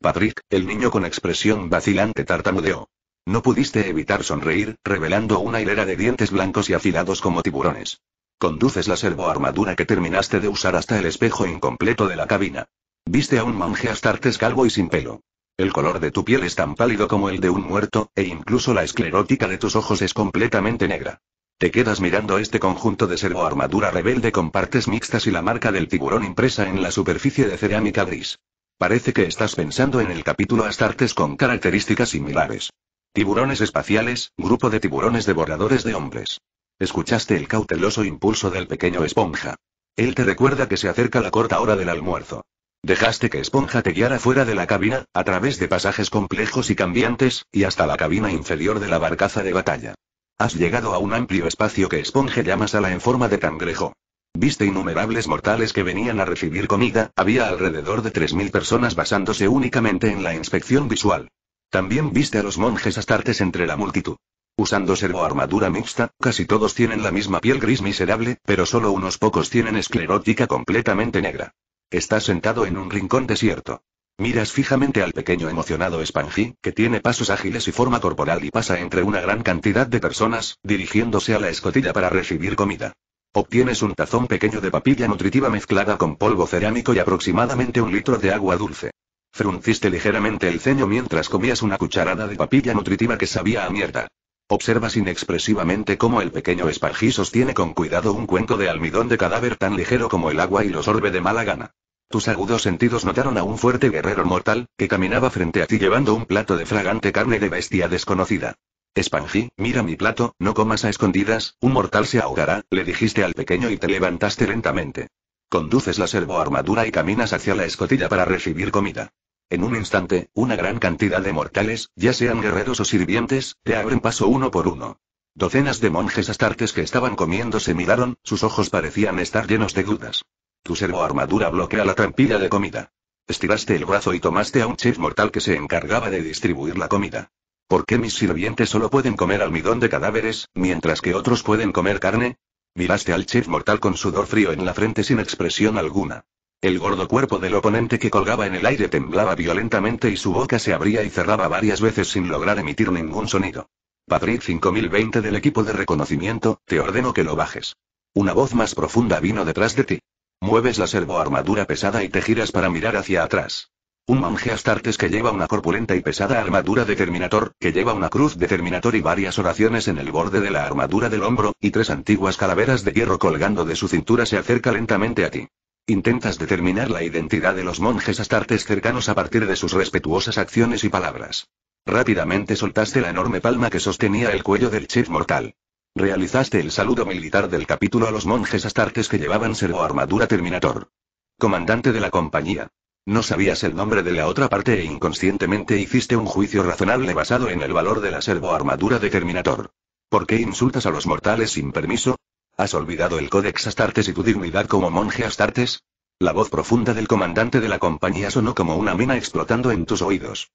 Patrick, el niño con expresión vacilante tartamudeó. No pudiste evitar sonreír, revelando una hilera de dientes blancos y afilados como tiburones. Conduces la servoarmadura que terminaste de usar hasta el espejo incompleto de la cabina. Viste a un monje astartes calvo y sin pelo. El color de tu piel es tan pálido como el de un muerto, e incluso la esclerótica de tus ojos es completamente negra. Te quedas mirando este conjunto de servoarmadura rebelde con partes mixtas y la marca del tiburón impresa en la superficie de cerámica gris. Parece que estás pensando en el capítulo Astartes con características similares. Tiburones espaciales, grupo de tiburones devoradores de hombres. Escuchaste el cauteloso impulso del pequeño esponja. Él te recuerda que se acerca la corta hora del almuerzo. Dejaste que Esponja te guiara fuera de la cabina, a través de pasajes complejos y cambiantes, y hasta la cabina inferior de la barcaza de batalla. Has llegado a un amplio espacio que Esponge a la en forma de cangrejo. Viste innumerables mortales que venían a recibir comida, había alrededor de 3.000 personas basándose únicamente en la inspección visual. También viste a los monjes astartes entre la multitud. Usando armadura mixta, casi todos tienen la misma piel gris miserable, pero solo unos pocos tienen esclerótica completamente negra. Estás sentado en un rincón desierto. Miras fijamente al pequeño emocionado Spangy, que tiene pasos ágiles y forma corporal y pasa entre una gran cantidad de personas, dirigiéndose a la escotilla para recibir comida. Obtienes un tazón pequeño de papilla nutritiva mezclada con polvo cerámico y aproximadamente un litro de agua dulce. Frunciste ligeramente el ceño mientras comías una cucharada de papilla nutritiva que sabía a mierda. Observas inexpresivamente cómo el pequeño Spangy sostiene con cuidado un cuenco de almidón de cadáver tan ligero como el agua y lo sorbe de mala gana. Tus agudos sentidos notaron a un fuerte guerrero mortal, que caminaba frente a ti llevando un plato de fragante carne de bestia desconocida. Spanji, mira mi plato, no comas a escondidas, un mortal se ahogará, le dijiste al pequeño y te levantaste lentamente. Conduces la servoarmadura y caminas hacia la escotilla para recibir comida. En un instante, una gran cantidad de mortales, ya sean guerreros o sirvientes, te abren paso uno por uno. Docenas de monjes astartes que estaban comiendo se miraron, sus ojos parecían estar llenos de dudas. Tu armadura bloquea la trampilla de comida. Estiraste el brazo y tomaste a un chef mortal que se encargaba de distribuir la comida. ¿Por qué mis sirvientes solo pueden comer almidón de cadáveres, mientras que otros pueden comer carne? Miraste al chef mortal con sudor frío en la frente sin expresión alguna. El gordo cuerpo del oponente que colgaba en el aire temblaba violentamente y su boca se abría y cerraba varias veces sin lograr emitir ningún sonido. Patrick 5020 del equipo de reconocimiento, te ordeno que lo bajes. Una voz más profunda vino detrás de ti. Mueves la armadura pesada y te giras para mirar hacia atrás. Un monje astartes que lleva una corpulenta y pesada armadura de Terminator, que lleva una cruz de Terminator y varias oraciones en el borde de la armadura del hombro, y tres antiguas calaveras de hierro colgando de su cintura se acerca lentamente a ti. Intentas determinar la identidad de los monjes astartes cercanos a partir de sus respetuosas acciones y palabras. Rápidamente soltaste la enorme palma que sostenía el cuello del chip mortal. Realizaste el saludo militar del capítulo a los monjes astartes que llevaban armadura Terminator. Comandante de la compañía. No sabías el nombre de la otra parte e inconscientemente hiciste un juicio razonable basado en el valor de la armadura de Terminator. ¿Por qué insultas a los mortales sin permiso? ¿Has olvidado el Códex Astartes y tu dignidad como monje Astartes? La voz profunda del comandante de la compañía sonó como una mina explotando en tus oídos.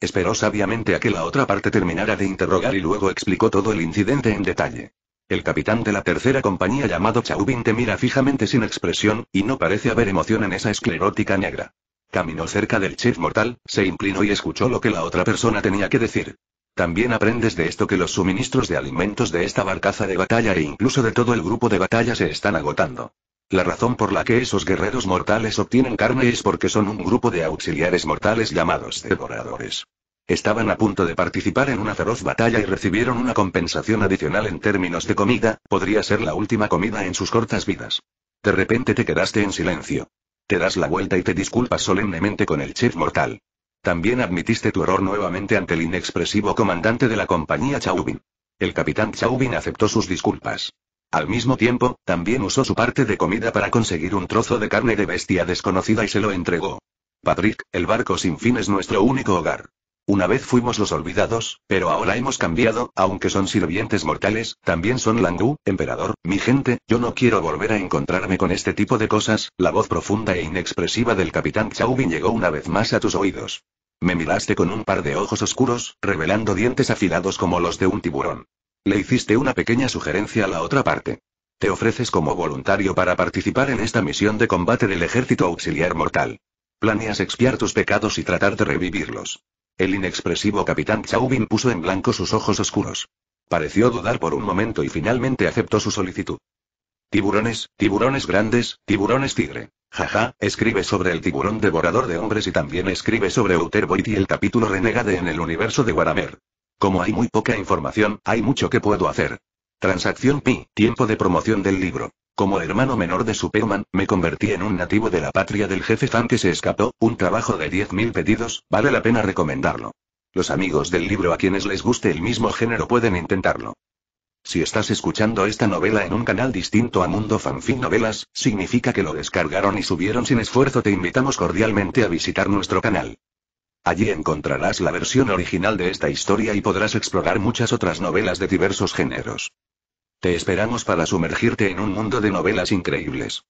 Esperó sabiamente a que la otra parte terminara de interrogar y luego explicó todo el incidente en detalle. El capitán de la tercera compañía llamado Chauvin te mira fijamente sin expresión, y no parece haber emoción en esa esclerótica negra. Caminó cerca del chef mortal, se inclinó y escuchó lo que la otra persona tenía que decir. También aprendes de esto que los suministros de alimentos de esta barcaza de batalla e incluso de todo el grupo de batalla se están agotando. La razón por la que esos guerreros mortales obtienen carne es porque son un grupo de auxiliares mortales llamados devoradores. Estaban a punto de participar en una feroz batalla y recibieron una compensación adicional en términos de comida, podría ser la última comida en sus cortas vidas. De repente te quedaste en silencio. Te das la vuelta y te disculpas solemnemente con el chef mortal. También admitiste tu error nuevamente ante el inexpresivo comandante de la compañía Chauvin. El capitán Chauvin aceptó sus disculpas. Al mismo tiempo, también usó su parte de comida para conseguir un trozo de carne de bestia desconocida y se lo entregó. Patrick, el barco sin fin es nuestro único hogar. Una vez fuimos los olvidados, pero ahora hemos cambiado, aunque son sirvientes mortales, también son Langu, emperador, mi gente, yo no quiero volver a encontrarme con este tipo de cosas, la voz profunda e inexpresiva del capitán Chauvin llegó una vez más a tus oídos. Me miraste con un par de ojos oscuros, revelando dientes afilados como los de un tiburón. Le hiciste una pequeña sugerencia a la otra parte. Te ofreces como voluntario para participar en esta misión de combate del ejército auxiliar mortal. Planeas expiar tus pecados y tratar de revivirlos. El inexpresivo capitán Chauvin puso en blanco sus ojos oscuros. Pareció dudar por un momento y finalmente aceptó su solicitud. Tiburones, tiburones grandes, tiburones tigre. Jaja, escribe sobre el tiburón devorador de hombres y también escribe sobre Uther y el capítulo renegade en el universo de Warhammer. Como hay muy poca información, hay mucho que puedo hacer. Transacción Pi, tiempo de promoción del libro. Como hermano menor de Superman, me convertí en un nativo de la patria del jefe fan que se escapó, un trabajo de 10.000 pedidos, vale la pena recomendarlo. Los amigos del libro a quienes les guste el mismo género pueden intentarlo. Si estás escuchando esta novela en un canal distinto a Mundo Fanfic Novelas, significa que lo descargaron y subieron sin esfuerzo. Te invitamos cordialmente a visitar nuestro canal. Allí encontrarás la versión original de esta historia y podrás explorar muchas otras novelas de diversos géneros. Te esperamos para sumergirte en un mundo de novelas increíbles.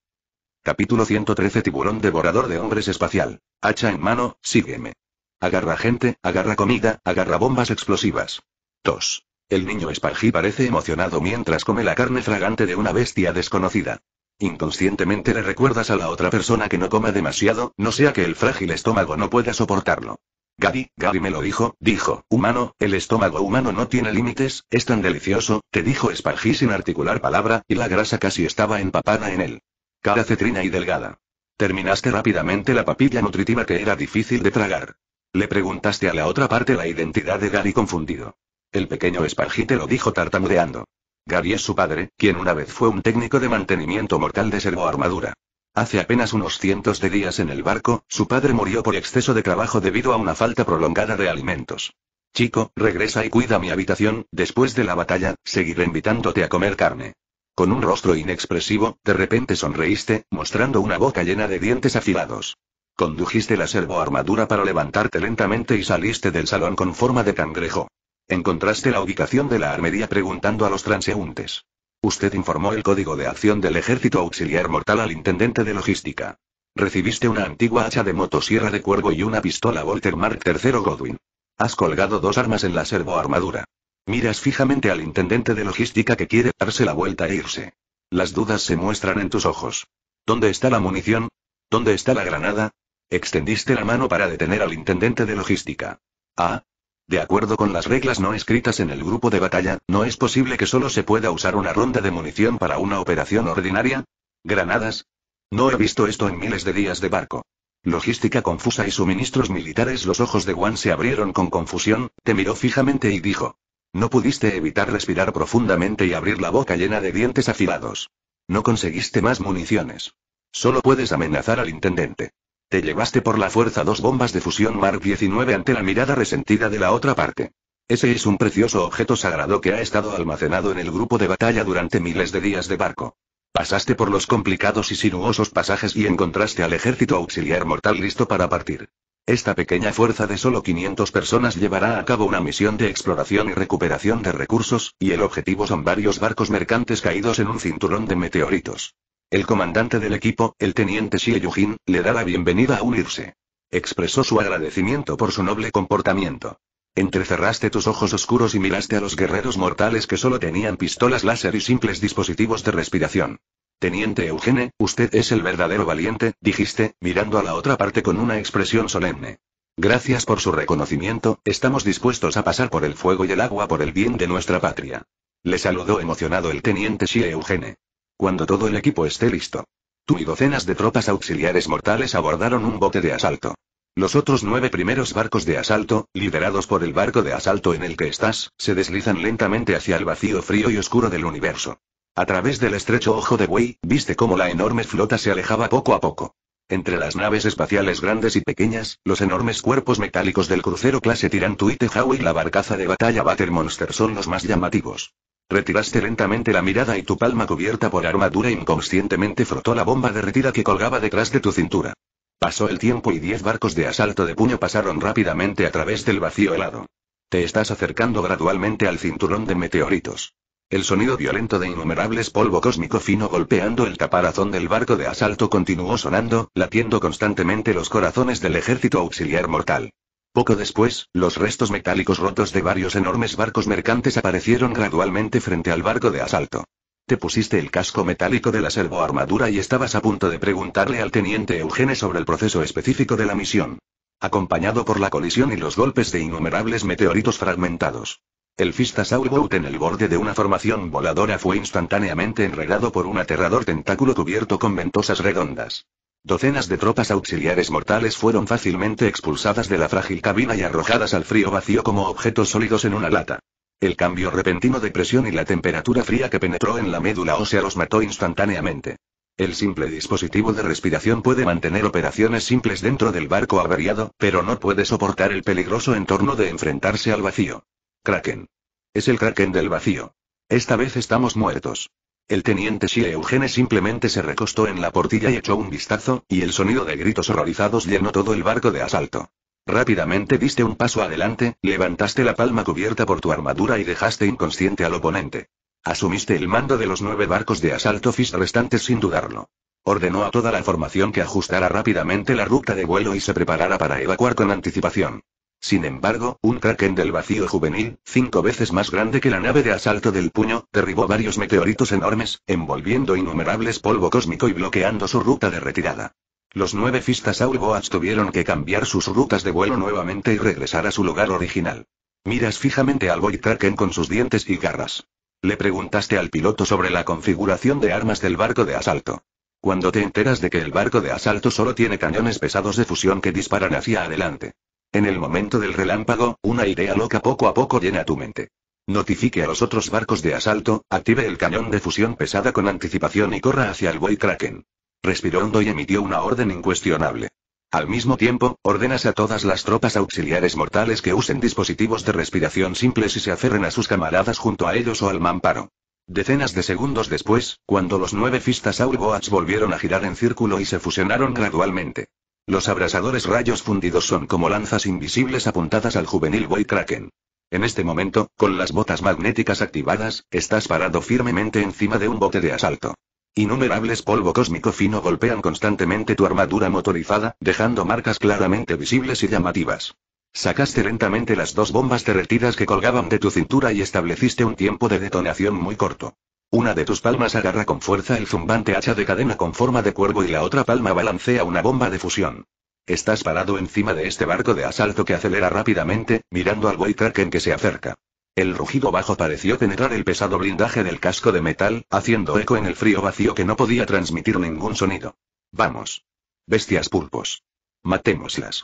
Capítulo 113 Tiburón devorador de hombres espacial. Hacha en mano, sígueme. Agarra gente, agarra comida, agarra bombas explosivas. Tos. El niño esparjí parece emocionado mientras come la carne fragante de una bestia desconocida. Inconscientemente le recuerdas a la otra persona que no coma demasiado, no sea que el frágil estómago no pueda soportarlo. Gary, Gary me lo dijo, dijo, humano, el estómago humano no tiene límites, es tan delicioso, te dijo Spargi sin articular palabra, y la grasa casi estaba empapada en él. Cara cetrina y delgada. Terminaste rápidamente la papilla nutritiva que era difícil de tragar. Le preguntaste a la otra parte la identidad de Gary confundido. El pequeño Spargi te lo dijo tartamudeando. Gary es su padre, quien una vez fue un técnico de mantenimiento mortal de servoarmadura. Hace apenas unos cientos de días en el barco, su padre murió por exceso de trabajo debido a una falta prolongada de alimentos. Chico, regresa y cuida mi habitación, después de la batalla, seguiré invitándote a comer carne. Con un rostro inexpresivo, de repente sonreíste, mostrando una boca llena de dientes afilados. Condujiste la servoarmadura para levantarte lentamente y saliste del salón con forma de cangrejo. Encontraste la ubicación de la armería preguntando a los transeúntes. Usted informó el código de acción del ejército auxiliar mortal al intendente de logística. Recibiste una antigua hacha de motosierra de cuervo y una pistola Walter Mark III Godwin. Has colgado dos armas en la servoarmadura. Miras fijamente al intendente de logística que quiere darse la vuelta e irse. Las dudas se muestran en tus ojos. ¿Dónde está la munición? ¿Dónde está la granada? Extendiste la mano para detener al intendente de logística. Ah, de acuerdo con las reglas no escritas en el grupo de batalla, ¿no es posible que solo se pueda usar una ronda de munición para una operación ordinaria? ¿Granadas? No he visto esto en miles de días de barco. Logística confusa y suministros militares. Los ojos de Juan se abrieron con confusión, te miró fijamente y dijo. No pudiste evitar respirar profundamente y abrir la boca llena de dientes afilados. No conseguiste más municiones. Solo puedes amenazar al intendente. Te llevaste por la fuerza dos bombas de fusión Mark 19 ante la mirada resentida de la otra parte. Ese es un precioso objeto sagrado que ha estado almacenado en el grupo de batalla durante miles de días de barco. Pasaste por los complicados y sinuosos pasajes y encontraste al ejército auxiliar mortal listo para partir. Esta pequeña fuerza de solo 500 personas llevará a cabo una misión de exploración y recuperación de recursos, y el objetivo son varios barcos mercantes caídos en un cinturón de meteoritos. El comandante del equipo, el teniente Xie Yujin, le da la bienvenida a unirse. Expresó su agradecimiento por su noble comportamiento. Entrecerraste tus ojos oscuros y miraste a los guerreros mortales que solo tenían pistolas láser y simples dispositivos de respiración. Teniente Eugene, usted es el verdadero valiente, dijiste, mirando a la otra parte con una expresión solemne. Gracias por su reconocimiento, estamos dispuestos a pasar por el fuego y el agua por el bien de nuestra patria. Le saludó emocionado el teniente Xie Eugene. Cuando todo el equipo esté listo. Tú y docenas de tropas auxiliares mortales abordaron un bote de asalto. Los otros nueve primeros barcos de asalto, liderados por el barco de asalto en el que estás, se deslizan lentamente hacia el vacío frío y oscuro del universo. A través del estrecho ojo de buey, viste cómo la enorme flota se alejaba poco a poco. Entre las naves espaciales grandes y pequeñas, los enormes cuerpos metálicos del crucero clase Tirantuite Howe y la barcaza de batalla Battle Monster son los más llamativos. Retiraste lentamente la mirada y tu palma cubierta por armadura inconscientemente frotó la bomba derretida que colgaba detrás de tu cintura. Pasó el tiempo y diez barcos de asalto de puño pasaron rápidamente a través del vacío helado. Te estás acercando gradualmente al cinturón de meteoritos. El sonido violento de innumerables polvo cósmico fino golpeando el caparazón del barco de asalto continuó sonando, latiendo constantemente los corazones del ejército auxiliar mortal. Poco después, los restos metálicos rotos de varios enormes barcos mercantes aparecieron gradualmente frente al barco de asalto. Te pusiste el casco metálico de la servoarmadura y estabas a punto de preguntarle al teniente Eugene sobre el proceso específico de la misión. Acompañado por la colisión y los golpes de innumerables meteoritos fragmentados. El Fistasaur Boat en el borde de una formación voladora fue instantáneamente enredado por un aterrador tentáculo cubierto con ventosas redondas. Docenas de tropas auxiliares mortales fueron fácilmente expulsadas de la frágil cabina y arrojadas al frío vacío como objetos sólidos en una lata. El cambio repentino de presión y la temperatura fría que penetró en la médula ósea los mató instantáneamente. El simple dispositivo de respiración puede mantener operaciones simples dentro del barco averiado, pero no puede soportar el peligroso entorno de enfrentarse al vacío. Kraken. Es el Kraken del vacío. Esta vez estamos muertos. El teniente Shie Eugene simplemente se recostó en la portilla y echó un vistazo, y el sonido de gritos horrorizados llenó todo el barco de asalto. Rápidamente diste un paso adelante, levantaste la palma cubierta por tu armadura y dejaste inconsciente al oponente. Asumiste el mando de los nueve barcos de asalto FIS restantes sin dudarlo. Ordenó a toda la formación que ajustara rápidamente la ruta de vuelo y se preparara para evacuar con anticipación. Sin embargo, un kraken del vacío juvenil, cinco veces más grande que la nave de asalto del puño, derribó varios meteoritos enormes, envolviendo innumerables polvo cósmico y bloqueando su ruta de retirada. Los nueve Fistas Boats tuvieron que cambiar sus rutas de vuelo nuevamente y regresar a su lugar original. Miras fijamente al Boy Kraken con sus dientes y garras. Le preguntaste al piloto sobre la configuración de armas del barco de asalto. Cuando te enteras de que el barco de asalto solo tiene cañones pesados de fusión que disparan hacia adelante. En el momento del relámpago, una idea loca poco a poco llena tu mente. Notifique a los otros barcos de asalto, active el cañón de fusión pesada con anticipación y corra hacia el Boy Kraken. Respiró hondo y emitió una orden incuestionable. Al mismo tiempo, ordenas a todas las tropas auxiliares mortales que usen dispositivos de respiración simples y se aferren a sus camaradas junto a ellos o al mamparo. Decenas de segundos después, cuando los nueve fistas aulboats volvieron a girar en círculo y se fusionaron gradualmente. Los abrasadores rayos fundidos son como lanzas invisibles apuntadas al juvenil Boy Kraken. En este momento, con las botas magnéticas activadas, estás parado firmemente encima de un bote de asalto. Innumerables polvo cósmico fino golpean constantemente tu armadura motorizada, dejando marcas claramente visibles y llamativas. Sacaste lentamente las dos bombas derretidas que colgaban de tu cintura y estableciste un tiempo de detonación muy corto. Una de tus palmas agarra con fuerza el zumbante hacha de cadena con forma de cuervo y la otra palma balancea una bomba de fusión. Estás parado encima de este barco de asalto que acelera rápidamente, mirando al White en que se acerca. El rugido bajo pareció penetrar el pesado blindaje del casco de metal, haciendo eco en el frío vacío que no podía transmitir ningún sonido. Vamos. Bestias pulpos. Matémoslas.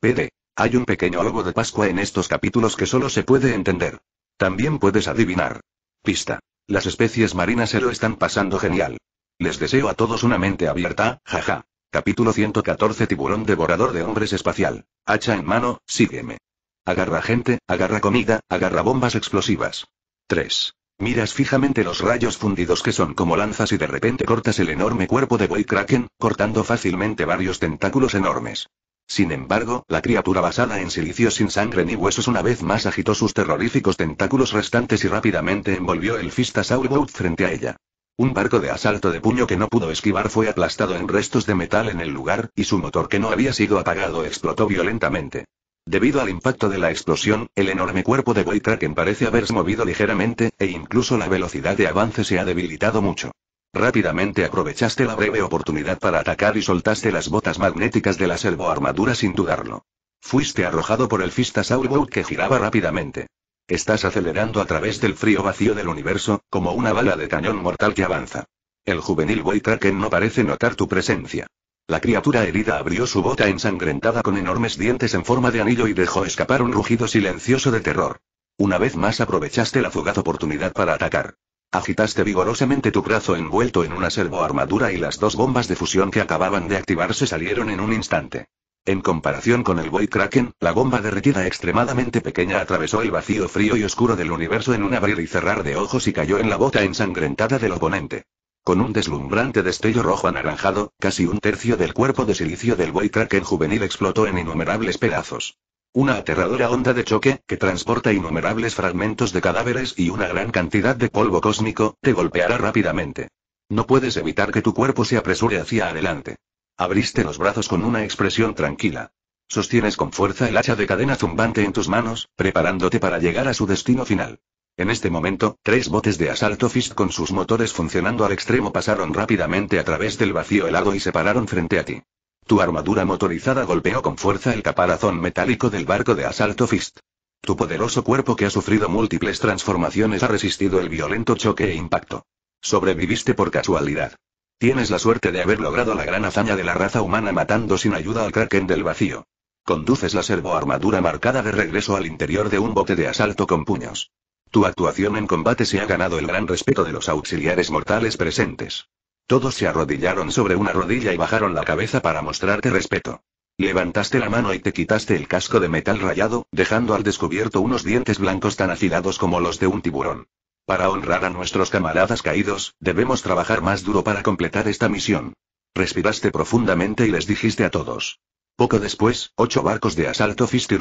PD. Hay un pequeño logo de Pascua en estos capítulos que solo se puede entender. También puedes adivinar. Pista. Las especies marinas se lo están pasando genial. Les deseo a todos una mente abierta, jaja. Capítulo 114 Tiburón devorador de hombres espacial. Hacha en mano, sígueme. Agarra gente, agarra comida, agarra bombas explosivas. 3. Miras fijamente los rayos fundidos que son como lanzas y de repente cortas el enorme cuerpo de Boy Kraken, cortando fácilmente varios tentáculos enormes. Sin embargo, la criatura basada en silicio sin sangre ni huesos una vez más agitó sus terroríficos tentáculos restantes y rápidamente envolvió el Fistasaurboat frente a ella. Un barco de asalto de puño que no pudo esquivar fue aplastado en restos de metal en el lugar, y su motor que no había sido apagado explotó violentamente. Debido al impacto de la explosión, el enorme cuerpo de Boytraken parece haberse movido ligeramente, e incluso la velocidad de avance se ha debilitado mucho. Rápidamente aprovechaste la breve oportunidad para atacar y soltaste las botas magnéticas de la armadura sin dudarlo. Fuiste arrojado por el Fista que giraba rápidamente. Estás acelerando a través del frío vacío del universo, como una bala de cañón mortal que avanza. El juvenil Boy no parece notar tu presencia. La criatura herida abrió su bota ensangrentada con enormes dientes en forma de anillo y dejó escapar un rugido silencioso de terror. Una vez más aprovechaste la fugaz oportunidad para atacar. Agitaste vigorosamente tu brazo envuelto en una servoarmadura y las dos bombas de fusión que acababan de activarse salieron en un instante. En comparación con el Boy Kraken, la bomba derretida extremadamente pequeña atravesó el vacío frío y oscuro del universo en un abrir y cerrar de ojos y cayó en la bota ensangrentada del oponente. Con un deslumbrante destello rojo anaranjado, casi un tercio del cuerpo de silicio del Boy Kraken juvenil explotó en innumerables pedazos. Una aterradora onda de choque, que transporta innumerables fragmentos de cadáveres y una gran cantidad de polvo cósmico, te golpeará rápidamente. No puedes evitar que tu cuerpo se apresure hacia adelante. Abriste los brazos con una expresión tranquila. Sostienes con fuerza el hacha de cadena zumbante en tus manos, preparándote para llegar a su destino final. En este momento, tres botes de asalto Fist con sus motores funcionando al extremo pasaron rápidamente a través del vacío helado y se pararon frente a ti. Tu armadura motorizada golpeó con fuerza el caparazón metálico del barco de asalto Fist. Tu poderoso cuerpo que ha sufrido múltiples transformaciones ha resistido el violento choque e impacto. Sobreviviste por casualidad. Tienes la suerte de haber logrado la gran hazaña de la raza humana matando sin ayuda al kraken del vacío. Conduces la servoarmadura marcada de regreso al interior de un bote de asalto con puños. Tu actuación en combate se ha ganado el gran respeto de los auxiliares mortales presentes. Todos se arrodillaron sobre una rodilla y bajaron la cabeza para mostrarte respeto. Levantaste la mano y te quitaste el casco de metal rayado, dejando al descubierto unos dientes blancos tan afilados como los de un tiburón. Para honrar a nuestros camaradas caídos, debemos trabajar más duro para completar esta misión. Respiraste profundamente y les dijiste a todos. Poco después, ocho barcos de asalto Fist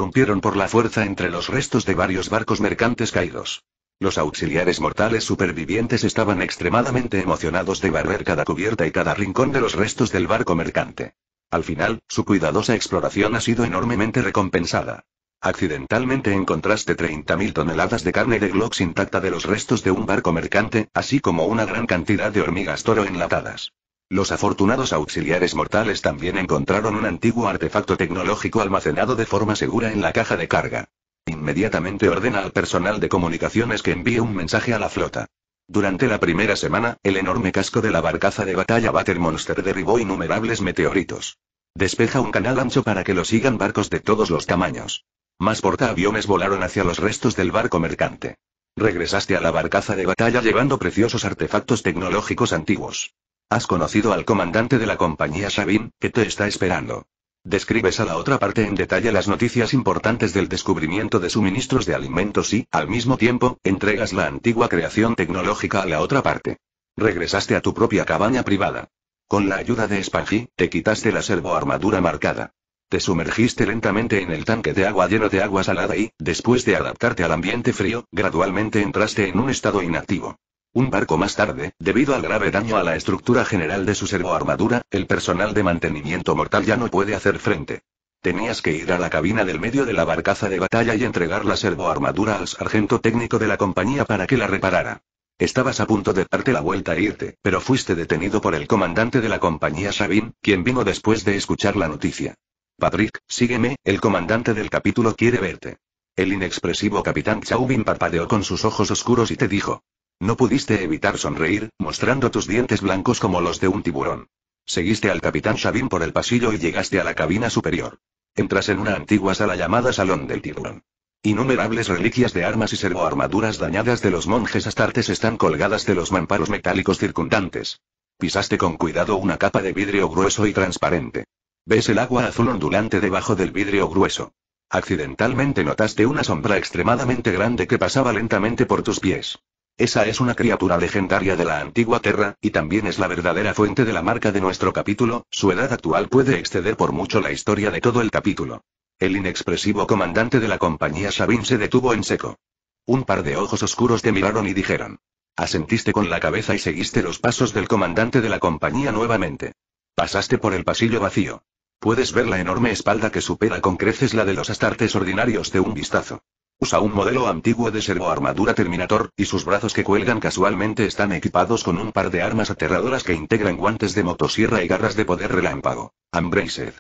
por la fuerza entre los restos de varios barcos mercantes caídos. Los auxiliares mortales supervivientes estaban extremadamente emocionados de barrer cada cubierta y cada rincón de los restos del barco mercante. Al final, su cuidadosa exploración ha sido enormemente recompensada. Accidentalmente encontraste 30.000 toneladas de carne de Glocks intacta de los restos de un barco mercante, así como una gran cantidad de hormigas toro enlatadas. Los afortunados auxiliares mortales también encontraron un antiguo artefacto tecnológico almacenado de forma segura en la caja de carga. Inmediatamente ordena al personal de comunicaciones que envíe un mensaje a la flota. Durante la primera semana, el enorme casco de la barcaza de batalla Battle Monster derribó innumerables meteoritos. Despeja un canal ancho para que lo sigan barcos de todos los tamaños. Más portaaviones volaron hacia los restos del barco mercante. Regresaste a la barcaza de batalla llevando preciosos artefactos tecnológicos antiguos. Has conocido al comandante de la compañía Sabin, que te está esperando. Describes a la otra parte en detalle las noticias importantes del descubrimiento de suministros de alimentos y, al mismo tiempo, entregas la antigua creación tecnológica a la otra parte. Regresaste a tu propia cabaña privada. Con la ayuda de Spanji, te quitaste la servoarmadura marcada. Te sumergiste lentamente en el tanque de agua lleno de agua salada y, después de adaptarte al ambiente frío, gradualmente entraste en un estado inactivo. Un barco más tarde, debido al grave daño a la estructura general de su servoarmadura, el personal de mantenimiento mortal ya no puede hacer frente. Tenías que ir a la cabina del medio de la barcaza de batalla y entregar la servoarmadura al sargento técnico de la compañía para que la reparara. Estabas a punto de darte la vuelta e irte, pero fuiste detenido por el comandante de la compañía Sabin, quien vino después de escuchar la noticia. Patrick, sígueme, el comandante del capítulo quiere verte. El inexpresivo capitán Chauvin parpadeó con sus ojos oscuros y te dijo. No pudiste evitar sonreír, mostrando tus dientes blancos como los de un tiburón. Seguiste al capitán Shabin por el pasillo y llegaste a la cabina superior. Entras en una antigua sala llamada Salón del Tiburón. Innumerables reliquias de armas y servoarmaduras dañadas de los monjes astartes están colgadas de los mamparos metálicos circundantes. Pisaste con cuidado una capa de vidrio grueso y transparente. Ves el agua azul ondulante debajo del vidrio grueso. Accidentalmente notaste una sombra extremadamente grande que pasaba lentamente por tus pies. Esa es una criatura legendaria de la antigua Tierra, y también es la verdadera fuente de la marca de nuestro capítulo, su edad actual puede exceder por mucho la historia de todo el capítulo. El inexpresivo comandante de la compañía Sabin se detuvo en seco. Un par de ojos oscuros te miraron y dijeron. Asentiste con la cabeza y seguiste los pasos del comandante de la compañía nuevamente. Pasaste por el pasillo vacío. Puedes ver la enorme espalda que supera con creces la de los astartes ordinarios de un vistazo. Usa un modelo antiguo de servoarmadura Terminator, y sus brazos que cuelgan casualmente están equipados con un par de armas aterradoras que integran guantes de motosierra y garras de poder relámpago. Ambracer.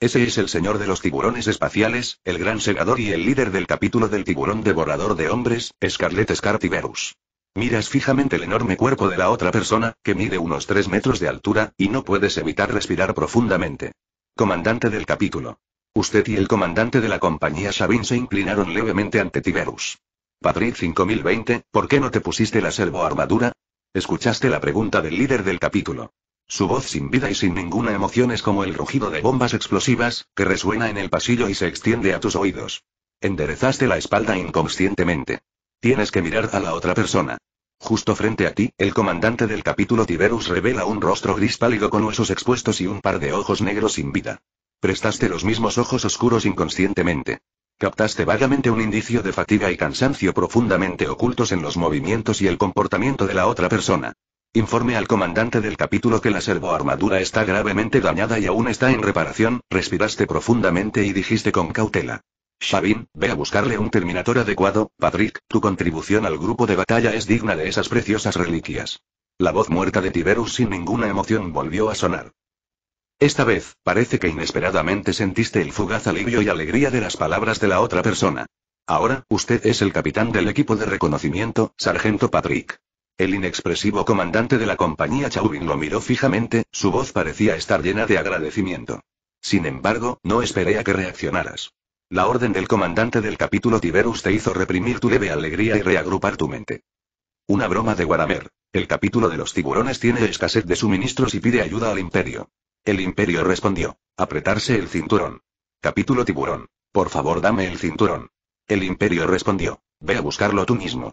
Ese es el señor de los tiburones espaciales, el gran segador y el líder del capítulo del tiburón devorador de hombres, Scarlet Scartiverus. Miras fijamente el enorme cuerpo de la otra persona, que mide unos 3 metros de altura, y no puedes evitar respirar profundamente. Comandante del capítulo. Usted y el comandante de la compañía Sabine se inclinaron levemente ante Tiberus. Patrick 5020, ¿por qué no te pusiste la armadura? Escuchaste la pregunta del líder del capítulo. Su voz sin vida y sin ninguna emoción es como el rugido de bombas explosivas, que resuena en el pasillo y se extiende a tus oídos. Enderezaste la espalda inconscientemente. Tienes que mirar a la otra persona. Justo frente a ti, el comandante del capítulo Tiberus revela un rostro gris pálido con huesos expuestos y un par de ojos negros sin vida. Prestaste los mismos ojos oscuros inconscientemente. Captaste vagamente un indicio de fatiga y cansancio profundamente ocultos en los movimientos y el comportamiento de la otra persona. Informe al comandante del capítulo que la servoarmadura está gravemente dañada y aún está en reparación, respiraste profundamente y dijiste con cautela. Shavin, ve a buscarle un terminator adecuado, Patrick, tu contribución al grupo de batalla es digna de esas preciosas reliquias. La voz muerta de Tiberus sin ninguna emoción volvió a sonar. Esta vez, parece que inesperadamente sentiste el fugaz alivio y alegría de las palabras de la otra persona. Ahora, usted es el capitán del equipo de reconocimiento, Sargento Patrick. El inexpresivo comandante de la compañía Chauvin lo miró fijamente, su voz parecía estar llena de agradecimiento. Sin embargo, no esperé a que reaccionaras. La orden del comandante del capítulo Tiberus te hizo reprimir tu leve alegría y reagrupar tu mente. Una broma de Guaramer. El capítulo de los tiburones tiene escasez de suministros y pide ayuda al imperio. El imperio respondió. Apretarse el cinturón. Capítulo tiburón. Por favor, dame el cinturón. El imperio respondió. Ve a buscarlo tú mismo.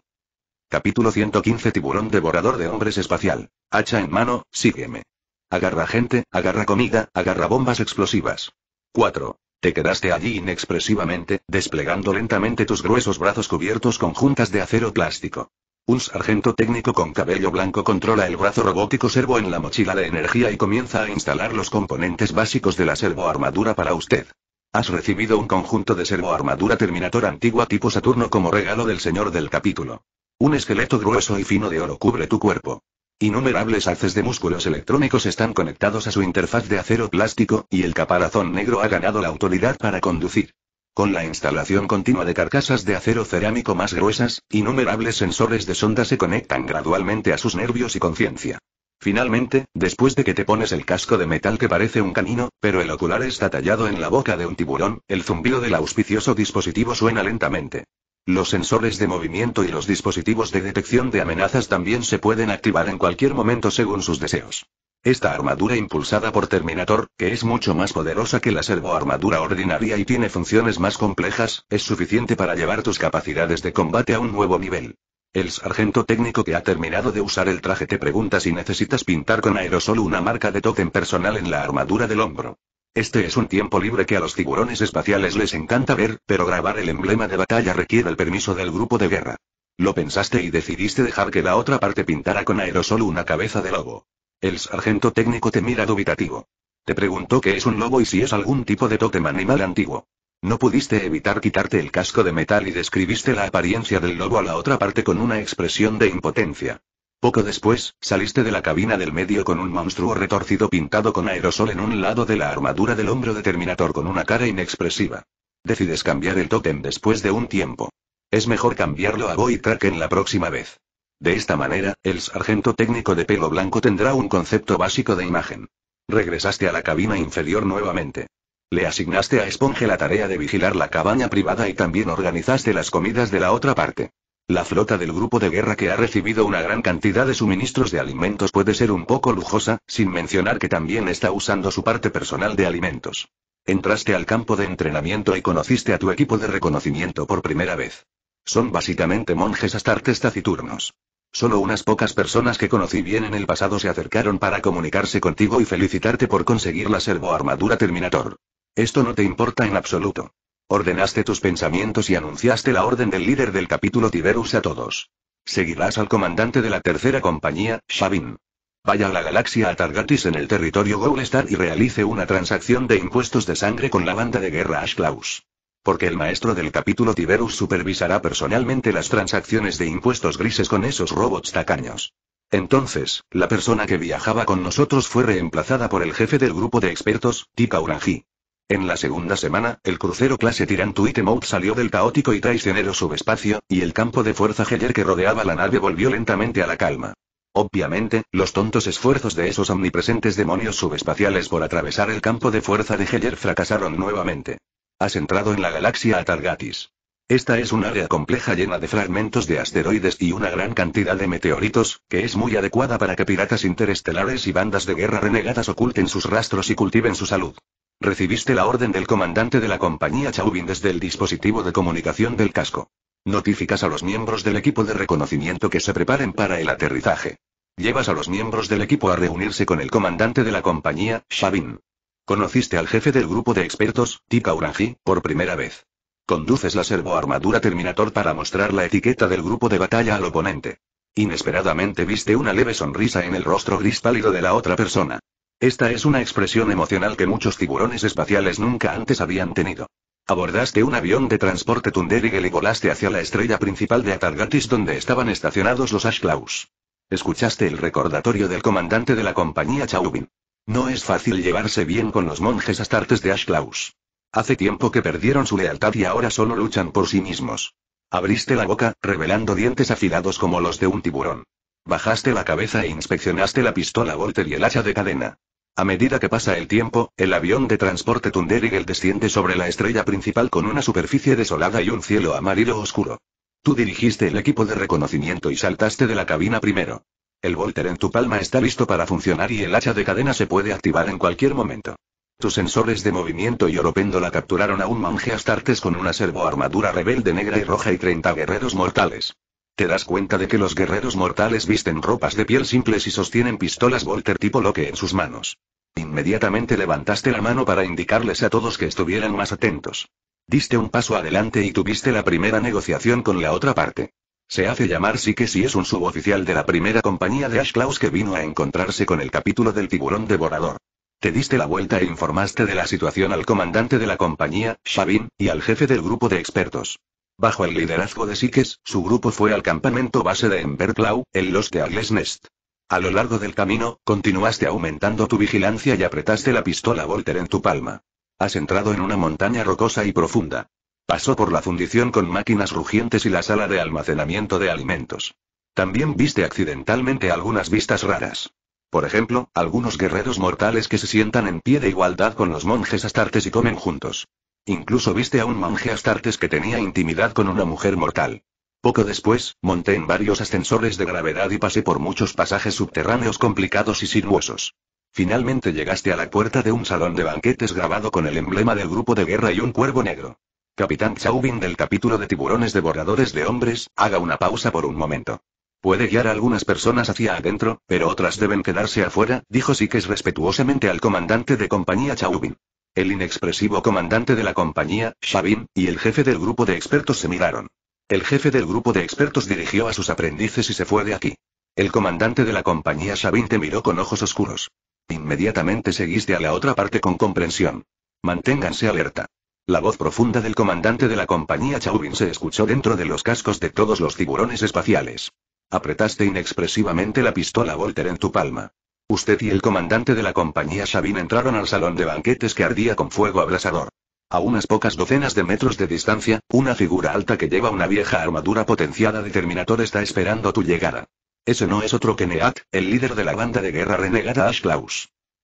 Capítulo 115 Tiburón devorador de hombres espacial. Hacha en mano, sígueme. Agarra gente, agarra comida, agarra bombas explosivas. 4. Te quedaste allí inexpresivamente, desplegando lentamente tus gruesos brazos cubiertos con juntas de acero plástico. Un sargento técnico con cabello blanco controla el brazo robótico servo en la mochila de energía y comienza a instalar los componentes básicos de la armadura para usted. Has recibido un conjunto de armadura Terminator antigua tipo Saturno como regalo del señor del capítulo. Un esqueleto grueso y fino de oro cubre tu cuerpo. Innumerables haces de músculos electrónicos están conectados a su interfaz de acero plástico, y el caparazón negro ha ganado la autoridad para conducir. Con la instalación continua de carcasas de acero cerámico más gruesas, innumerables sensores de sonda se conectan gradualmente a sus nervios y conciencia. Finalmente, después de que te pones el casco de metal que parece un canino, pero el ocular está tallado en la boca de un tiburón, el zumbido del auspicioso dispositivo suena lentamente. Los sensores de movimiento y los dispositivos de detección de amenazas también se pueden activar en cualquier momento según sus deseos. Esta armadura impulsada por Terminator, que es mucho más poderosa que la servoarmadura ordinaria y tiene funciones más complejas, es suficiente para llevar tus capacidades de combate a un nuevo nivel. El sargento técnico que ha terminado de usar el traje te pregunta si necesitas pintar con aerosol una marca de token personal en la armadura del hombro. Este es un tiempo libre que a los tiburones espaciales les encanta ver, pero grabar el emblema de batalla requiere el permiso del grupo de guerra. Lo pensaste y decidiste dejar que la otra parte pintara con aerosol una cabeza de lobo. El sargento técnico te mira dubitativo. Te preguntó qué es un lobo y si es algún tipo de totem animal antiguo. No pudiste evitar quitarte el casco de metal y describiste la apariencia del lobo a la otra parte con una expresión de impotencia. Poco después, saliste de la cabina del medio con un monstruo retorcido pintado con aerosol en un lado de la armadura del hombro de Terminator con una cara inexpresiva. Decides cambiar el tótem después de un tiempo. Es mejor cambiarlo a Boy en la próxima vez. De esta manera, el sargento técnico de pelo blanco tendrá un concepto básico de imagen. Regresaste a la cabina inferior nuevamente. Le asignaste a Sponge la tarea de vigilar la cabaña privada y también organizaste las comidas de la otra parte. La flota del grupo de guerra que ha recibido una gran cantidad de suministros de alimentos puede ser un poco lujosa, sin mencionar que también está usando su parte personal de alimentos. Entraste al campo de entrenamiento y conociste a tu equipo de reconocimiento por primera vez. Son básicamente monjes astartes taciturnos. Solo unas pocas personas que conocí bien en el pasado se acercaron para comunicarse contigo y felicitarte por conseguir la servoarmadura Terminator. Esto no te importa en absoluto. Ordenaste tus pensamientos y anunciaste la orden del líder del capítulo Tiberus a todos. Seguirás al comandante de la tercera compañía, Shavin. Vaya a la galaxia a Targatis en el territorio Golestar y realice una transacción de impuestos de sangre con la banda de guerra Ashklaus. Porque el maestro del capítulo Tiberus supervisará personalmente las transacciones de impuestos grises con esos robots tacaños. Entonces, la persona que viajaba con nosotros fue reemplazada por el jefe del grupo de expertos, Tika Uranji. En la segunda semana, el crucero clase Tirantuitemouth salió del caótico y traicionero subespacio, y el campo de fuerza Heller que rodeaba la nave volvió lentamente a la calma. Obviamente, los tontos esfuerzos de esos omnipresentes demonios subespaciales por atravesar el campo de fuerza de Heller fracasaron nuevamente. Has entrado en la galaxia Atargatis. Esta es un área compleja llena de fragmentos de asteroides y una gran cantidad de meteoritos, que es muy adecuada para que piratas interestelares y bandas de guerra renegadas oculten sus rastros y cultiven su salud. Recibiste la orden del comandante de la compañía Chauvin desde el dispositivo de comunicación del casco. Notificas a los miembros del equipo de reconocimiento que se preparen para el aterrizaje. Llevas a los miembros del equipo a reunirse con el comandante de la compañía, Chavin. Conociste al jefe del grupo de expertos, Tika Uranji, por primera vez. Conduces la servoarmadura Terminator para mostrar la etiqueta del grupo de batalla al oponente. Inesperadamente viste una leve sonrisa en el rostro gris pálido de la otra persona. Esta es una expresión emocional que muchos tiburones espaciales nunca antes habían tenido. Abordaste un avión de transporte Tunderigel y volaste hacia la estrella principal de Atargatis donde estaban estacionados los Ashklaus. Escuchaste el recordatorio del comandante de la compañía Chauvin. No es fácil llevarse bien con los monjes astartes de Ashklaus. Hace tiempo que perdieron su lealtad y ahora solo luchan por sí mismos. Abriste la boca, revelando dientes afilados como los de un tiburón. Bajaste la cabeza e inspeccionaste la pistola Volter y el hacha de cadena. A medida que pasa el tiempo, el avión de transporte Thunder desciende sobre la estrella principal con una superficie desolada y un cielo amarillo oscuro. Tú dirigiste el equipo de reconocimiento y saltaste de la cabina primero. El volter en tu palma está listo para funcionar y el hacha de cadena se puede activar en cualquier momento. Tus sensores de movimiento y oropéndola capturaron a un monje Astartes con una armadura rebelde negra y roja y 30 guerreros mortales. Te das cuenta de que los guerreros mortales visten ropas de piel simples y sostienen pistolas Volter tipo Loque en sus manos. Inmediatamente levantaste la mano para indicarles a todos que estuvieran más atentos. Diste un paso adelante y tuviste la primera negociación con la otra parte. Se hace llamar sí que sí es un suboficial de la primera compañía de Ashklaus que vino a encontrarse con el capítulo del tiburón devorador. Te diste la vuelta e informaste de la situación al comandante de la compañía, Shavin, y al jefe del grupo de expertos. Bajo el liderazgo de Sikes, su grupo fue al campamento base de Emberclaw, en Los de Aglesnest. A lo largo del camino, continuaste aumentando tu vigilancia y apretaste la pistola Volter en tu palma. Has entrado en una montaña rocosa y profunda. Pasó por la fundición con máquinas rugientes y la sala de almacenamiento de alimentos. También viste accidentalmente algunas vistas raras. Por ejemplo, algunos guerreros mortales que se sientan en pie de igualdad con los monjes astartes y comen juntos. Incluso viste a un monje astartes que tenía intimidad con una mujer mortal. Poco después, monté en varios ascensores de gravedad y pasé por muchos pasajes subterráneos complicados y sinuosos. Finalmente llegaste a la puerta de un salón de banquetes grabado con el emblema del grupo de guerra y un cuervo negro. Capitán Chauvin del capítulo de tiburones devoradores de hombres, haga una pausa por un momento. Puede guiar a algunas personas hacia adentro, pero otras deben quedarse afuera, dijo Sikes respetuosamente al comandante de compañía Chauvin. El inexpresivo comandante de la compañía, Shabin, y el jefe del grupo de expertos se miraron. El jefe del grupo de expertos dirigió a sus aprendices y se fue de aquí. El comandante de la compañía Shabin te miró con ojos oscuros. Inmediatamente seguiste a la otra parte con comprensión. Manténganse alerta. La voz profunda del comandante de la compañía Chauvin se escuchó dentro de los cascos de todos los tiburones espaciales. Apretaste inexpresivamente la pistola Volter en tu palma. Usted y el comandante de la compañía Sabine entraron al salón de banquetes que ardía con fuego abrasador. A unas pocas docenas de metros de distancia, una figura alta que lleva una vieja armadura potenciada de Terminator está esperando tu llegada. Ese no es otro que Neat, el líder de la banda de guerra renegada Ash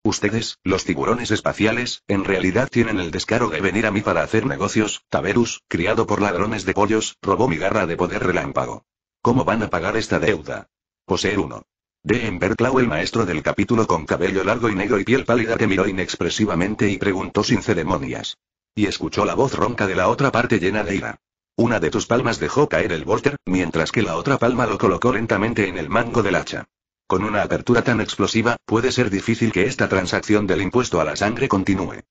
Ustedes, los tiburones espaciales, en realidad tienen el descaro de venir a mí para hacer negocios, Taberus, criado por ladrones de pollos, robó mi garra de poder relámpago. ¿Cómo van a pagar esta deuda? Poseer uno. De Emberclaw, el maestro del capítulo con cabello largo y negro y piel pálida que miró inexpresivamente y preguntó sin ceremonias. Y escuchó la voz ronca de la otra parte llena de ira. Una de tus palmas dejó caer el vórter, mientras que la otra palma lo colocó lentamente en el mango del hacha. Con una apertura tan explosiva, puede ser difícil que esta transacción del impuesto a la sangre continúe.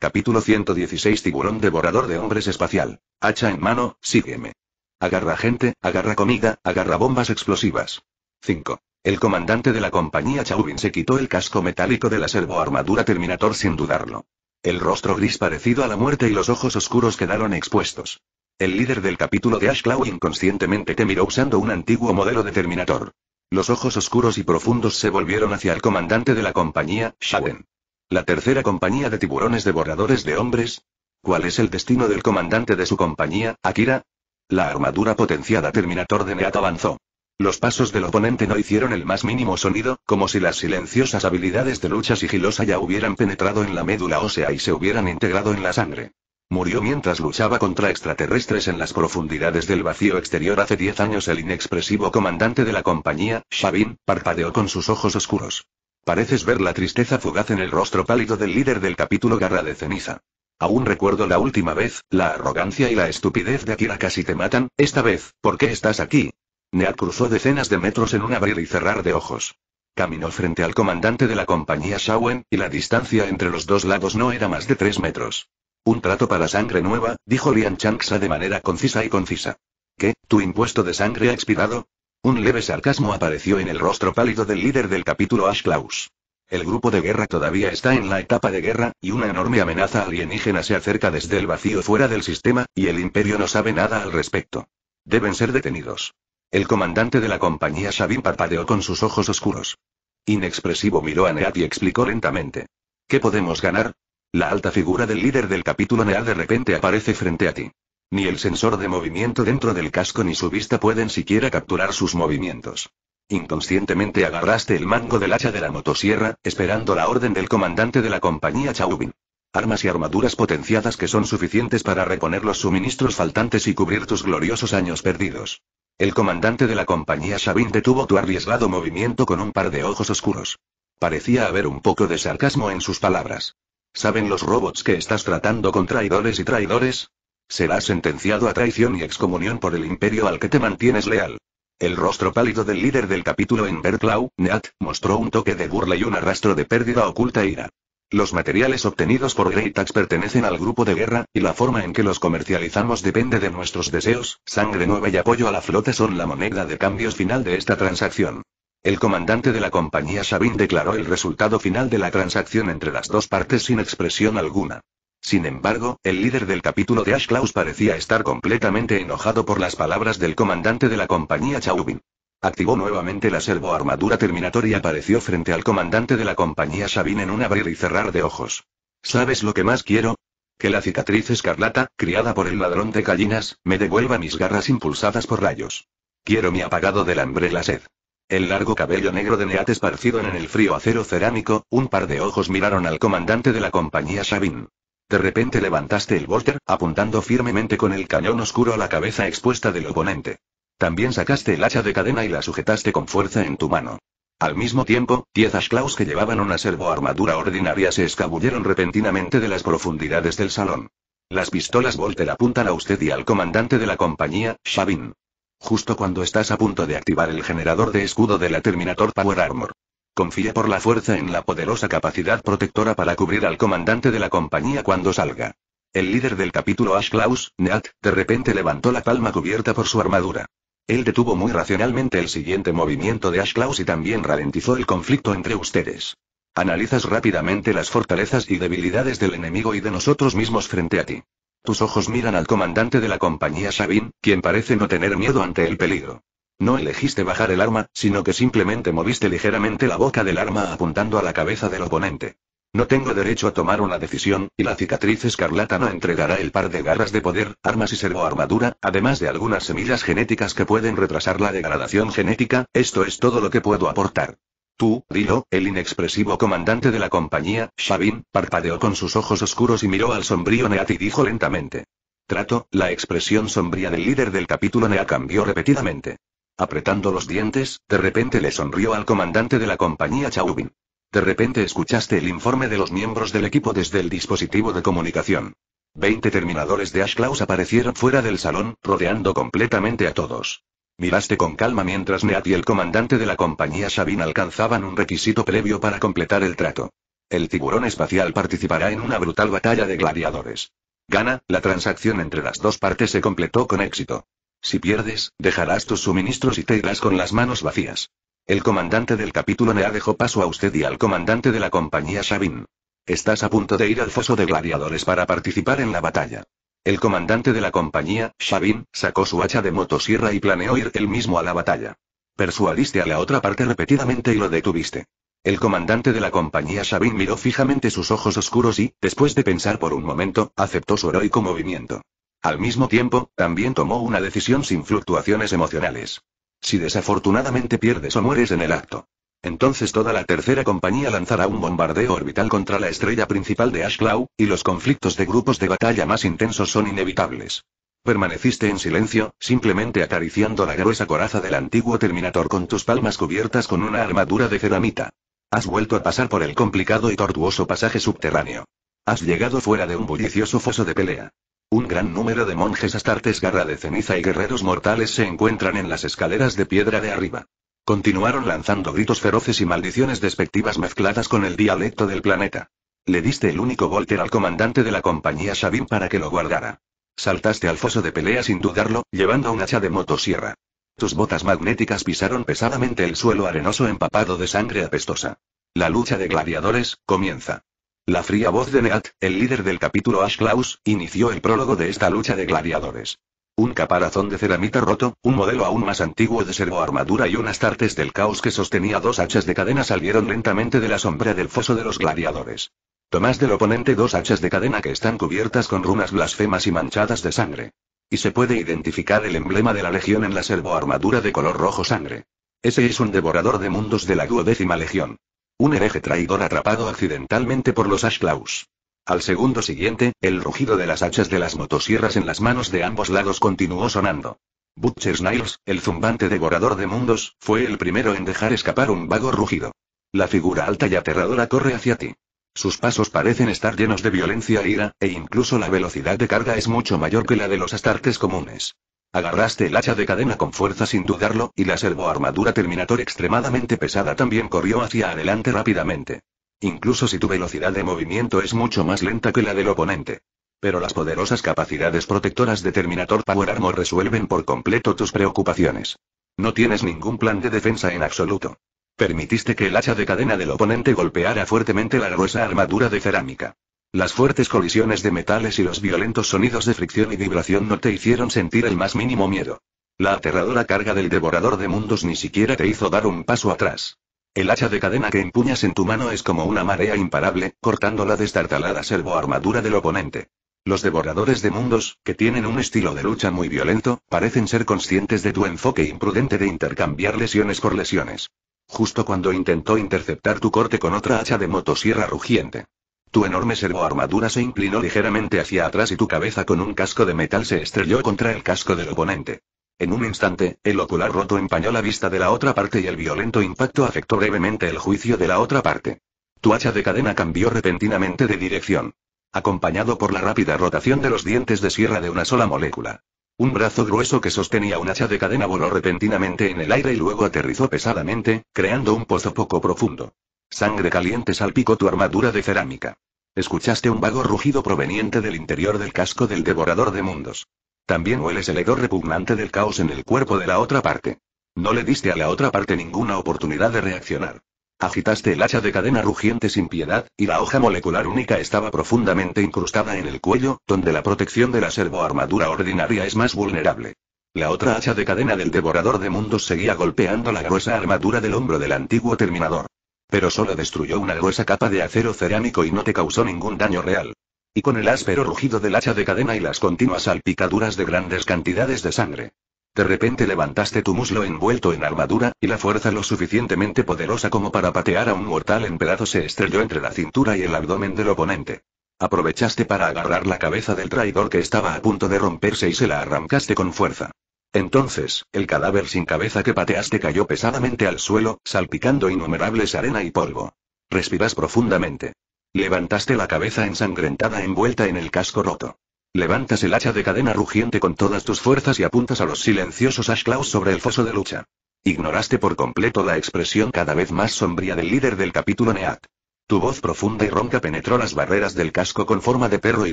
Capítulo 116 Tiburón devorador de hombres espacial. Hacha en mano, sígueme. Agarra gente, agarra comida, agarra bombas explosivas. 5. El comandante de la compañía Chauvin se quitó el casco metálico de la servoarmadura Terminator sin dudarlo. El rostro gris parecido a la muerte y los ojos oscuros quedaron expuestos. El líder del capítulo de Ashclaw inconscientemente te miró usando un antiguo modelo de Terminator. Los ojos oscuros y profundos se volvieron hacia el comandante de la compañía, Shawen. La tercera compañía de tiburones devoradores de hombres. ¿Cuál es el destino del comandante de su compañía, Akira? La armadura potenciada Terminator de Neat avanzó. Los pasos del oponente no hicieron el más mínimo sonido, como si las silenciosas habilidades de lucha sigilosa ya hubieran penetrado en la médula ósea y se hubieran integrado en la sangre. Murió mientras luchaba contra extraterrestres en las profundidades del vacío exterior hace 10 años el inexpresivo comandante de la compañía, Shavin, parpadeó con sus ojos oscuros. Pareces ver la tristeza fugaz en el rostro pálido del líder del capítulo Garra de Ceniza. Aún recuerdo la última vez, la arrogancia y la estupidez de Akira casi te matan, esta vez, ¿por qué estás aquí? Neal cruzó decenas de metros en un abrir y cerrar de ojos. Caminó frente al comandante de la compañía Shawen, y la distancia entre los dos lados no era más de tres metros. Un trato para sangre nueva, dijo Lian Changsa de manera concisa y concisa. ¿Qué? ¿Tu impuesto de sangre ha expirado? Un leve sarcasmo apareció en el rostro pálido del líder del capítulo Ash Klaus. El grupo de guerra todavía está en la etapa de guerra, y una enorme amenaza alienígena se acerca desde el vacío fuera del sistema, y el imperio no sabe nada al respecto. Deben ser detenidos. El comandante de la compañía Sabin parpadeó con sus ojos oscuros. Inexpresivo miró a Neat y explicó lentamente. ¿Qué podemos ganar? La alta figura del líder del capítulo Neat de repente aparece frente a ti. Ni el sensor de movimiento dentro del casco ni su vista pueden siquiera capturar sus movimientos. Inconscientemente agarraste el mango del hacha de la motosierra, esperando la orden del comandante de la compañía Chauvin. Armas y armaduras potenciadas que son suficientes para reponer los suministros faltantes y cubrir tus gloriosos años perdidos. El comandante de la compañía Shavin detuvo tu arriesgado movimiento con un par de ojos oscuros. Parecía haber un poco de sarcasmo en sus palabras. ¿Saben los robots que estás tratando con traidores y traidores? Serás sentenciado a traición y excomunión por el imperio al que te mantienes leal. El rostro pálido del líder del capítulo en Berklau, Nat, mostró un toque de burla y un arrastro de pérdida oculta ira. Los materiales obtenidos por Greytax pertenecen al grupo de guerra, y la forma en que los comercializamos depende de nuestros deseos, sangre nueva y apoyo a la flota son la moneda de cambios final de esta transacción. El comandante de la compañía Sabin declaró el resultado final de la transacción entre las dos partes sin expresión alguna. Sin embargo, el líder del capítulo de Ash parecía estar completamente enojado por las palabras del comandante de la compañía Chauvin. Activó nuevamente la servoarmadura terminatoria y apareció frente al comandante de la compañía Sabine en un abrir y cerrar de ojos. ¿Sabes lo que más quiero? Que la cicatriz escarlata, criada por el ladrón de gallinas, me devuelva mis garras impulsadas por rayos. Quiero mi apagado del hambre la sed. El largo cabello negro de Neat esparcido en el frío acero cerámico, un par de ojos miraron al comandante de la compañía Sabine. De repente levantaste el Volter, apuntando firmemente con el cañón oscuro a la cabeza expuesta del oponente. También sacaste el hacha de cadena y la sujetaste con fuerza en tu mano. Al mismo tiempo, diez Ashclaws que llevaban una armadura ordinaria se escabulleron repentinamente de las profundidades del salón. Las pistolas Volter apuntan a usted y al comandante de la compañía, Shavin. Justo cuando estás a punto de activar el generador de escudo de la Terminator Power Armor. Confía por la fuerza en la poderosa capacidad protectora para cubrir al comandante de la compañía cuando salga. El líder del capítulo Ash Klaus, de repente levantó la palma cubierta por su armadura. Él detuvo muy racionalmente el siguiente movimiento de Ashklaus y también ralentizó el conflicto entre ustedes. Analizas rápidamente las fortalezas y debilidades del enemigo y de nosotros mismos frente a ti. Tus ojos miran al comandante de la compañía Sabin, quien parece no tener miedo ante el peligro. No elegiste bajar el arma, sino que simplemente moviste ligeramente la boca del arma apuntando a la cabeza del oponente. No tengo derecho a tomar una decisión, y la cicatriz escarlata no entregará el par de garras de poder, armas y servoarmadura, además de algunas semillas genéticas que pueden retrasar la degradación genética, esto es todo lo que puedo aportar. Tú, dilo, el inexpresivo comandante de la compañía, Shavin, parpadeó con sus ojos oscuros y miró al sombrío Neat y dijo lentamente. Trato, la expresión sombría del líder del capítulo Nea cambió repetidamente. Apretando los dientes, de repente le sonrió al comandante de la compañía Chauvin. De repente escuchaste el informe de los miembros del equipo desde el dispositivo de comunicación. Veinte terminadores de Claus aparecieron fuera del salón, rodeando completamente a todos. Miraste con calma mientras Neat y el comandante de la compañía Sabine alcanzaban un requisito previo para completar el trato. El tiburón espacial participará en una brutal batalla de gladiadores. Gana, la transacción entre las dos partes se completó con éxito. Si pierdes, dejarás tus suministros y te irás con las manos vacías. El comandante del capítulo NEA dejó paso a usted y al comandante de la compañía Shabin. Estás a punto de ir al foso de gladiadores para participar en la batalla. El comandante de la compañía, Shabin, sacó su hacha de motosierra y planeó ir él mismo a la batalla. Persuadiste a la otra parte repetidamente y lo detuviste. El comandante de la compañía Shabin miró fijamente sus ojos oscuros y, después de pensar por un momento, aceptó su heroico movimiento. Al mismo tiempo, también tomó una decisión sin fluctuaciones emocionales. Si desafortunadamente pierdes o mueres en el acto. Entonces toda la tercera compañía lanzará un bombardeo orbital contra la estrella principal de Ashclaw, y los conflictos de grupos de batalla más intensos son inevitables. Permaneciste en silencio, simplemente acariciando la gruesa coraza del antiguo Terminator con tus palmas cubiertas con una armadura de ceramita. Has vuelto a pasar por el complicado y tortuoso pasaje subterráneo. Has llegado fuera de un bullicioso foso de pelea. Un gran número de monjes astartes garra de ceniza y guerreros mortales se encuentran en las escaleras de piedra de arriba. Continuaron lanzando gritos feroces y maldiciones despectivas mezcladas con el dialecto del planeta. Le diste el único volter al comandante de la compañía Shabin para que lo guardara. Saltaste al foso de pelea sin dudarlo, llevando un hacha de motosierra. Tus botas magnéticas pisaron pesadamente el suelo arenoso empapado de sangre apestosa. La lucha de gladiadores comienza. La fría voz de Neat, el líder del capítulo Ash inició el prólogo de esta lucha de gladiadores. Un caparazón de ceramita roto, un modelo aún más antiguo de servoarmadura y unas tartes del caos que sostenía dos hachas de cadena salieron lentamente de la sombra del foso de los gladiadores. Tomás del oponente dos hachas de cadena que están cubiertas con runas blasfemas y manchadas de sangre. Y se puede identificar el emblema de la legión en la servoarmadura de color rojo sangre. Ese es un devorador de mundos de la duodécima legión. Un hereje traidor atrapado accidentalmente por los Ashclaws. Al segundo siguiente, el rugido de las hachas de las motosierras en las manos de ambos lados continuó sonando. Butcher Sniles, el zumbante devorador de mundos, fue el primero en dejar escapar un vago rugido. La figura alta y aterradora corre hacia ti. Sus pasos parecen estar llenos de violencia e ira, e incluso la velocidad de carga es mucho mayor que la de los astartes comunes. Agarraste el hacha de cadena con fuerza sin dudarlo, y la servoarmadura Terminator extremadamente pesada también corrió hacia adelante rápidamente. Incluso si tu velocidad de movimiento es mucho más lenta que la del oponente. Pero las poderosas capacidades protectoras de Terminator Power Armor resuelven por completo tus preocupaciones. No tienes ningún plan de defensa en absoluto. Permitiste que el hacha de cadena del oponente golpeara fuertemente la gruesa armadura de cerámica. Las fuertes colisiones de metales y los violentos sonidos de fricción y vibración no te hicieron sentir el más mínimo miedo. La aterradora carga del devorador de mundos ni siquiera te hizo dar un paso atrás. El hacha de cadena que empuñas en tu mano es como una marea imparable, cortando la destartalada armadura del oponente. Los devoradores de mundos, que tienen un estilo de lucha muy violento, parecen ser conscientes de tu enfoque imprudente de intercambiar lesiones por lesiones. Justo cuando intentó interceptar tu corte con otra hacha de motosierra rugiente. Tu enorme servoarmadura se inclinó ligeramente hacia atrás y tu cabeza con un casco de metal se estrelló contra el casco del oponente. En un instante, el ocular roto empañó la vista de la otra parte y el violento impacto afectó brevemente el juicio de la otra parte. Tu hacha de cadena cambió repentinamente de dirección. Acompañado por la rápida rotación de los dientes de sierra de una sola molécula. Un brazo grueso que sostenía un hacha de cadena voló repentinamente en el aire y luego aterrizó pesadamente, creando un pozo poco profundo. Sangre caliente salpicó tu armadura de cerámica. Escuchaste un vago rugido proveniente del interior del casco del devorador de mundos. También hueles el hedor repugnante del caos en el cuerpo de la otra parte. No le diste a la otra parte ninguna oportunidad de reaccionar. Agitaste el hacha de cadena rugiente sin piedad, y la hoja molecular única estaba profundamente incrustada en el cuello, donde la protección de la servoarmadura ordinaria es más vulnerable. La otra hacha de cadena del devorador de mundos seguía golpeando la gruesa armadura del hombro del antiguo terminador. Pero solo destruyó una gruesa capa de acero cerámico y no te causó ningún daño real. Y con el áspero rugido del hacha de cadena y las continuas salpicaduras de grandes cantidades de sangre. De repente levantaste tu muslo envuelto en armadura, y la fuerza lo suficientemente poderosa como para patear a un mortal en pedazos se estrelló entre la cintura y el abdomen del oponente. Aprovechaste para agarrar la cabeza del traidor que estaba a punto de romperse y se la arrancaste con fuerza. Entonces, el cadáver sin cabeza que pateaste cayó pesadamente al suelo, salpicando innumerables arena y polvo. Respiras profundamente. Levantaste la cabeza ensangrentada envuelta en el casco roto. Levantas el hacha de cadena rugiente con todas tus fuerzas y apuntas a los silenciosos Ashclaws sobre el foso de lucha. Ignoraste por completo la expresión cada vez más sombría del líder del capítulo Neat. Tu voz profunda y ronca penetró las barreras del casco con forma de perro y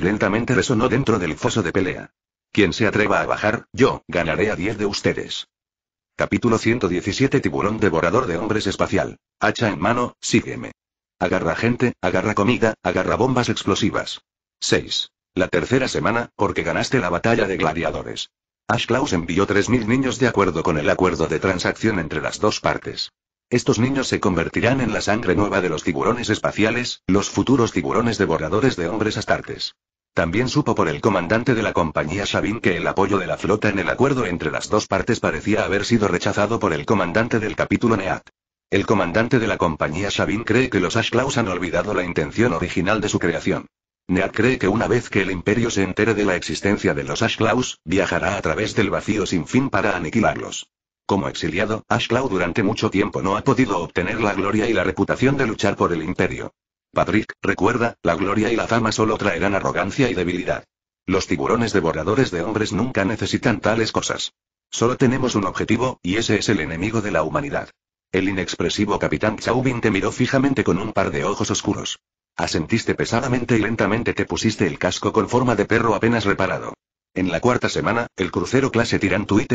lentamente resonó dentro del foso de pelea. Quien se atreva a bajar, yo, ganaré a 10 de ustedes. Capítulo 117 Tiburón devorador de hombres espacial. Hacha en mano, sígueme. Agarra gente, agarra comida, agarra bombas explosivas. 6. La tercera semana, porque ganaste la batalla de gladiadores. Ash Klaus envió 3.000 niños de acuerdo con el acuerdo de transacción entre las dos partes. Estos niños se convertirán en la sangre nueva de los tiburones espaciales, los futuros tiburones devoradores de hombres astartes. También supo por el comandante de la compañía Sabine que el apoyo de la flota en el acuerdo entre las dos partes parecía haber sido rechazado por el comandante del capítulo NEAT. El comandante de la compañía Sabine cree que los Ashclaws han olvidado la intención original de su creación. Neat cree que una vez que el imperio se entere de la existencia de los Ashclaws, viajará a través del vacío sin fin para aniquilarlos. Como exiliado, Ashclaw durante mucho tiempo no ha podido obtener la gloria y la reputación de luchar por el imperio. Patrick, recuerda, la gloria y la fama solo traerán arrogancia y debilidad. Los tiburones devoradores de hombres nunca necesitan tales cosas. Solo tenemos un objetivo, y ese es el enemigo de la humanidad. El inexpresivo capitán Chauvin te miró fijamente con un par de ojos oscuros. Asentiste pesadamente y lentamente te pusiste el casco con forma de perro apenas reparado. En la cuarta semana, el crucero clase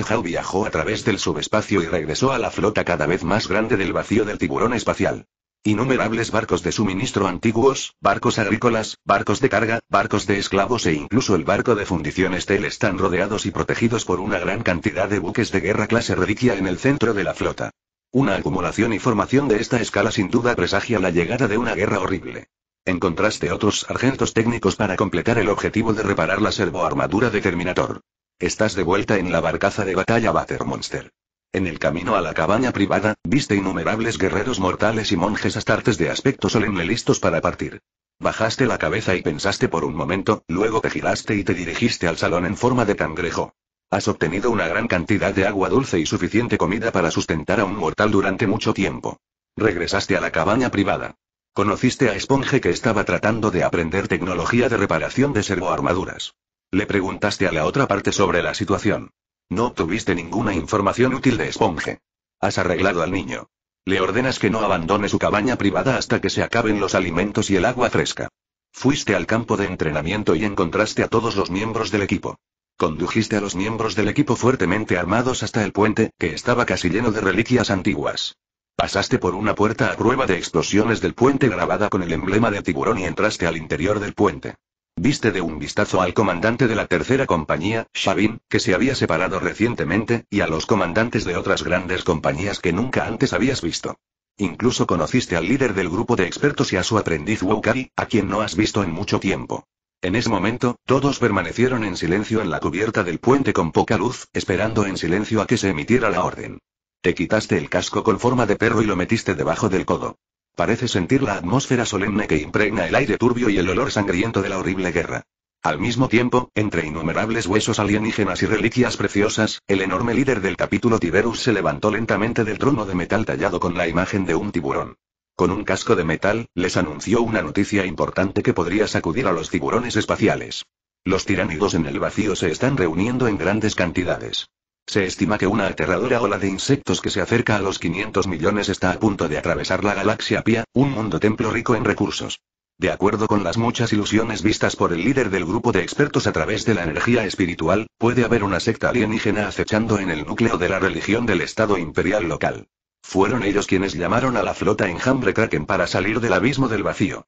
Hau viajó a través del subespacio y regresó a la flota cada vez más grande del vacío del tiburón espacial. Innumerables barcos de suministro antiguos, barcos agrícolas, barcos de carga, barcos de esclavos e incluso el barco de fundición Estel están rodeados y protegidos por una gran cantidad de buques de guerra clase reliquia en el centro de la flota. Una acumulación y formación de esta escala sin duda presagia la llegada de una guerra horrible. Encontraste otros sargentos técnicos para completar el objetivo de reparar la servoarmadura de Terminator. Estás de vuelta en la barcaza de batalla Monster. En el camino a la cabaña privada, viste innumerables guerreros mortales y monjes astartes de aspecto solemne listos para partir. Bajaste la cabeza y pensaste por un momento, luego te giraste y te dirigiste al salón en forma de cangrejo. Has obtenido una gran cantidad de agua dulce y suficiente comida para sustentar a un mortal durante mucho tiempo. Regresaste a la cabaña privada. Conociste a Esponje que estaba tratando de aprender tecnología de reparación de servoarmaduras. Le preguntaste a la otra parte sobre la situación. No obtuviste ninguna información útil de Esponje. Has arreglado al niño. Le ordenas que no abandone su cabaña privada hasta que se acaben los alimentos y el agua fresca. Fuiste al campo de entrenamiento y encontraste a todos los miembros del equipo. Condujiste a los miembros del equipo fuertemente armados hasta el puente, que estaba casi lleno de reliquias antiguas. Pasaste por una puerta a prueba de explosiones del puente grabada con el emblema de tiburón y entraste al interior del puente. Viste de un vistazo al comandante de la tercera compañía, Shavin, que se había separado recientemente, y a los comandantes de otras grandes compañías que nunca antes habías visto. Incluso conociste al líder del grupo de expertos y a su aprendiz Wukari, a quien no has visto en mucho tiempo. En ese momento, todos permanecieron en silencio en la cubierta del puente con poca luz, esperando en silencio a que se emitiera la orden. Te quitaste el casco con forma de perro y lo metiste debajo del codo. Parece sentir la atmósfera solemne que impregna el aire turbio y el olor sangriento de la horrible guerra. Al mismo tiempo, entre innumerables huesos alienígenas y reliquias preciosas, el enorme líder del capítulo Tiberus se levantó lentamente del trono de metal tallado con la imagen de un tiburón. Con un casco de metal, les anunció una noticia importante que podría sacudir a los tiburones espaciales. Los tiránidos en el vacío se están reuniendo en grandes cantidades. Se estima que una aterradora ola de insectos que se acerca a los 500 millones está a punto de atravesar la galaxia Pia, un mundo templo rico en recursos. De acuerdo con las muchas ilusiones vistas por el líder del grupo de expertos a través de la energía espiritual, puede haber una secta alienígena acechando en el núcleo de la religión del Estado imperial local. Fueron ellos quienes llamaron a la flota enjambre Kraken para salir del abismo del vacío.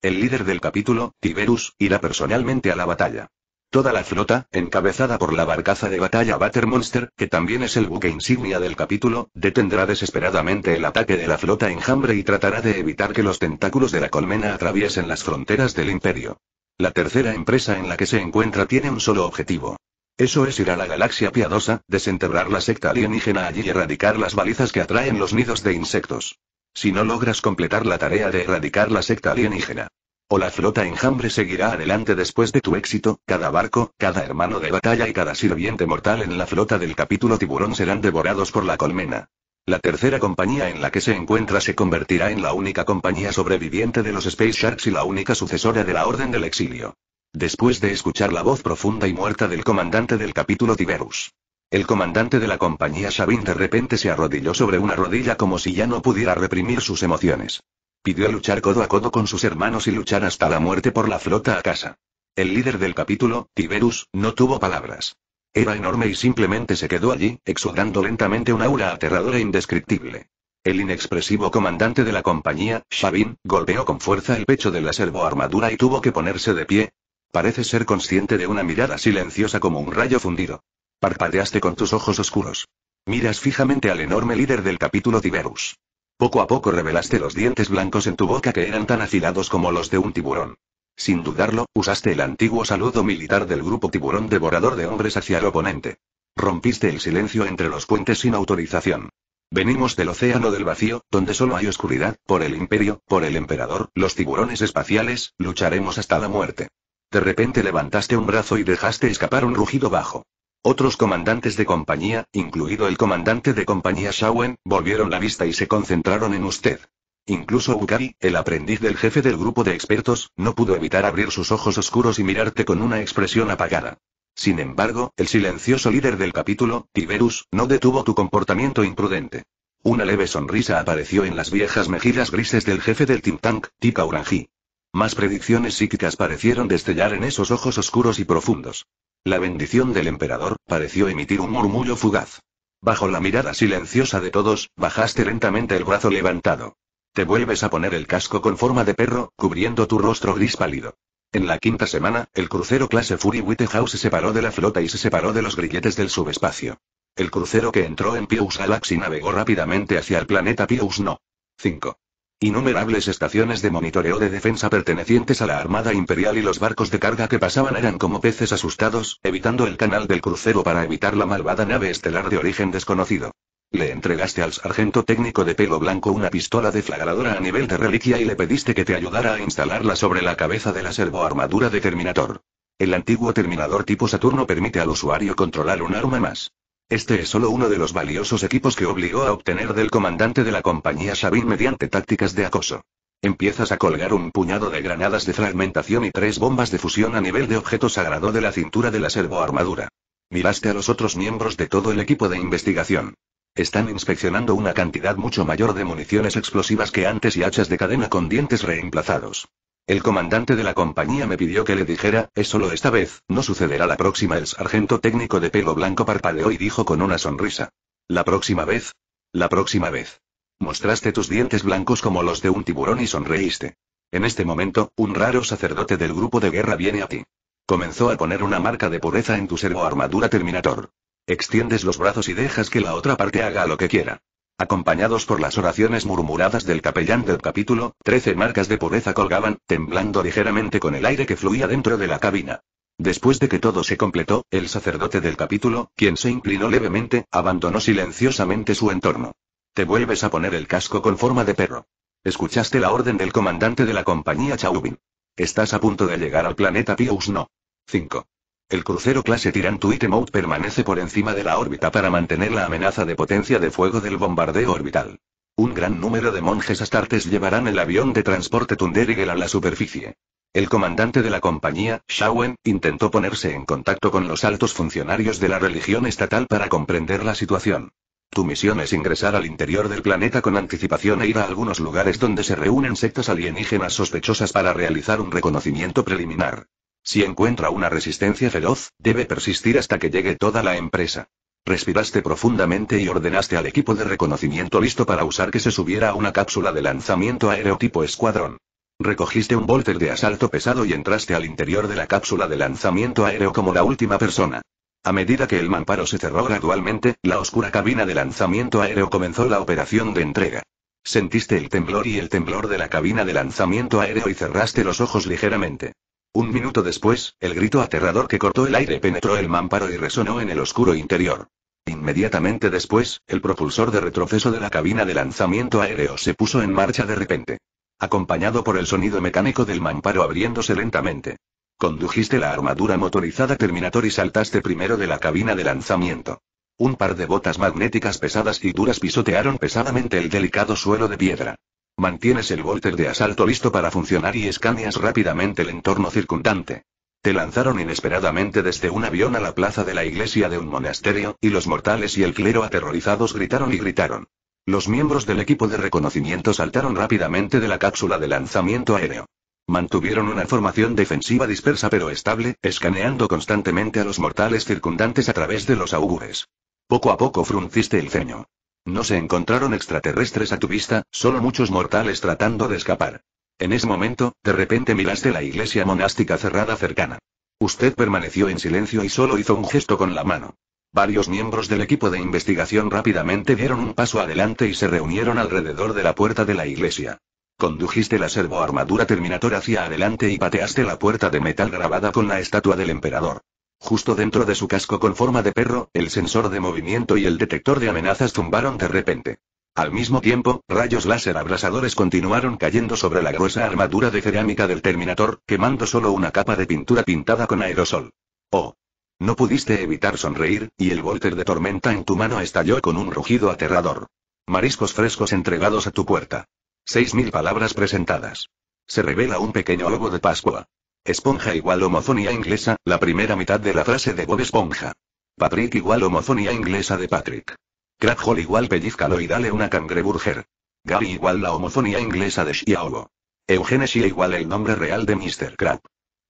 El líder del capítulo, Tiberus, irá personalmente a la batalla. Toda la flota, encabezada por la barcaza de batalla Battermonster, que también es el buque insignia del capítulo, detendrá desesperadamente el ataque de la flota enjambre y tratará de evitar que los tentáculos de la colmena atraviesen las fronteras del imperio. La tercera empresa en la que se encuentra tiene un solo objetivo. Eso es ir a la galaxia piadosa, desenterrar la secta alienígena allí y erradicar las balizas que atraen los nidos de insectos. Si no logras completar la tarea de erradicar la secta alienígena, o la flota enjambre seguirá adelante después de tu éxito, cada barco, cada hermano de batalla y cada sirviente mortal en la flota del capítulo tiburón serán devorados por la colmena. La tercera compañía en la que se encuentra se convertirá en la única compañía sobreviviente de los Space Sharks y la única sucesora de la Orden del Exilio. Después de escuchar la voz profunda y muerta del comandante del capítulo Tiberus. El comandante de la compañía Sabine de repente se arrodilló sobre una rodilla como si ya no pudiera reprimir sus emociones. Pidió luchar codo a codo con sus hermanos y luchar hasta la muerte por la flota a casa. El líder del capítulo, Tiberus, no tuvo palabras. Era enorme y simplemente se quedó allí, exudando lentamente un aura aterradora e indescriptible. El inexpresivo comandante de la compañía, Shabin, golpeó con fuerza el pecho de la servoarmadura y tuvo que ponerse de pie. Parece ser consciente de una mirada silenciosa como un rayo fundido. Parpadeaste con tus ojos oscuros. Miras fijamente al enorme líder del capítulo Tiberus. Poco a poco revelaste los dientes blancos en tu boca que eran tan afilados como los de un tiburón. Sin dudarlo, usaste el antiguo saludo militar del grupo tiburón devorador de hombres hacia el oponente. Rompiste el silencio entre los puentes sin autorización. Venimos del océano del vacío, donde solo hay oscuridad, por el imperio, por el emperador, los tiburones espaciales, lucharemos hasta la muerte. De repente levantaste un brazo y dejaste escapar un rugido bajo. Otros comandantes de compañía, incluido el comandante de compañía Shawen, volvieron la vista y se concentraron en usted. Incluso Bukari, el aprendiz del jefe del grupo de expertos, no pudo evitar abrir sus ojos oscuros y mirarte con una expresión apagada. Sin embargo, el silencioso líder del capítulo, Tiberus, no detuvo tu comportamiento imprudente. Una leve sonrisa apareció en las viejas mejillas grises del jefe del Team tank, Tika Uranji. Más predicciones psíquicas parecieron destellar en esos ojos oscuros y profundos. La bendición del emperador pareció emitir un murmullo fugaz. Bajo la mirada silenciosa de todos, bajaste lentamente el brazo levantado. Te vuelves a poner el casco con forma de perro, cubriendo tu rostro gris pálido. En la quinta semana, el crucero clase Fury Whitehouse se separó de la flota y se separó de los grilletes del subespacio. El crucero que entró en Pius Galaxy navegó rápidamente hacia el planeta Pius No. 5. Innumerables estaciones de monitoreo de defensa pertenecientes a la Armada Imperial y los barcos de carga que pasaban eran como peces asustados, evitando el canal del crucero para evitar la malvada nave estelar de origen desconocido. Le entregaste al sargento técnico de pelo blanco una pistola deflagradora a nivel de reliquia y le pediste que te ayudara a instalarla sobre la cabeza de la servoarmadura de Terminator. El antiguo Terminador tipo Saturno permite al usuario controlar un arma más este es solo uno de los valiosos equipos que obligó a obtener del comandante de la compañía Sabine mediante tácticas de acoso. Empiezas a colgar un puñado de granadas de fragmentación y tres bombas de fusión a nivel de objeto sagrado de la cintura de la servoarmadura. Miraste a los otros miembros de todo el equipo de investigación. Están inspeccionando una cantidad mucho mayor de municiones explosivas que antes y hachas de cadena con dientes reemplazados. El comandante de la compañía me pidió que le dijera, es solo esta vez, no sucederá la próxima. El sargento técnico de pelo blanco parpadeó y dijo con una sonrisa. La próxima vez. La próxima vez. Mostraste tus dientes blancos como los de un tiburón y sonreíste. En este momento, un raro sacerdote del grupo de guerra viene a ti. Comenzó a poner una marca de pureza en tu servo armadura Terminator. Extiendes los brazos y dejas que la otra parte haga lo que quiera acompañados por las oraciones murmuradas del capellán del capítulo, trece marcas de pureza colgaban, temblando ligeramente con el aire que fluía dentro de la cabina. Después de que todo se completó, el sacerdote del capítulo, quien se inclinó levemente, abandonó silenciosamente su entorno. Te vuelves a poner el casco con forma de perro. Escuchaste la orden del comandante de la compañía Chauvin. Estás a punto de llegar al planeta Pius no. 5. El crucero clase Tyrant Out permanece por encima de la órbita para mantener la amenaza de potencia de fuego del bombardeo orbital. Un gran número de monjes astartes llevarán el avión de transporte Tunderigel a la superficie. El comandante de la compañía, Shawen, intentó ponerse en contacto con los altos funcionarios de la religión estatal para comprender la situación. Tu misión es ingresar al interior del planeta con anticipación e ir a algunos lugares donde se reúnen sectas alienígenas sospechosas para realizar un reconocimiento preliminar. Si encuentra una resistencia feroz, debe persistir hasta que llegue toda la empresa. Respiraste profundamente y ordenaste al equipo de reconocimiento listo para usar que se subiera a una cápsula de lanzamiento aéreo tipo escuadrón. Recogiste un volter de asalto pesado y entraste al interior de la cápsula de lanzamiento aéreo como la última persona. A medida que el mamparo se cerró gradualmente, la oscura cabina de lanzamiento aéreo comenzó la operación de entrega. Sentiste el temblor y el temblor de la cabina de lanzamiento aéreo y cerraste los ojos ligeramente. Un minuto después, el grito aterrador que cortó el aire penetró el mamparo y resonó en el oscuro interior. Inmediatamente después, el propulsor de retroceso de la cabina de lanzamiento aéreo se puso en marcha de repente. Acompañado por el sonido mecánico del mamparo abriéndose lentamente. Condujiste la armadura motorizada Terminator y saltaste primero de la cabina de lanzamiento. Un par de botas magnéticas pesadas y duras pisotearon pesadamente el delicado suelo de piedra. Mantienes el volter de asalto listo para funcionar y escaneas rápidamente el entorno circundante. Te lanzaron inesperadamente desde un avión a la plaza de la iglesia de un monasterio, y los mortales y el clero aterrorizados gritaron y gritaron. Los miembros del equipo de reconocimiento saltaron rápidamente de la cápsula de lanzamiento aéreo. Mantuvieron una formación defensiva dispersa pero estable, escaneando constantemente a los mortales circundantes a través de los augures. Poco a poco frunciste el ceño. No se encontraron extraterrestres a tu vista, solo muchos mortales tratando de escapar. En ese momento, de repente miraste la iglesia monástica cerrada cercana. Usted permaneció en silencio y solo hizo un gesto con la mano. Varios miembros del equipo de investigación rápidamente dieron un paso adelante y se reunieron alrededor de la puerta de la iglesia. Condujiste la servoarmadura Terminator hacia adelante y pateaste la puerta de metal grabada con la estatua del emperador. Justo dentro de su casco con forma de perro, el sensor de movimiento y el detector de amenazas zumbaron de repente. Al mismo tiempo, rayos láser abrasadores continuaron cayendo sobre la gruesa armadura de cerámica del Terminator, quemando solo una capa de pintura pintada con aerosol. Oh. No pudiste evitar sonreír, y el volter de tormenta en tu mano estalló con un rugido aterrador. Mariscos frescos entregados a tu puerta. Seis mil palabras presentadas. Se revela un pequeño lobo de Pascua. Esponja igual homofonía inglesa, la primera mitad de la frase de Bob Esponja. Patrick igual homofonía inglesa de Patrick. Crabhole igual pellizcalo y dale una cangreburger. Gary igual la homofonía inglesa de Xiaobo. Eugenesia igual el nombre real de Mr. Crab.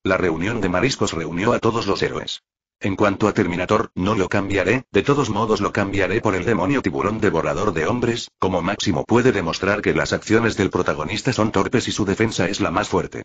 La reunión de mariscos reunió a todos los héroes. En cuanto a Terminator, no lo cambiaré, de todos modos lo cambiaré por el demonio tiburón devorador de hombres, como máximo puede demostrar que las acciones del protagonista son torpes y su defensa es la más fuerte.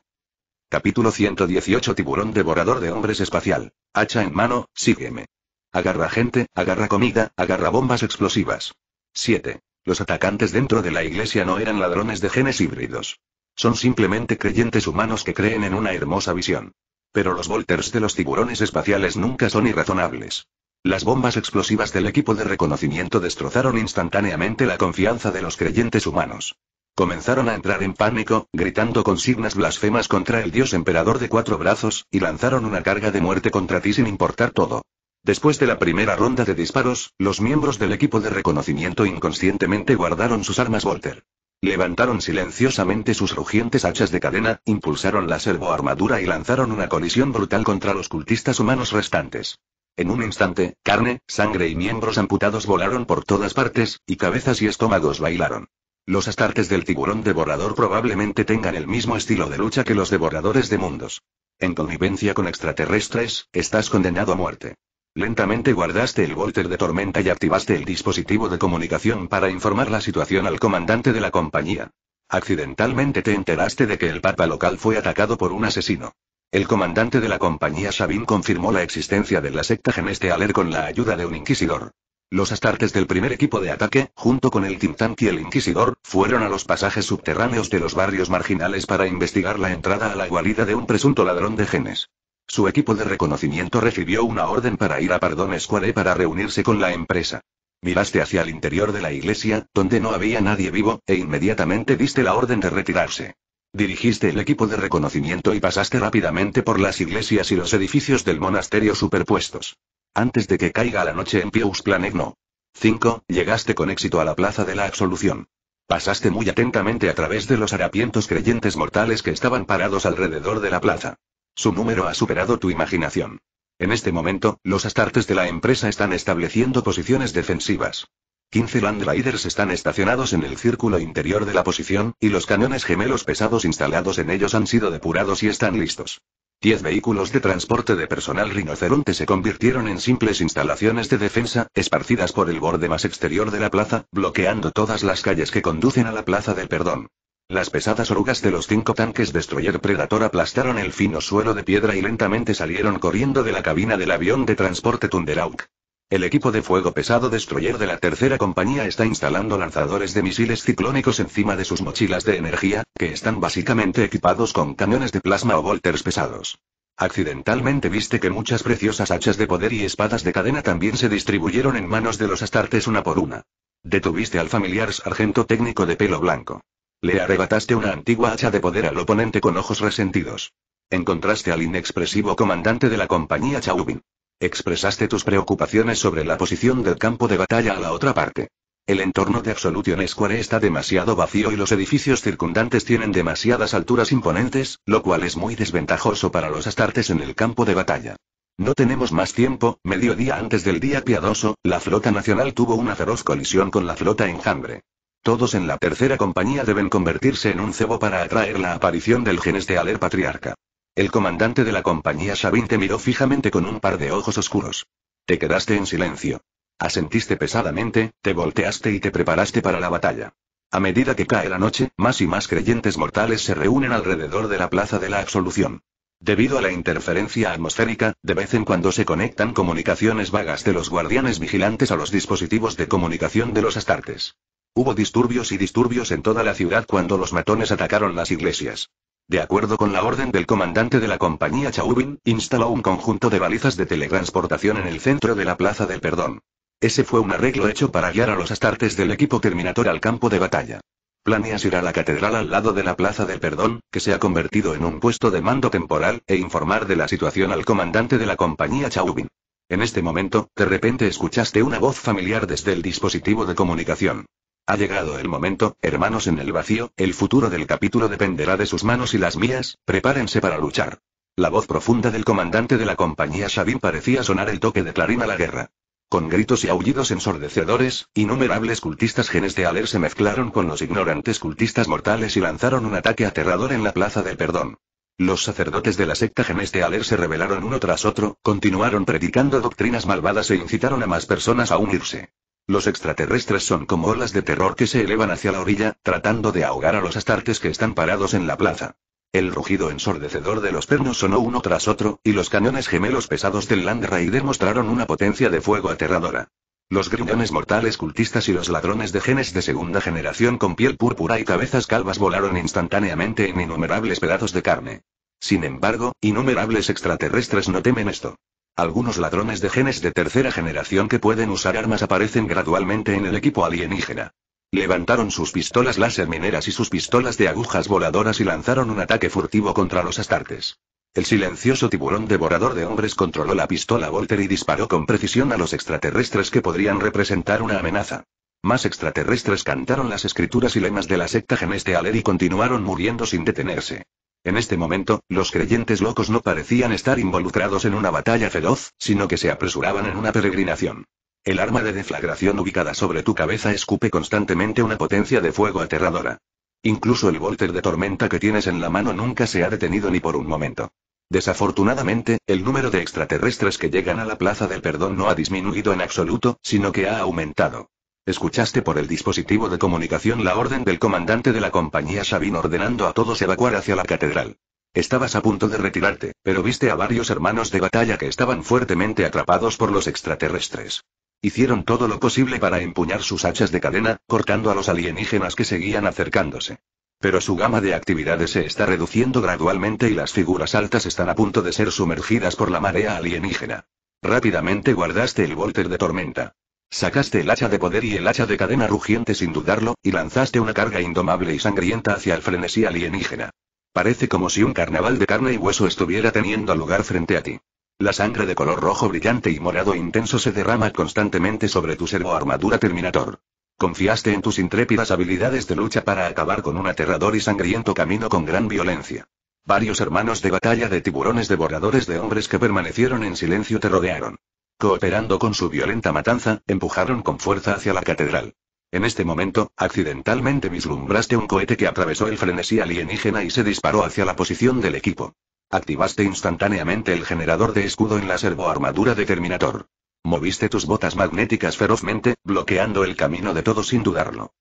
Capítulo 118 Tiburón devorador de hombres espacial. Hacha en mano, sígueme. Agarra gente, agarra comida, agarra bombas explosivas. 7. Los atacantes dentro de la iglesia no eran ladrones de genes híbridos. Son simplemente creyentes humanos que creen en una hermosa visión. Pero los volters de los tiburones espaciales nunca son irrazonables. Las bombas explosivas del equipo de reconocimiento destrozaron instantáneamente la confianza de los creyentes humanos. Comenzaron a entrar en pánico, gritando consignas blasfemas contra el dios emperador de cuatro brazos, y lanzaron una carga de muerte contra ti sin importar todo. Después de la primera ronda de disparos, los miembros del equipo de reconocimiento inconscientemente guardaron sus armas Volter. Levantaron silenciosamente sus rugientes hachas de cadena, impulsaron la servoarmadura y lanzaron una colisión brutal contra los cultistas humanos restantes. En un instante, carne, sangre y miembros amputados volaron por todas partes, y cabezas y estómagos bailaron. Los astartes del tiburón devorador probablemente tengan el mismo estilo de lucha que los devoradores de mundos. En convivencia con extraterrestres, estás condenado a muerte. Lentamente guardaste el volter de tormenta y activaste el dispositivo de comunicación para informar la situación al comandante de la compañía. Accidentalmente te enteraste de que el papa local fue atacado por un asesino. El comandante de la compañía Sabin confirmó la existencia de la secta Genestealer con la ayuda de un inquisidor. Los astartes del primer equipo de ataque, junto con el Tintán y el Inquisidor, fueron a los pasajes subterráneos de los barrios marginales para investigar la entrada a la guarida de un presunto ladrón de genes. Su equipo de reconocimiento recibió una orden para ir a Pardon Square para reunirse con la empresa. Miraste hacia el interior de la iglesia, donde no había nadie vivo, e inmediatamente diste la orden de retirarse. Dirigiste el equipo de reconocimiento y pasaste rápidamente por las iglesias y los edificios del monasterio superpuestos. Antes de que caiga la noche en Pius no. 5. Llegaste con éxito a la plaza de la absolución. Pasaste muy atentamente a través de los harapientos creyentes mortales que estaban parados alrededor de la plaza. Su número ha superado tu imaginación. En este momento, los astartes de la empresa están estableciendo posiciones defensivas. 15 Land Raiders están estacionados en el círculo interior de la posición, y los cañones gemelos pesados instalados en ellos han sido depurados y están listos. 10 vehículos de transporte de personal rinoceronte se convirtieron en simples instalaciones de defensa, esparcidas por el borde más exterior de la plaza, bloqueando todas las calles que conducen a la plaza del perdón. Las pesadas orugas de los cinco tanques Destroyer Predator aplastaron el fino suelo de piedra y lentamente salieron corriendo de la cabina del avión de transporte Thunderhawk. El equipo de fuego pesado destroyer de la tercera compañía está instalando lanzadores de misiles ciclónicos encima de sus mochilas de energía, que están básicamente equipados con cañones de plasma o volters pesados. Accidentalmente viste que muchas preciosas hachas de poder y espadas de cadena también se distribuyeron en manos de los astartes una por una. Detuviste al familiar sargento técnico de pelo blanco. Le arrebataste una antigua hacha de poder al oponente con ojos resentidos. Encontraste al inexpresivo comandante de la compañía Chauvin. Expresaste tus preocupaciones sobre la posición del campo de batalla a la otra parte. El entorno de Absolution Square está demasiado vacío y los edificios circundantes tienen demasiadas alturas imponentes, lo cual es muy desventajoso para los astartes en el campo de batalla. No tenemos más tiempo, mediodía antes del día piadoso, la flota nacional tuvo una feroz colisión con la flota enjambre. Todos en la tercera compañía deben convertirse en un cebo para atraer la aparición del genestealer Aler Patriarca. El comandante de la compañía Sabin te miró fijamente con un par de ojos oscuros. Te quedaste en silencio. Asentiste pesadamente, te volteaste y te preparaste para la batalla. A medida que cae la noche, más y más creyentes mortales se reúnen alrededor de la plaza de la absolución. Debido a la interferencia atmosférica, de vez en cuando se conectan comunicaciones vagas de los guardianes vigilantes a los dispositivos de comunicación de los astartes. Hubo disturbios y disturbios en toda la ciudad cuando los matones atacaron las iglesias. De acuerdo con la orden del comandante de la compañía Chauvin, instaló un conjunto de balizas de teletransportación en el centro de la Plaza del Perdón. Ese fue un arreglo hecho para guiar a los astartes del equipo Terminator al campo de batalla. Planeas ir a la catedral al lado de la Plaza del Perdón, que se ha convertido en un puesto de mando temporal, e informar de la situación al comandante de la compañía Chauvin. En este momento, de repente escuchaste una voz familiar desde el dispositivo de comunicación. Ha llegado el momento, hermanos en el vacío, el futuro del capítulo dependerá de sus manos y las mías, prepárense para luchar. La voz profunda del comandante de la compañía Shabin parecía sonar el toque de clarín a la guerra. Con gritos y aullidos ensordecedores, innumerables cultistas genes de Aler se mezclaron con los ignorantes cultistas mortales y lanzaron un ataque aterrador en la Plaza del Perdón. Los sacerdotes de la secta Genes de Aler se rebelaron uno tras otro, continuaron predicando doctrinas malvadas e incitaron a más personas a unirse. Los extraterrestres son como olas de terror que se elevan hacia la orilla, tratando de ahogar a los astartes que están parados en la plaza. El rugido ensordecedor de los pernos sonó uno tras otro, y los cañones gemelos pesados del Land Raider mostraron una potencia de fuego aterradora. Los grillones mortales cultistas y los ladrones de genes de segunda generación con piel púrpura y cabezas calvas volaron instantáneamente en innumerables pedazos de carne. Sin embargo, innumerables extraterrestres no temen esto. Algunos ladrones de genes de tercera generación que pueden usar armas aparecen gradualmente en el equipo alienígena. Levantaron sus pistolas láser mineras y sus pistolas de agujas voladoras y lanzaron un ataque furtivo contra los astartes. El silencioso tiburón devorador de hombres controló la pistola Volter y disparó con precisión a los extraterrestres que podrían representar una amenaza. Más extraterrestres cantaron las escrituras y lemas de la secta Genestealer y continuaron muriendo sin detenerse. En este momento, los creyentes locos no parecían estar involucrados en una batalla feroz, sino que se apresuraban en una peregrinación. El arma de deflagración ubicada sobre tu cabeza escupe constantemente una potencia de fuego aterradora. Incluso el volter de tormenta que tienes en la mano nunca se ha detenido ni por un momento. Desafortunadamente, el número de extraterrestres que llegan a la Plaza del Perdón no ha disminuido en absoluto, sino que ha aumentado. Escuchaste por el dispositivo de comunicación la orden del comandante de la compañía Sabin ordenando a todos evacuar hacia la catedral. Estabas a punto de retirarte, pero viste a varios hermanos de batalla que estaban fuertemente atrapados por los extraterrestres. Hicieron todo lo posible para empuñar sus hachas de cadena, cortando a los alienígenas que seguían acercándose. Pero su gama de actividades se está reduciendo gradualmente y las figuras altas están a punto de ser sumergidas por la marea alienígena. Rápidamente guardaste el volter de tormenta. Sacaste el hacha de poder y el hacha de cadena rugiente sin dudarlo, y lanzaste una carga indomable y sangrienta hacia el frenesí alienígena. Parece como si un carnaval de carne y hueso estuviera teniendo lugar frente a ti. La sangre de color rojo brillante y morado intenso se derrama constantemente sobre tu armadura Terminator. Confiaste en tus intrépidas habilidades de lucha para acabar con un aterrador y sangriento camino con gran violencia. Varios hermanos de batalla de tiburones devoradores de hombres que permanecieron en silencio te rodearon. Cooperando con su violenta matanza, empujaron con fuerza hacia la catedral. En este momento, accidentalmente vislumbraste un cohete que atravesó el frenesí alienígena y se disparó hacia la posición del equipo. Activaste instantáneamente el generador de escudo en la servoarmadura de Terminator. Moviste tus botas magnéticas ferozmente, bloqueando el camino de todos sin dudarlo.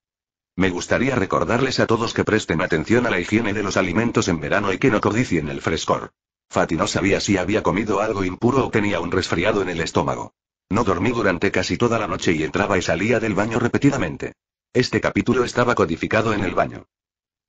Me gustaría recordarles a todos que presten atención a la higiene de los alimentos en verano y que no codicien el frescor. Fati no sabía si había comido algo impuro o tenía un resfriado en el estómago. No dormí durante casi toda la noche y entraba y salía del baño repetidamente. Este capítulo estaba codificado en el baño.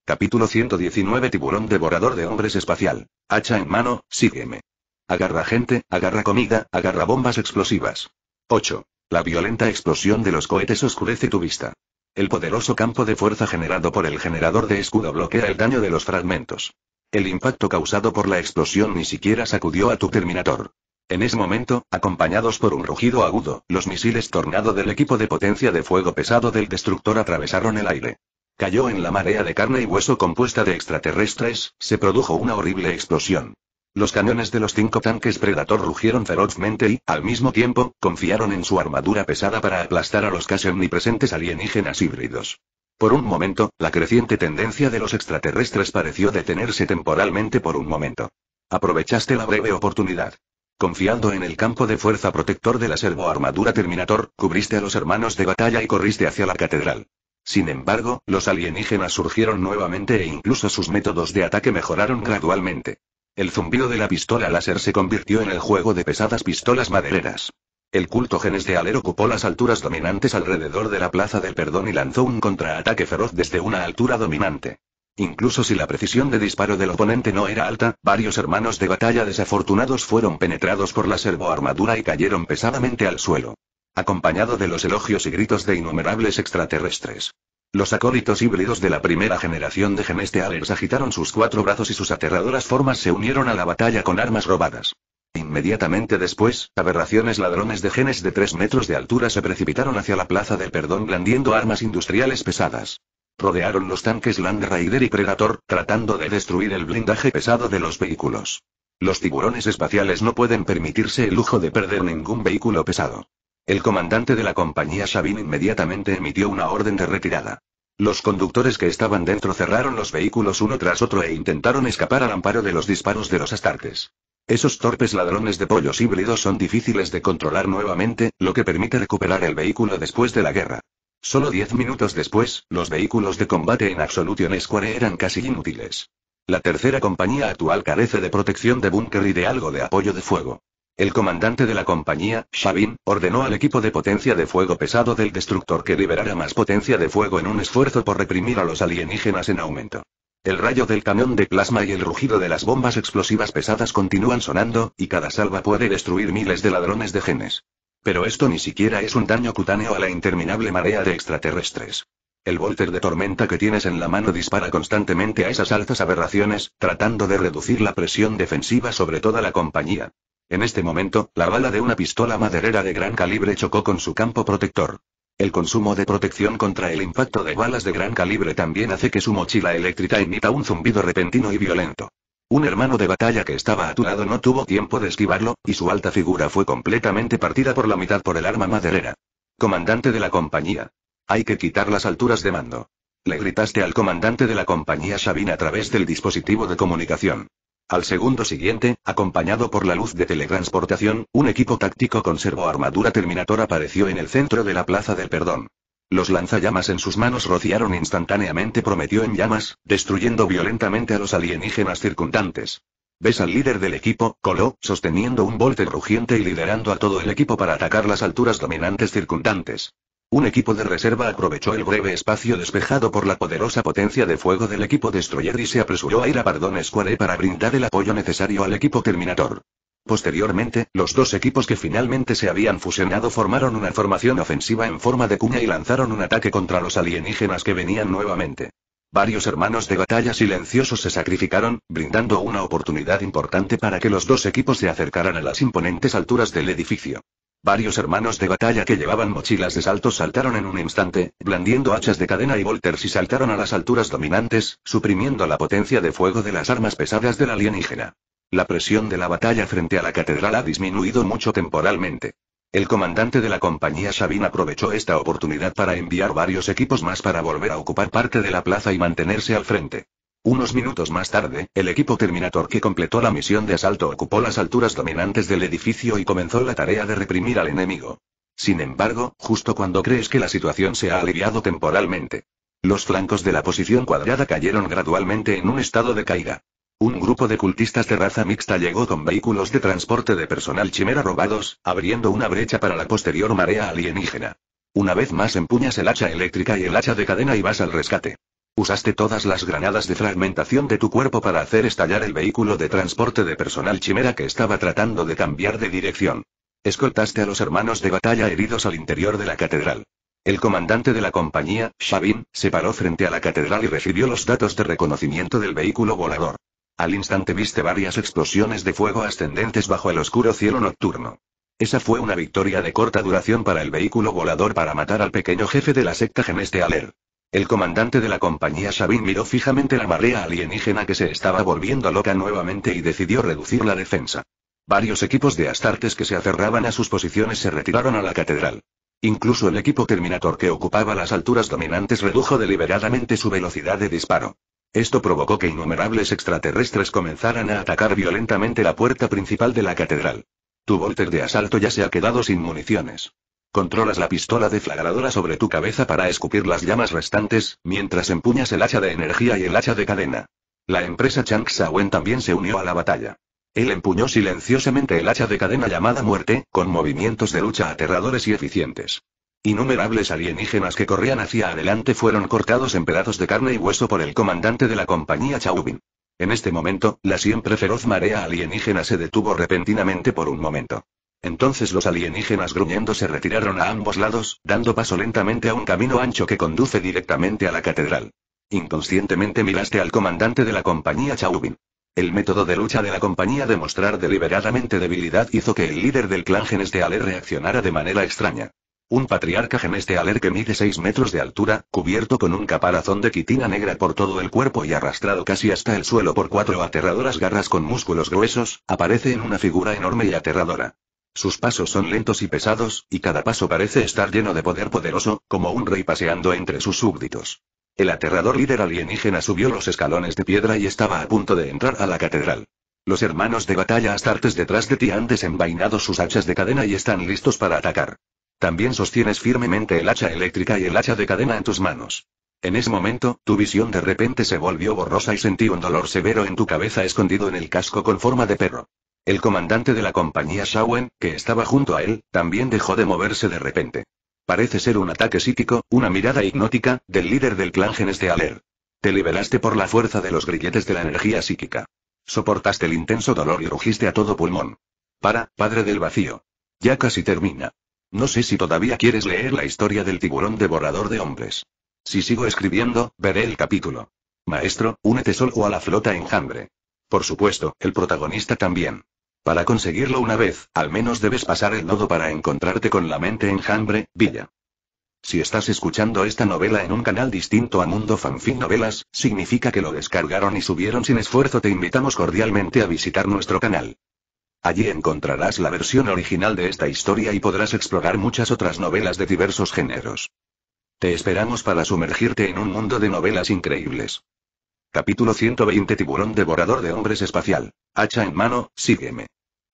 Capítulo 119 Tiburón devorador de hombres espacial. Hacha en mano, sígueme. Agarra gente, agarra comida, agarra bombas explosivas. 8. La violenta explosión de los cohetes oscurece tu vista. El poderoso campo de fuerza generado por el generador de escudo bloquea el daño de los fragmentos. El impacto causado por la explosión ni siquiera sacudió a tu Terminator. En ese momento, acompañados por un rugido agudo, los misiles tornado del equipo de potencia de fuego pesado del destructor atravesaron el aire. Cayó en la marea de carne y hueso compuesta de extraterrestres, se produjo una horrible explosión. Los cañones de los cinco tanques Predator rugieron ferozmente y, al mismo tiempo, confiaron en su armadura pesada para aplastar a los casi omnipresentes alienígenas híbridos. Por un momento, la creciente tendencia de los extraterrestres pareció detenerse temporalmente por un momento. Aprovechaste la breve oportunidad. Confiando en el campo de fuerza protector de la armadura Terminator, cubriste a los hermanos de batalla y corriste hacia la catedral. Sin embargo, los alienígenas surgieron nuevamente e incluso sus métodos de ataque mejoraron gradualmente. El zumbido de la pistola láser se convirtió en el juego de pesadas pistolas madereras. El culto Genestealer ocupó las alturas dominantes alrededor de la Plaza del Perdón y lanzó un contraataque feroz desde una altura dominante. Incluso si la precisión de disparo del oponente no era alta, varios hermanos de batalla desafortunados fueron penetrados por la servoarmadura y cayeron pesadamente al suelo. Acompañado de los elogios y gritos de innumerables extraterrestres. Los acólitos híbridos de la primera generación de Genestealers agitaron sus cuatro brazos y sus aterradoras formas se unieron a la batalla con armas robadas. Inmediatamente después, aberraciones ladrones de genes de 3 metros de altura se precipitaron hacia la plaza del perdón blandiendo armas industriales pesadas. Rodearon los tanques Land Raider y Predator, tratando de destruir el blindaje pesado de los vehículos. Los tiburones espaciales no pueden permitirse el lujo de perder ningún vehículo pesado. El comandante de la compañía Sabine inmediatamente emitió una orden de retirada. Los conductores que estaban dentro cerraron los vehículos uno tras otro e intentaron escapar al amparo de los disparos de los astartes. Esos torpes ladrones de pollos híbridos son difíciles de controlar nuevamente, lo que permite recuperar el vehículo después de la guerra. Solo diez minutos después, los vehículos de combate en Absolution Square eran casi inútiles. La tercera compañía actual carece de protección de búnker y de algo de apoyo de fuego. El comandante de la compañía, Shavin, ordenó al equipo de potencia de fuego pesado del destructor que liberara más potencia de fuego en un esfuerzo por reprimir a los alienígenas en aumento. El rayo del cañón de plasma y el rugido de las bombas explosivas pesadas continúan sonando, y cada salva puede destruir miles de ladrones de genes. Pero esto ni siquiera es un daño cutáneo a la interminable marea de extraterrestres. El volter de tormenta que tienes en la mano dispara constantemente a esas altas aberraciones, tratando de reducir la presión defensiva sobre toda la compañía. En este momento, la bala de una pistola maderera de gran calibre chocó con su campo protector. El consumo de protección contra el impacto de balas de gran calibre también hace que su mochila eléctrica emita un zumbido repentino y violento. Un hermano de batalla que estaba a no tuvo tiempo de esquivarlo, y su alta figura fue completamente partida por la mitad por el arma maderera. Comandante de la compañía. Hay que quitar las alturas de mando. Le gritaste al comandante de la compañía Sabine a través del dispositivo de comunicación. Al segundo siguiente, acompañado por la luz de teletransportación, un equipo táctico con armadura Terminator apareció en el centro de la Plaza del Perdón. Los lanzallamas en sus manos rociaron instantáneamente Prometió en llamas, destruyendo violentamente a los alienígenas circundantes. Ves al líder del equipo, Colo, sosteniendo un volte rugiente y liderando a todo el equipo para atacar las alturas dominantes circundantes. Un equipo de reserva aprovechó el breve espacio despejado por la poderosa potencia de fuego del equipo Destroyer y se apresuró a ir a Pardon Square para brindar el apoyo necesario al equipo Terminator. Posteriormente, los dos equipos que finalmente se habían fusionado formaron una formación ofensiva en forma de cuña y lanzaron un ataque contra los alienígenas que venían nuevamente. Varios hermanos de batalla silenciosos se sacrificaron, brindando una oportunidad importante para que los dos equipos se acercaran a las imponentes alturas del edificio. Varios hermanos de batalla que llevaban mochilas de salto saltaron en un instante, blandiendo hachas de cadena y volters y saltaron a las alturas dominantes, suprimiendo la potencia de fuego de las armas pesadas del alienígena. La presión de la batalla frente a la catedral ha disminuido mucho temporalmente. El comandante de la compañía Sabine aprovechó esta oportunidad para enviar varios equipos más para volver a ocupar parte de la plaza y mantenerse al frente. Unos minutos más tarde, el equipo Terminator que completó la misión de asalto ocupó las alturas dominantes del edificio y comenzó la tarea de reprimir al enemigo. Sin embargo, justo cuando crees que la situación se ha aliviado temporalmente, los flancos de la posición cuadrada cayeron gradualmente en un estado de caída. Un grupo de cultistas de raza mixta llegó con vehículos de transporte de personal chimera robados, abriendo una brecha para la posterior marea alienígena. Una vez más empuñas el hacha eléctrica y el hacha de cadena y vas al rescate. Usaste todas las granadas de fragmentación de tu cuerpo para hacer estallar el vehículo de transporte de personal chimera que estaba tratando de cambiar de dirección. Escoltaste a los hermanos de batalla heridos al interior de la catedral. El comandante de la compañía, Shabin, se paró frente a la catedral y recibió los datos de reconocimiento del vehículo volador. Al instante viste varias explosiones de fuego ascendentes bajo el oscuro cielo nocturno. Esa fue una victoria de corta duración para el vehículo volador para matar al pequeño jefe de la secta Geneste Aler. El comandante de la compañía Sabine miró fijamente la marea alienígena que se estaba volviendo loca nuevamente y decidió reducir la defensa. Varios equipos de Astartes que se aferraban a sus posiciones se retiraron a la catedral. Incluso el equipo Terminator que ocupaba las alturas dominantes redujo deliberadamente su velocidad de disparo. Esto provocó que innumerables extraterrestres comenzaran a atacar violentamente la puerta principal de la catedral. Tu volter de asalto ya se ha quedado sin municiones. Controlas la pistola deflagradora sobre tu cabeza para escupir las llamas restantes, mientras empuñas el hacha de energía y el hacha de cadena. La empresa Chang Wen también se unió a la batalla. Él empuñó silenciosamente el hacha de cadena llamada muerte, con movimientos de lucha aterradores y eficientes. Innumerables alienígenas que corrían hacia adelante fueron cortados en pedazos de carne y hueso por el comandante de la compañía Chauvin. En este momento, la siempre feroz marea alienígena se detuvo repentinamente por un momento. Entonces los alienígenas gruñendo se retiraron a ambos lados, dando paso lentamente a un camino ancho que conduce directamente a la catedral. Inconscientemente miraste al comandante de la compañía Chauvin. El método de lucha de la compañía de mostrar deliberadamente debilidad hizo que el líder del clan Aler reaccionara de manera extraña. Un patriarca Aler que mide 6 metros de altura, cubierto con un caparazón de quitina negra por todo el cuerpo y arrastrado casi hasta el suelo por cuatro aterradoras garras con músculos gruesos, aparece en una figura enorme y aterradora. Sus pasos son lentos y pesados, y cada paso parece estar lleno de poder poderoso, como un rey paseando entre sus súbditos. El aterrador líder alienígena subió los escalones de piedra y estaba a punto de entrar a la catedral. Los hermanos de batalla Astartes detrás de ti han desenvainado sus hachas de cadena y están listos para atacar. También sostienes firmemente el hacha eléctrica y el hacha de cadena en tus manos. En ese momento, tu visión de repente se volvió borrosa y sentí un dolor severo en tu cabeza escondido en el casco con forma de perro. El comandante de la compañía Shawen, que estaba junto a él, también dejó de moverse de repente. Parece ser un ataque psíquico, una mirada hipnótica, del líder del clan Genes de Aler. Te liberaste por la fuerza de los grilletes de la energía psíquica. Soportaste el intenso dolor y rugiste a todo pulmón. Para, padre del vacío. Ya casi termina. No sé si todavía quieres leer la historia del tiburón devorador de hombres. Si sigo escribiendo, veré el capítulo. Maestro, únete solo a la flota enjambre. Por supuesto, el protagonista también. Para conseguirlo una vez, al menos debes pasar el nodo para encontrarte con la mente enjambre, Villa. Si estás escuchando esta novela en un canal distinto a Mundo Fanfic Novelas, significa que lo descargaron y subieron sin esfuerzo. Te invitamos cordialmente a visitar nuestro canal. Allí encontrarás la versión original de esta historia y podrás explorar muchas otras novelas de diversos géneros. Te esperamos para sumergirte en un mundo de novelas increíbles. Capítulo 120 Tiburón Devorador de Hombres Espacial. Hacha en mano, sígueme.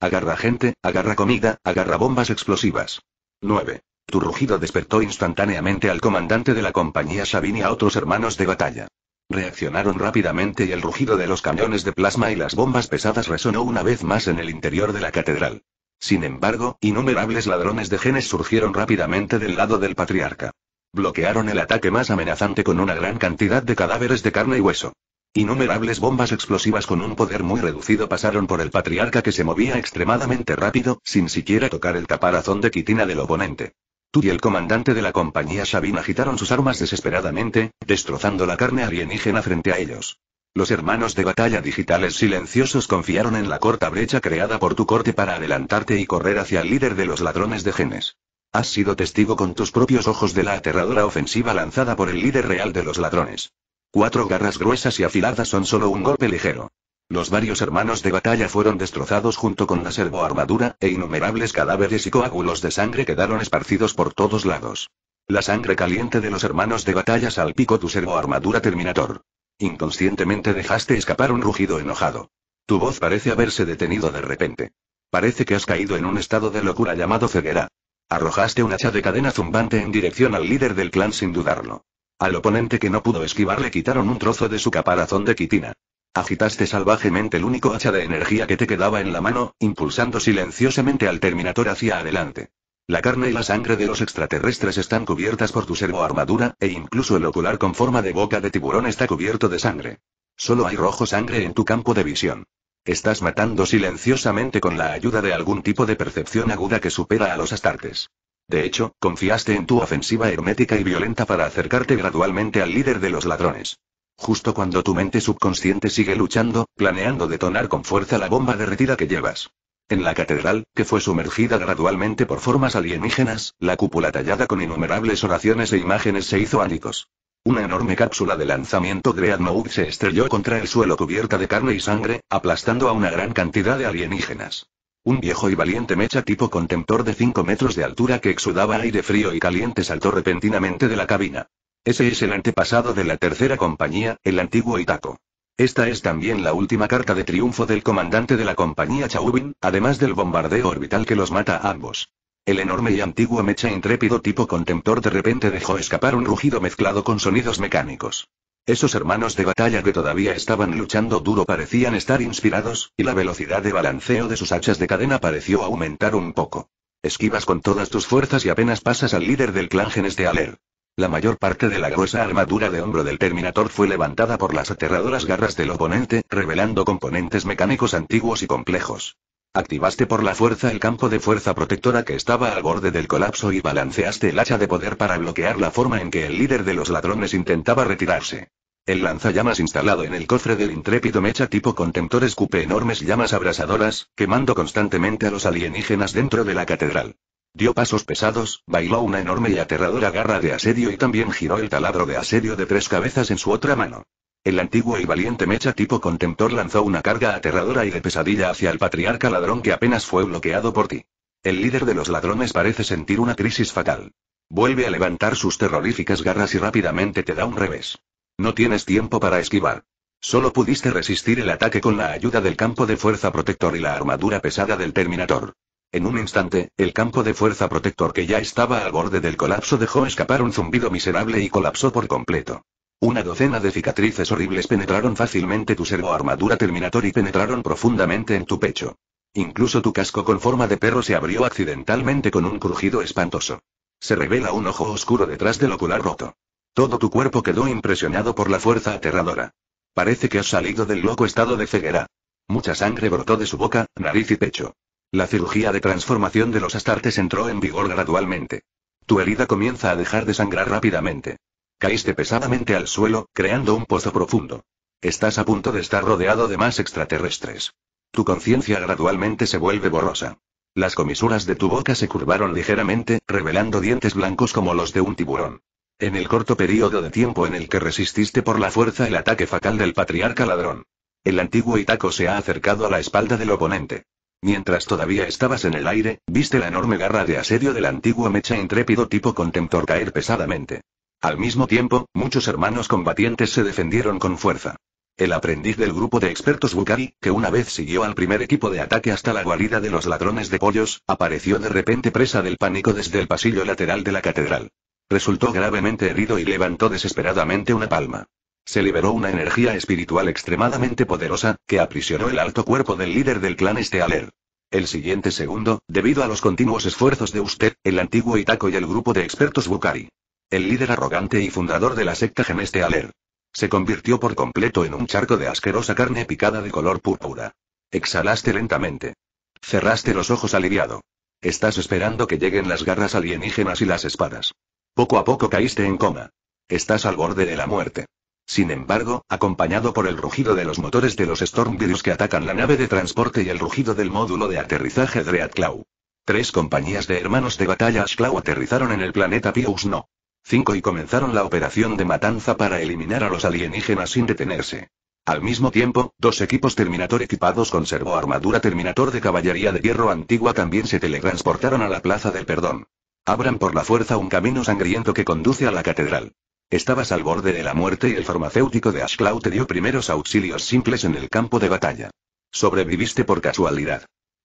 Agarra gente, agarra comida, agarra bombas explosivas. 9. Tu rugido despertó instantáneamente al comandante de la compañía Sabine y a otros hermanos de batalla. Reaccionaron rápidamente y el rugido de los cañones de plasma y las bombas pesadas resonó una vez más en el interior de la catedral. Sin embargo, innumerables ladrones de genes surgieron rápidamente del lado del patriarca. Bloquearon el ataque más amenazante con una gran cantidad de cadáveres de carne y hueso. Innumerables bombas explosivas con un poder muy reducido pasaron por el patriarca que se movía extremadamente rápido, sin siquiera tocar el caparazón de quitina del oponente. Tú y el comandante de la compañía Sabine agitaron sus armas desesperadamente, destrozando la carne alienígena frente a ellos. Los hermanos de batalla digitales silenciosos confiaron en la corta brecha creada por tu corte para adelantarte y correr hacia el líder de los ladrones de genes. Has sido testigo con tus propios ojos de la aterradora ofensiva lanzada por el líder real de los ladrones. Cuatro garras gruesas y afiladas son solo un golpe ligero. Los varios hermanos de batalla fueron destrozados junto con la servoarmadura, e innumerables cadáveres y coágulos de sangre quedaron esparcidos por todos lados. La sangre caliente de los hermanos de batalla salpicó tu servoarmadura Terminator. Inconscientemente dejaste escapar un rugido enojado. Tu voz parece haberse detenido de repente. Parece que has caído en un estado de locura llamado ceguera. Arrojaste un hacha de cadena zumbante en dirección al líder del clan sin dudarlo. Al oponente que no pudo esquivar le quitaron un trozo de su caparazón de quitina. Agitaste salvajemente el único hacha de energía que te quedaba en la mano, impulsando silenciosamente al Terminator hacia adelante. La carne y la sangre de los extraterrestres están cubiertas por tu armadura, e incluso el ocular con forma de boca de tiburón está cubierto de sangre. Solo hay rojo sangre en tu campo de visión. Estás matando silenciosamente con la ayuda de algún tipo de percepción aguda que supera a los astartes. De hecho, confiaste en tu ofensiva hermética y violenta para acercarte gradualmente al líder de los ladrones. Justo cuando tu mente subconsciente sigue luchando, planeando detonar con fuerza la bomba derretida que llevas. En la catedral, que fue sumergida gradualmente por formas alienígenas, la cúpula tallada con innumerables oraciones e imágenes se hizo ánicos. Una enorme cápsula de lanzamiento Dreadnought se estrelló contra el suelo cubierta de carne y sangre, aplastando a una gran cantidad de alienígenas. Un viejo y valiente mecha tipo contemptor de 5 metros de altura que exudaba aire frío y caliente saltó repentinamente de la cabina. Ese es el antepasado de la tercera compañía, el antiguo Itaco. Esta es también la última carta de triunfo del comandante de la compañía Chauvin, además del bombardeo orbital que los mata a ambos. El enorme y antiguo mecha intrépido tipo contemptor de repente dejó escapar un rugido mezclado con sonidos mecánicos. Esos hermanos de batalla que todavía estaban luchando duro parecían estar inspirados, y la velocidad de balanceo de sus hachas de cadena pareció aumentar un poco. Esquivas con todas tus fuerzas y apenas pasas al líder del clan Genes Aler. La mayor parte de la gruesa armadura de hombro del Terminator fue levantada por las aterradoras garras del oponente, revelando componentes mecánicos antiguos y complejos. Activaste por la fuerza el campo de fuerza protectora que estaba al borde del colapso y balanceaste el hacha de poder para bloquear la forma en que el líder de los ladrones intentaba retirarse. El lanzallamas instalado en el cofre del intrépido mecha tipo contemptor escupe enormes llamas abrasadoras, quemando constantemente a los alienígenas dentro de la catedral. Dio pasos pesados, bailó una enorme y aterradora garra de asedio y también giró el taladro de asedio de tres cabezas en su otra mano. El antiguo y valiente mecha tipo Contemptor lanzó una carga aterradora y de pesadilla hacia el patriarca ladrón que apenas fue bloqueado por ti. El líder de los ladrones parece sentir una crisis fatal. Vuelve a levantar sus terroríficas garras y rápidamente te da un revés. No tienes tiempo para esquivar. Solo pudiste resistir el ataque con la ayuda del campo de fuerza protector y la armadura pesada del Terminator. En un instante, el campo de fuerza protector que ya estaba al borde del colapso dejó escapar un zumbido miserable y colapsó por completo. Una docena de cicatrices horribles penetraron fácilmente tu servoarmadura Terminator y penetraron profundamente en tu pecho. Incluso tu casco con forma de perro se abrió accidentalmente con un crujido espantoso. Se revela un ojo oscuro detrás del ocular roto. Todo tu cuerpo quedó impresionado por la fuerza aterradora. Parece que has salido del loco estado de ceguera. Mucha sangre brotó de su boca, nariz y pecho. La cirugía de transformación de los astartes entró en vigor gradualmente. Tu herida comienza a dejar de sangrar rápidamente. Caíste pesadamente al suelo, creando un pozo profundo. Estás a punto de estar rodeado de más extraterrestres. Tu conciencia gradualmente se vuelve borrosa. Las comisuras de tu boca se curvaron ligeramente, revelando dientes blancos como los de un tiburón. En el corto periodo de tiempo en el que resististe por la fuerza el ataque facal del patriarca ladrón. El antiguo Itaco se ha acercado a la espalda del oponente. Mientras todavía estabas en el aire, viste la enorme garra de asedio del antiguo mecha intrépido tipo contemptor caer pesadamente. Al mismo tiempo, muchos hermanos combatientes se defendieron con fuerza. El aprendiz del grupo de expertos Bukari, que una vez siguió al primer equipo de ataque hasta la guarida de los ladrones de pollos, apareció de repente presa del pánico desde el pasillo lateral de la catedral. Resultó gravemente herido y levantó desesperadamente una palma. Se liberó una energía espiritual extremadamente poderosa, que aprisionó el alto cuerpo del líder del clan Estealer. El siguiente segundo, debido a los continuos esfuerzos de usted, el antiguo Itaco y el grupo de expertos Bukari, el líder arrogante y fundador de la secta Gemeste Aler. Se convirtió por completo en un charco de asquerosa carne picada de color púrpura. Exhalaste lentamente. Cerraste los ojos aliviado. Estás esperando que lleguen las garras alienígenas y las espadas. Poco a poco caíste en coma. Estás al borde de la muerte. Sin embargo, acompañado por el rugido de los motores de los Stormbirds que atacan la nave de transporte y el rugido del módulo de aterrizaje Dreadclaw. Tres compañías de hermanos de batalla Ashclaw aterrizaron en el planeta Pius No. 5 y comenzaron la operación de matanza para eliminar a los alienígenas sin detenerse. Al mismo tiempo, dos equipos Terminator equipados con servoarmadura Terminator de caballería de hierro antigua también se teletransportaron a la Plaza del Perdón. Abran por la fuerza un camino sangriento que conduce a la catedral. Estabas al borde de la muerte y el farmacéutico de Ashclaw te dio primeros auxilios simples en el campo de batalla. Sobreviviste por casualidad.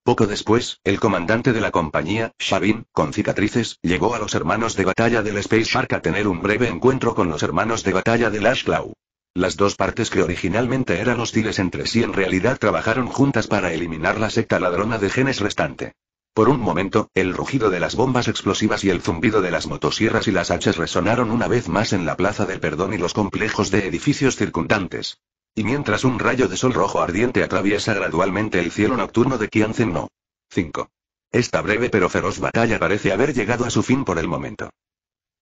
Poco después, el comandante de la compañía, Shavin, con cicatrices, llegó a los hermanos de batalla del Space Shark a tener un breve encuentro con los hermanos de batalla del Ashclaw. Las dos partes que originalmente eran hostiles entre sí en realidad trabajaron juntas para eliminar la secta ladrona de genes restante. Por un momento, el rugido de las bombas explosivas y el zumbido de las motosierras y las hachas resonaron una vez más en la Plaza del Perdón y los complejos de edificios circundantes. Y mientras un rayo de sol rojo ardiente atraviesa gradualmente el cielo nocturno de Kianzen No. 5. Esta breve pero feroz batalla parece haber llegado a su fin por el momento.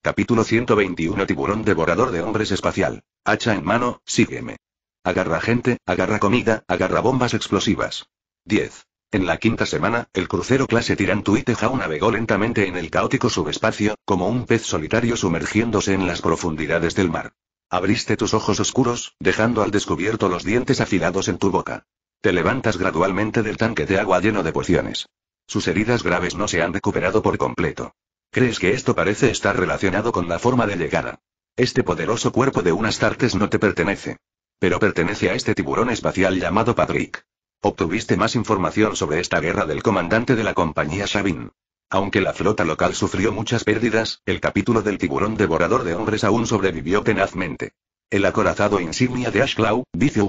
Capítulo 121 Tiburón devorador de hombres espacial. Hacha en mano, sígueme. Agarra gente, agarra comida, agarra bombas explosivas. 10. En la quinta semana, el crucero clase Tirantuite Jao navegó lentamente en el caótico subespacio, como un pez solitario sumergiéndose en las profundidades del mar. Abriste tus ojos oscuros, dejando al descubierto los dientes afilados en tu boca. Te levantas gradualmente del tanque de agua lleno de pociones. Sus heridas graves no se han recuperado por completo. Crees que esto parece estar relacionado con la forma de llegada. Este poderoso cuerpo de unas tartes no te pertenece. Pero pertenece a este tiburón espacial llamado Patrick. Obtuviste más información sobre esta guerra del comandante de la compañía Shavin. Aunque la flota local sufrió muchas pérdidas, el capítulo del tiburón devorador de hombres aún sobrevivió tenazmente. El acorazado insignia de Ashclaw, dice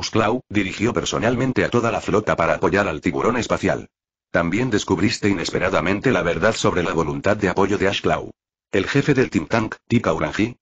dirigió personalmente a toda la flota para apoyar al tiburón espacial. También descubriste inesperadamente la verdad sobre la voluntad de apoyo de Ashclaw. El jefe del Tintank, tank, Tika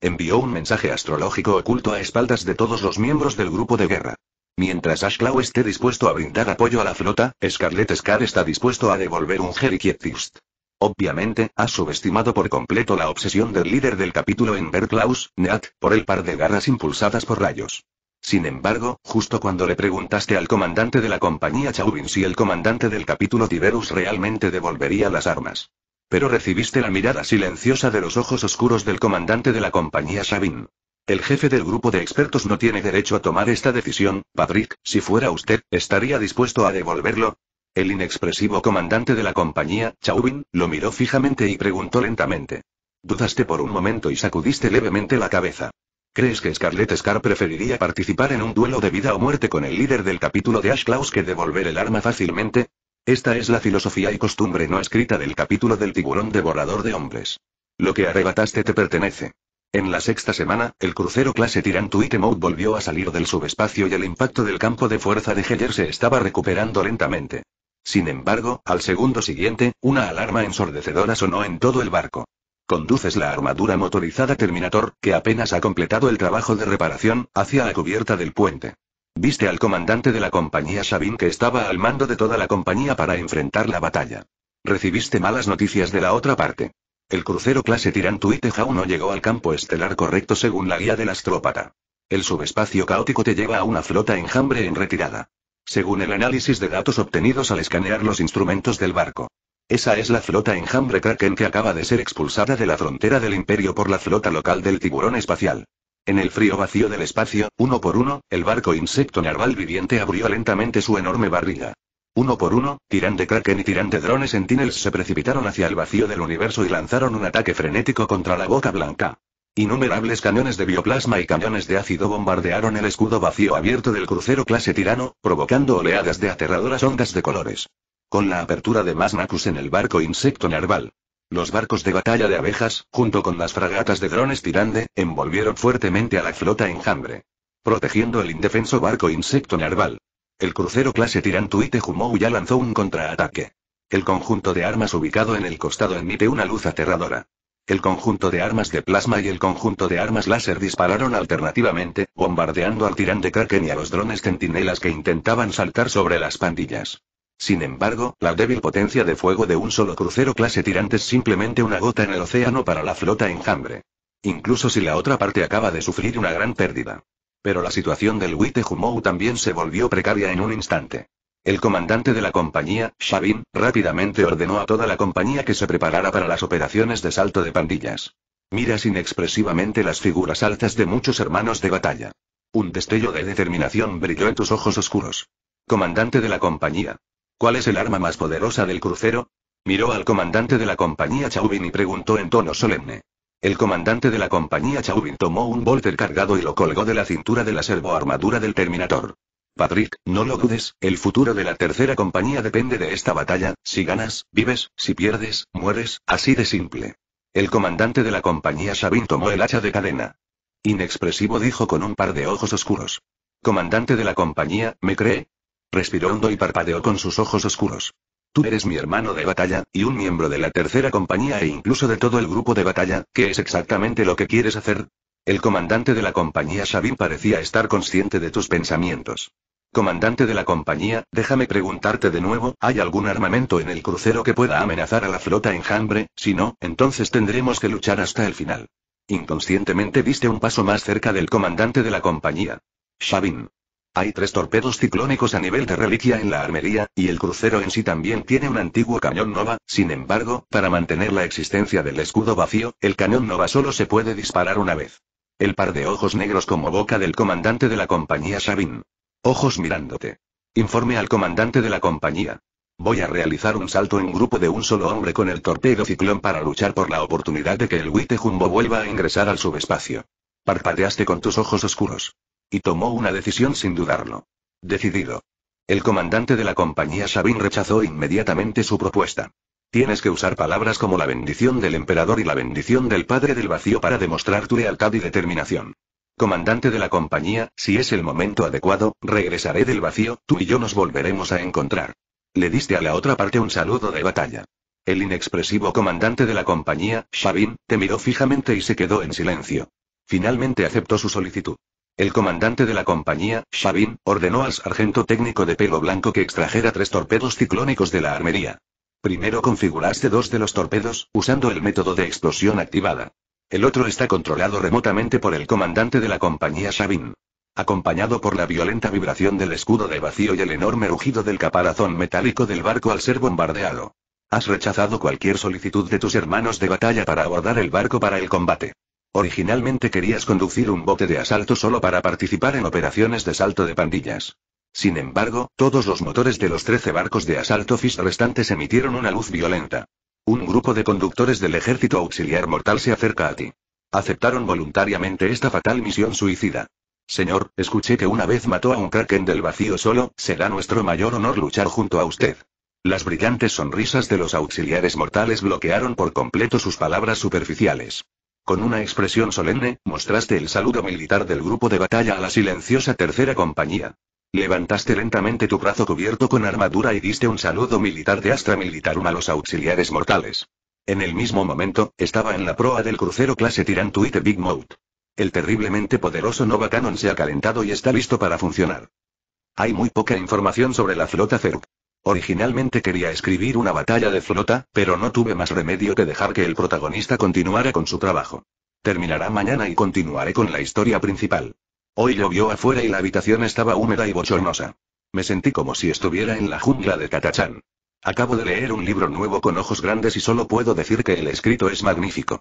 envió un mensaje astrológico oculto a espaldas de todos los miembros del grupo de guerra. Mientras Ashclaw esté dispuesto a brindar apoyo a la flota, Scarlet Scar está dispuesto a devolver un Fist. Obviamente, ha subestimado por completo la obsesión del líder del capítulo en Berklaus, Nat, por el par de garras impulsadas por rayos. Sin embargo, justo cuando le preguntaste al comandante de la compañía Chauvin si el comandante del capítulo Tiberus realmente devolvería las armas. Pero recibiste la mirada silenciosa de los ojos oscuros del comandante de la compañía Sabin. El jefe del grupo de expertos no tiene derecho a tomar esta decisión, Patrick, si fuera usted, ¿estaría dispuesto a devolverlo? El inexpresivo comandante de la compañía, Chauvin, lo miró fijamente y preguntó lentamente. Dudaste por un momento y sacudiste levemente la cabeza. ¿Crees que Scarlett Scar preferiría participar en un duelo de vida o muerte con el líder del capítulo de Ash que devolver el arma fácilmente? Esta es la filosofía y costumbre no escrita del capítulo del tiburón devorador de hombres. Lo que arrebataste te pertenece. En la sexta semana, el crucero clase Tirantuitemout volvió a salir del subespacio y el impacto del campo de fuerza de Heller se estaba recuperando lentamente. Sin embargo, al segundo siguiente, una alarma ensordecedora sonó en todo el barco. Conduces la armadura motorizada Terminator, que apenas ha completado el trabajo de reparación, hacia la cubierta del puente. Viste al comandante de la compañía Sabine que estaba al mando de toda la compañía para enfrentar la batalla. Recibiste malas noticias de la otra parte. El crucero clase Tirantuite Tuiteja no llegó al campo estelar correcto según la guía del astrópata. El subespacio caótico te lleva a una flota enjambre en retirada. Según el análisis de datos obtenidos al escanear los instrumentos del barco. Esa es la flota enjambre Kraken que acaba de ser expulsada de la frontera del imperio por la flota local del tiburón espacial. En el frío vacío del espacio, uno por uno, el barco insecto narval viviente abrió lentamente su enorme barriga. Uno por uno, tirante de Kraken y tirante drones en Sentinels se precipitaron hacia el vacío del universo y lanzaron un ataque frenético contra la boca blanca. Innumerables cañones de bioplasma y cañones de ácido bombardearon el escudo vacío abierto del crucero clase Tirano, provocando oleadas de aterradoras ondas de colores. Con la apertura de más Nacus en el barco Insecto Narval. Los barcos de batalla de abejas, junto con las fragatas de drones Tirande, envolvieron fuertemente a la flota enjambre. Protegiendo el indefenso barco Insecto Narval. El crucero clase Tirantuite Jumou ya lanzó un contraataque. El conjunto de armas ubicado en el costado emite una luz aterradora. El conjunto de armas de plasma y el conjunto de armas láser dispararon alternativamente, bombardeando al tirante Kraken y a los drones centinelas que intentaban saltar sobre las pandillas. Sin embargo, la débil potencia de fuego de un solo crucero clase tirante es simplemente una gota en el océano para la flota enjambre. Incluso si la otra parte acaba de sufrir una gran pérdida. Pero la situación del Humou también se volvió precaria en un instante. El comandante de la compañía, Shabin, rápidamente ordenó a toda la compañía que se preparara para las operaciones de salto de pandillas. Miras inexpresivamente las figuras altas de muchos hermanos de batalla. Un destello de determinación brilló en tus ojos oscuros. Comandante de la compañía. ¿Cuál es el arma más poderosa del crucero? Miró al comandante de la compañía Chauvin y preguntó en tono solemne. El comandante de la compañía Chauvin tomó un bolter cargado y lo colgó de la cintura de la servoarmadura del Terminator. Patrick, no lo dudes, el futuro de la tercera compañía depende de esta batalla, si ganas, vives, si pierdes, mueres, así de simple. El comandante de la compañía Chauvin tomó el hacha de cadena. Inexpresivo dijo con un par de ojos oscuros. Comandante de la compañía, ¿me cree? Respiró hondo y parpadeó con sus ojos oscuros. Tú eres mi hermano de batalla, y un miembro de la tercera compañía e incluso de todo el grupo de batalla, ¿qué es exactamente lo que quieres hacer? El comandante de la compañía Shabin parecía estar consciente de tus pensamientos. Comandante de la compañía, déjame preguntarte de nuevo, ¿hay algún armamento en el crucero que pueda amenazar a la flota enjambre? Si no, entonces tendremos que luchar hasta el final. Inconscientemente viste un paso más cerca del comandante de la compañía. Shabin. Hay tres torpedos ciclónicos a nivel de reliquia en la armería, y el crucero en sí también tiene un antiguo cañón Nova, sin embargo, para mantener la existencia del escudo vacío, el cañón Nova solo se puede disparar una vez. El par de ojos negros como boca del comandante de la compañía Sabin. Ojos mirándote. Informe al comandante de la compañía. Voy a realizar un salto en grupo de un solo hombre con el torpedo ciclón para luchar por la oportunidad de que el Wite Jumbo vuelva a ingresar al subespacio. Parpadeaste con tus ojos oscuros. Y tomó una decisión sin dudarlo. Decidido. El comandante de la compañía Sabin rechazó inmediatamente su propuesta. Tienes que usar palabras como la bendición del emperador y la bendición del padre del vacío para demostrar tu lealtad y determinación. Comandante de la compañía, si es el momento adecuado, regresaré del vacío, tú y yo nos volveremos a encontrar. Le diste a la otra parte un saludo de batalla. El inexpresivo comandante de la compañía, Shabin, te miró fijamente y se quedó en silencio. Finalmente aceptó su solicitud. El comandante de la compañía, Shabin, ordenó al sargento técnico de pelo blanco que extrajera tres torpedos ciclónicos de la armería. Primero configuraste dos de los torpedos, usando el método de explosión activada. El otro está controlado remotamente por el comandante de la compañía Shavin. Acompañado por la violenta vibración del escudo de vacío y el enorme rugido del caparazón metálico del barco al ser bombardeado. Has rechazado cualquier solicitud de tus hermanos de batalla para abordar el barco para el combate. Originalmente querías conducir un bote de asalto solo para participar en operaciones de salto de pandillas. Sin embargo, todos los motores de los 13 barcos de asalto FIS restantes emitieron una luz violenta. Un grupo de conductores del ejército auxiliar mortal se acerca a ti. Aceptaron voluntariamente esta fatal misión suicida. Señor, escuché que una vez mató a un kraken del vacío solo, será nuestro mayor honor luchar junto a usted. Las brillantes sonrisas de los auxiliares mortales bloquearon por completo sus palabras superficiales. Con una expresión solemne, mostraste el saludo militar del grupo de batalla a la silenciosa tercera compañía. Levantaste lentamente tu brazo cubierto con armadura y diste un saludo militar de Astra Militarum a los auxiliares mortales. En el mismo momento, estaba en la proa del crucero clase Tirantuite Big Mouth. El terriblemente poderoso Nova Cannon se ha calentado y está listo para funcionar. Hay muy poca información sobre la flota Zerg. Originalmente quería escribir una batalla de flota, pero no tuve más remedio que dejar que el protagonista continuara con su trabajo. Terminará mañana y continuaré con la historia principal. Hoy llovió afuera y la habitación estaba húmeda y bochornosa. Me sentí como si estuviera en la jungla de Katachan. Acabo de leer un libro nuevo con ojos grandes y solo puedo decir que el escrito es magnífico.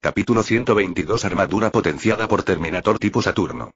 Capítulo 122 Armadura potenciada por Terminator tipo Saturno.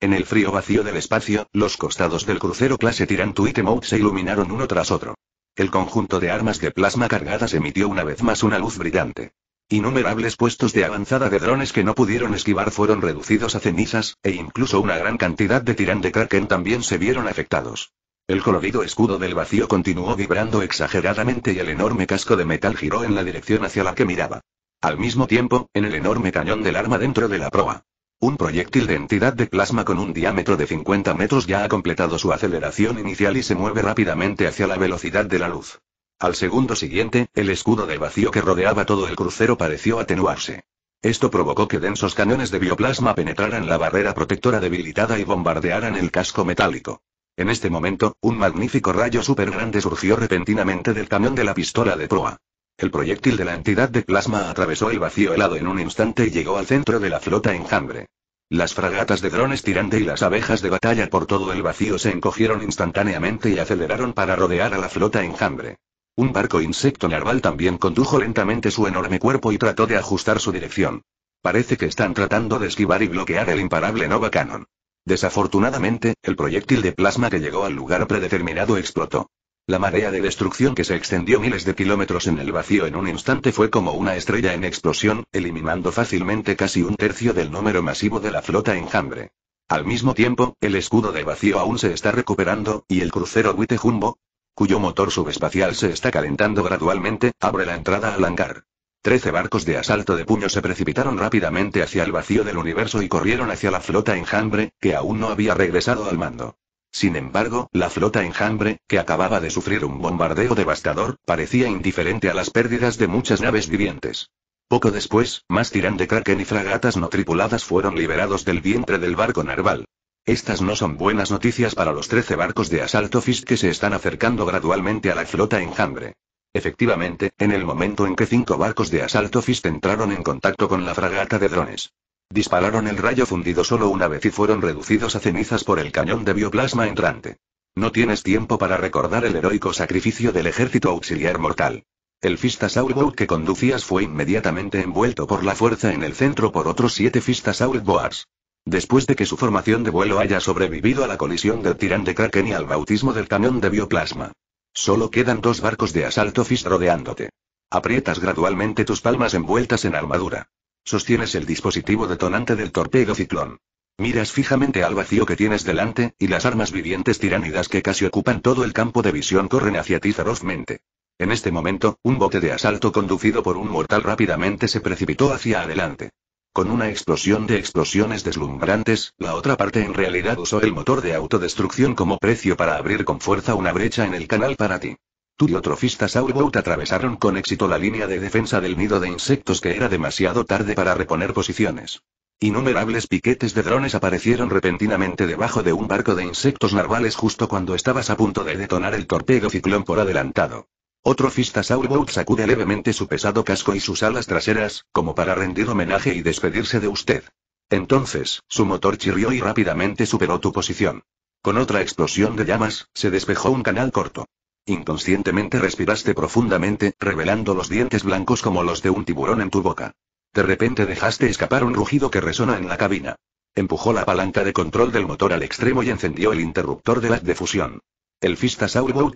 En el frío vacío del espacio, los costados del crucero clase Tirantuitemout se iluminaron uno tras otro. El conjunto de armas de plasma cargadas emitió una vez más una luz brillante. Innumerables puestos de avanzada de drones que no pudieron esquivar fueron reducidos a cenizas, e incluso una gran cantidad de tirán de Kraken también se vieron afectados. El colorido escudo del vacío continuó vibrando exageradamente y el enorme casco de metal giró en la dirección hacia la que miraba. Al mismo tiempo, en el enorme cañón del arma dentro de la proa, un proyectil de entidad de plasma con un diámetro de 50 metros ya ha completado su aceleración inicial y se mueve rápidamente hacia la velocidad de la luz. Al segundo siguiente, el escudo de vacío que rodeaba todo el crucero pareció atenuarse. Esto provocó que densos cañones de bioplasma penetraran la barrera protectora debilitada y bombardearan el casco metálico. En este momento, un magnífico rayo supergrande grande surgió repentinamente del cañón de la pistola de proa. El proyectil de la entidad de plasma atravesó el vacío helado en un instante y llegó al centro de la flota enjambre. Las fragatas de drones tirante y las abejas de batalla por todo el vacío se encogieron instantáneamente y aceleraron para rodear a la flota enjambre. Un barco insecto narval también condujo lentamente su enorme cuerpo y trató de ajustar su dirección. Parece que están tratando de esquivar y bloquear el imparable Nova Cannon. Desafortunadamente, el proyectil de plasma que llegó al lugar predeterminado explotó. La marea de destrucción que se extendió miles de kilómetros en el vacío en un instante fue como una estrella en explosión, eliminando fácilmente casi un tercio del número masivo de la flota enjambre. Al mismo tiempo, el escudo de vacío aún se está recuperando, y el crucero Witte Jumbo, cuyo motor subespacial se está calentando gradualmente, abre la entrada al hangar. Trece barcos de asalto de puño se precipitaron rápidamente hacia el vacío del universo y corrieron hacia la flota enjambre, que aún no había regresado al mando. Sin embargo, la flota enjambre, que acababa de sufrir un bombardeo devastador, parecía indiferente a las pérdidas de muchas naves vivientes. Poco después, más tirán de Kraken y fragatas no tripuladas fueron liberados del vientre del barco narval. Estas no son buenas noticias para los 13 barcos de asalto Fist que se están acercando gradualmente a la flota enjambre. Efectivamente, en el momento en que cinco barcos de asalto Fist entraron en contacto con la fragata de drones. Dispararon el rayo fundido solo una vez y fueron reducidos a cenizas por el cañón de bioplasma entrante. No tienes tiempo para recordar el heroico sacrificio del ejército auxiliar mortal. El Fistasaurboat que conducías fue inmediatamente envuelto por la fuerza en el centro por otros siete Fistasaurboars. Después de que su formación de vuelo haya sobrevivido a la colisión del tirán de Kraken y al bautismo del cañón de bioplasma. Solo quedan dos barcos de asalto Fist rodeándote. Aprietas gradualmente tus palmas envueltas en armadura. Sostienes el dispositivo detonante del torpedo ciclón. Miras fijamente al vacío que tienes delante, y las armas vivientes tiránidas que casi ocupan todo el campo de visión corren hacia ti ferozmente. En este momento, un bote de asalto conducido por un mortal rápidamente se precipitó hacia adelante. Con una explosión de explosiones deslumbrantes, la otra parte en realidad usó el motor de autodestrucción como precio para abrir con fuerza una brecha en el canal para ti. Tú y otro fista sourboat atravesaron con éxito la línea de defensa del nido de insectos que era demasiado tarde para reponer posiciones. Innumerables piquetes de drones aparecieron repentinamente debajo de un barco de insectos narvales justo cuando estabas a punto de detonar el torpedo ciclón por adelantado. Otro fista sourboat sacude levemente su pesado casco y sus alas traseras, como para rendir homenaje y despedirse de usted. Entonces, su motor chirrió y rápidamente superó tu posición. Con otra explosión de llamas, se despejó un canal corto. Inconscientemente respiraste profundamente, revelando los dientes blancos como los de un tiburón en tu boca. De repente dejaste escapar un rugido que resona en la cabina. Empujó la palanca de control del motor al extremo y encendió el interruptor de la defusión. El Fista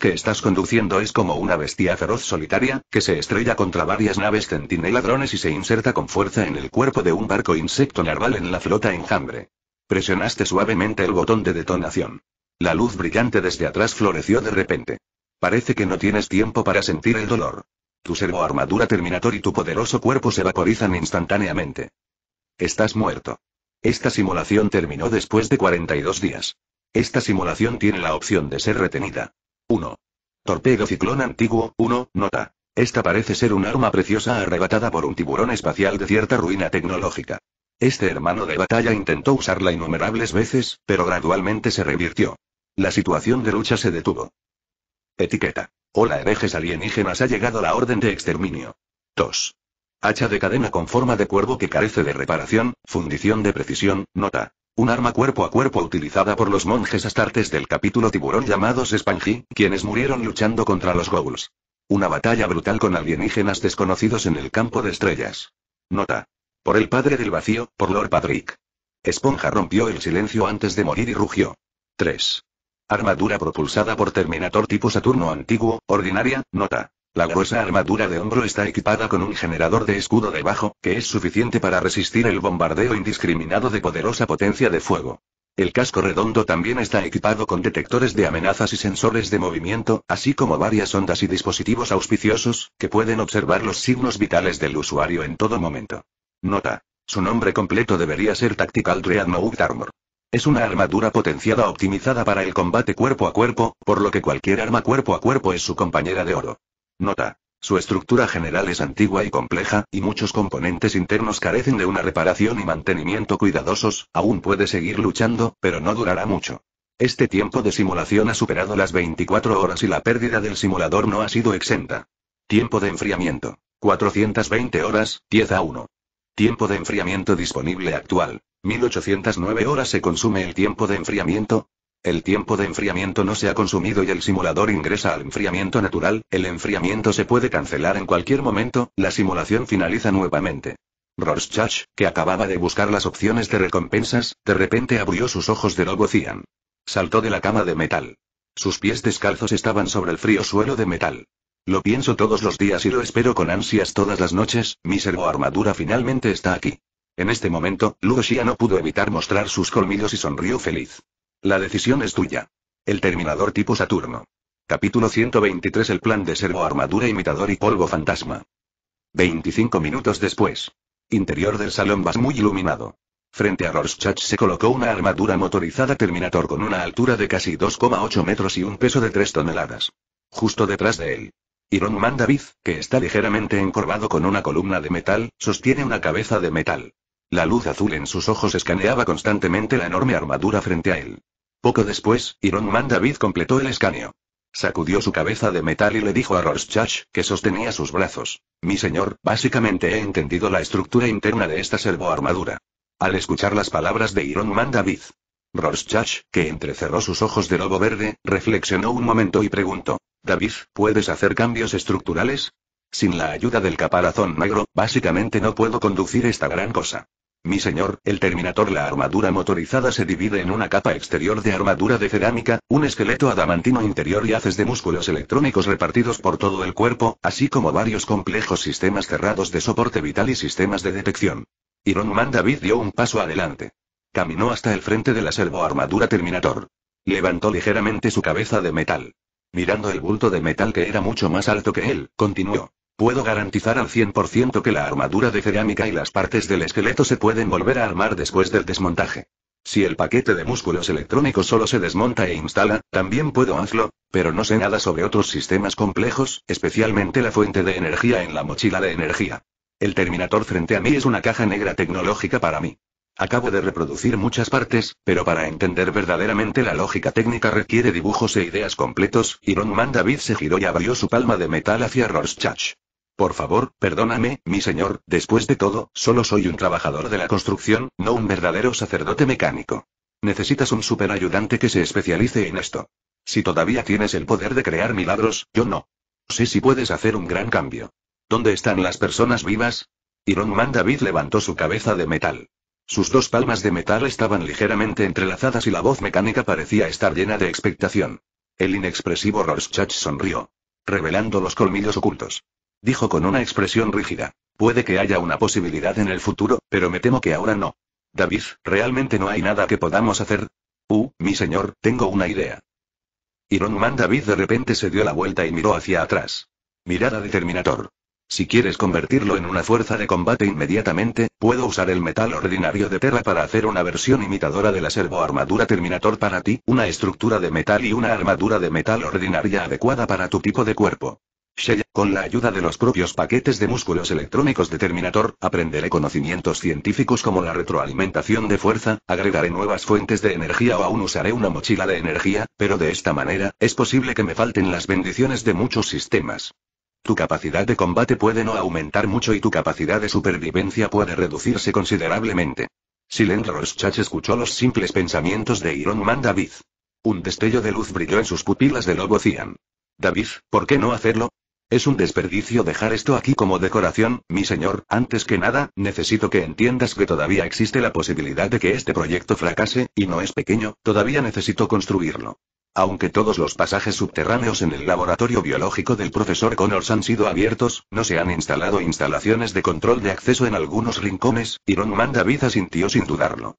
que estás conduciendo es como una bestia feroz solitaria, que se estrella contra varias naves centinela drones y se inserta con fuerza en el cuerpo de un barco insecto narval en la flota enjambre. Presionaste suavemente el botón de detonación. La luz brillante desde atrás floreció de repente. Parece que no tienes tiempo para sentir el dolor. Tu armadura Terminator y tu poderoso cuerpo se vaporizan instantáneamente. Estás muerto. Esta simulación terminó después de 42 días. Esta simulación tiene la opción de ser retenida. 1. Torpedo ciclón antiguo, 1, nota. Esta parece ser un arma preciosa arrebatada por un tiburón espacial de cierta ruina tecnológica. Este hermano de batalla intentó usarla innumerables veces, pero gradualmente se revirtió. La situación de lucha se detuvo. Etiqueta. Hola herejes alienígenas ha llegado la orden de exterminio. 2. Hacha de cadena con forma de cuervo que carece de reparación, fundición de precisión, nota. Un arma cuerpo a cuerpo utilizada por los monjes astartes del capítulo tiburón llamados Spanji, quienes murieron luchando contra los Ghouls. Una batalla brutal con alienígenas desconocidos en el campo de estrellas. Nota. Por el padre del vacío, por Lord Patrick. Esponja rompió el silencio antes de morir y rugió. 3. Armadura propulsada por Terminator tipo Saturno antiguo, ordinaria, nota. La gruesa armadura de hombro está equipada con un generador de escudo debajo, que es suficiente para resistir el bombardeo indiscriminado de poderosa potencia de fuego. El casco redondo también está equipado con detectores de amenazas y sensores de movimiento, así como varias ondas y dispositivos auspiciosos, que pueden observar los signos vitales del usuario en todo momento. Nota. Su nombre completo debería ser Tactical Dreadnought Armor. Es una armadura potenciada optimizada para el combate cuerpo a cuerpo, por lo que cualquier arma cuerpo a cuerpo es su compañera de oro. Nota. Su estructura general es antigua y compleja, y muchos componentes internos carecen de una reparación y mantenimiento cuidadosos, aún puede seguir luchando, pero no durará mucho. Este tiempo de simulación ha superado las 24 horas y la pérdida del simulador no ha sido exenta. Tiempo de enfriamiento. 420 horas, 10 a 1. Tiempo de enfriamiento disponible actual. 1809 horas se consume el tiempo de enfriamiento. El tiempo de enfriamiento no se ha consumido y el simulador ingresa al enfriamiento natural, el enfriamiento se puede cancelar en cualquier momento, la simulación finaliza nuevamente. Rorschach, que acababa de buscar las opciones de recompensas, de repente abrió sus ojos de lobo cian. Saltó de la cama de metal. Sus pies descalzos estaban sobre el frío suelo de metal. Lo pienso todos los días y lo espero con ansias todas las noches, mi servo armadura finalmente está aquí. En este momento, ya no pudo evitar mostrar sus colmillos y sonrió feliz. La decisión es tuya. El terminador tipo Saturno. Capítulo 123 El plan de servo armadura imitador y polvo fantasma. 25 minutos después. Interior del salón vas muy iluminado. Frente a Rorschach se colocó una armadura motorizada Terminator con una altura de casi 2,8 metros y un peso de 3 toneladas. Justo detrás de él. Iron Man David, que está ligeramente encorvado con una columna de metal, sostiene una cabeza de metal. La luz azul en sus ojos escaneaba constantemente la enorme armadura frente a él. Poco después, Iron Man David completó el escaneo. Sacudió su cabeza de metal y le dijo a Rorschach, que sostenía sus brazos. Mi señor, básicamente he entendido la estructura interna de esta servoarmadura. Al escuchar las palabras de Iron Man David, Rorschach, que entrecerró sus ojos de lobo verde, reflexionó un momento y preguntó. David, ¿puedes hacer cambios estructurales? Sin la ayuda del caparazón negro, básicamente no puedo conducir esta gran cosa. Mi señor, el Terminator la armadura motorizada se divide en una capa exterior de armadura de cerámica, un esqueleto adamantino interior y haces de músculos electrónicos repartidos por todo el cuerpo, así como varios complejos sistemas cerrados de soporte vital y sistemas de detección. Iron Man David dio un paso adelante. Caminó hasta el frente de la armadura Terminator. Levantó ligeramente su cabeza de metal. Mirando el bulto de metal que era mucho más alto que él, continuó. Puedo garantizar al 100% que la armadura de cerámica y las partes del esqueleto se pueden volver a armar después del desmontaje. Si el paquete de músculos electrónicos solo se desmonta e instala, también puedo hacerlo, pero no sé nada sobre otros sistemas complejos, especialmente la fuente de energía en la mochila de energía. El Terminator frente a mí es una caja negra tecnológica para mí. Acabo de reproducir muchas partes, pero para entender verdaderamente la lógica técnica requiere dibujos e ideas completos, y Ron Man David se giró y abrió su palma de metal hacia Rorschach. Por favor, perdóname, mi señor, después de todo, solo soy un trabajador de la construcción, no un verdadero sacerdote mecánico. Necesitas un superayudante que se especialice en esto. Si todavía tienes el poder de crear milagros, yo no. Sé si puedes hacer un gran cambio. ¿Dónde están las personas vivas? Iron Man David levantó su cabeza de metal. Sus dos palmas de metal estaban ligeramente entrelazadas y la voz mecánica parecía estar llena de expectación. El inexpresivo Rorschach sonrió, revelando los colmillos ocultos dijo con una expresión rígida. Puede que haya una posibilidad en el futuro, pero me temo que ahora no. David, ¿realmente no hay nada que podamos hacer? Uh, mi señor, tengo una idea. Iron Man David de repente se dio la vuelta y miró hacia atrás. Mirada de Terminator. Si quieres convertirlo en una fuerza de combate inmediatamente, puedo usar el metal ordinario de Terra para hacer una versión imitadora de la servoarmadura Terminator para ti, una estructura de metal y una armadura de metal ordinaria adecuada para tu tipo de cuerpo con la ayuda de los propios paquetes de músculos electrónicos de Terminator, aprenderé conocimientos científicos como la retroalimentación de fuerza, agregaré nuevas fuentes de energía o aún usaré una mochila de energía, pero de esta manera, es posible que me falten las bendiciones de muchos sistemas. Tu capacidad de combate puede no aumentar mucho y tu capacidad de supervivencia puede reducirse considerablemente. Silent escuchó los simples pensamientos de Iron Man David. Un destello de luz brilló en sus pupilas de Lobo Cian. David, ¿por qué no hacerlo? Es un desperdicio dejar esto aquí como decoración, mi señor. Antes que nada, necesito que entiendas que todavía existe la posibilidad de que este proyecto fracase, y no es pequeño, todavía necesito construirlo. Aunque todos los pasajes subterráneos en el laboratorio biológico del profesor Connors han sido abiertos, no se han instalado instalaciones de control de acceso en algunos rincones, y Ron Man David asintió sin dudarlo.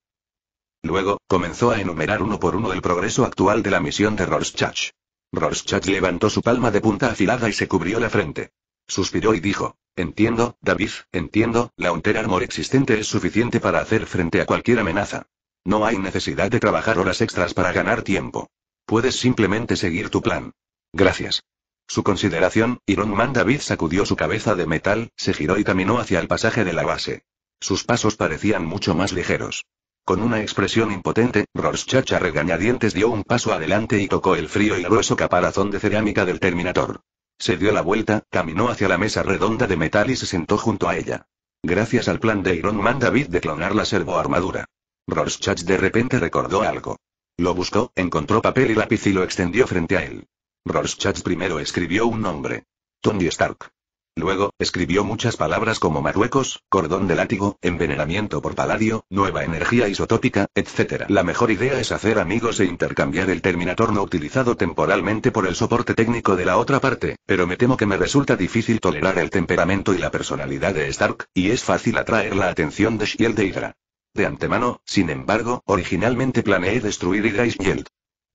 Luego, comenzó a enumerar uno por uno el progreso actual de la misión de Rorschach. Rorschach levantó su palma de punta afilada y se cubrió la frente. Suspiró y dijo, entiendo, David, entiendo, la untera armor existente es suficiente para hacer frente a cualquier amenaza. No hay necesidad de trabajar horas extras para ganar tiempo. Puedes simplemente seguir tu plan. Gracias. Su consideración, Iron Man David sacudió su cabeza de metal, se giró y caminó hacia el pasaje de la base. Sus pasos parecían mucho más ligeros. Con una expresión impotente, Rorschach a regañadientes dio un paso adelante y tocó el frío y grueso caparazón de cerámica del Terminator. Se dio la vuelta, caminó hacia la mesa redonda de metal y se sentó junto a ella. Gracias al plan de Iron Man David de clonar la servoarmadura. Rorschach de repente recordó algo. Lo buscó, encontró papel y lápiz y lo extendió frente a él. Rorschach primero escribió un nombre. Tony Stark. Luego, escribió muchas palabras como Marruecos, cordón de látigo, envenenamiento por paladio, nueva energía isotópica, etc. La mejor idea es hacer amigos e intercambiar el terminator no utilizado temporalmente por el soporte técnico de la otra parte, pero me temo que me resulta difícil tolerar el temperamento y la personalidad de Stark, y es fácil atraer la atención de Shield de Hydra. De antemano, sin embargo, originalmente planeé destruir Hydra y Shield.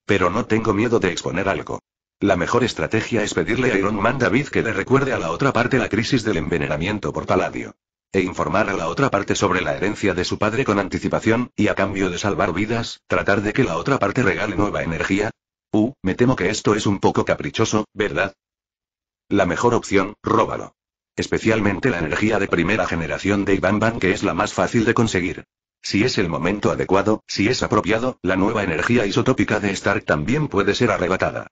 Pero no tengo miedo de exponer algo. La mejor estrategia es pedirle a Iron Man David que le recuerde a la otra parte la crisis del envenenamiento por paladio. E informar a la otra parte sobre la herencia de su padre con anticipación, y a cambio de salvar vidas, tratar de que la otra parte regale nueva energía. Uh, me temo que esto es un poco caprichoso, ¿verdad? La mejor opción, róbalo. Especialmente la energía de primera generación de Ivan Van que es la más fácil de conseguir. Si es el momento adecuado, si es apropiado, la nueva energía isotópica de Stark también puede ser arrebatada.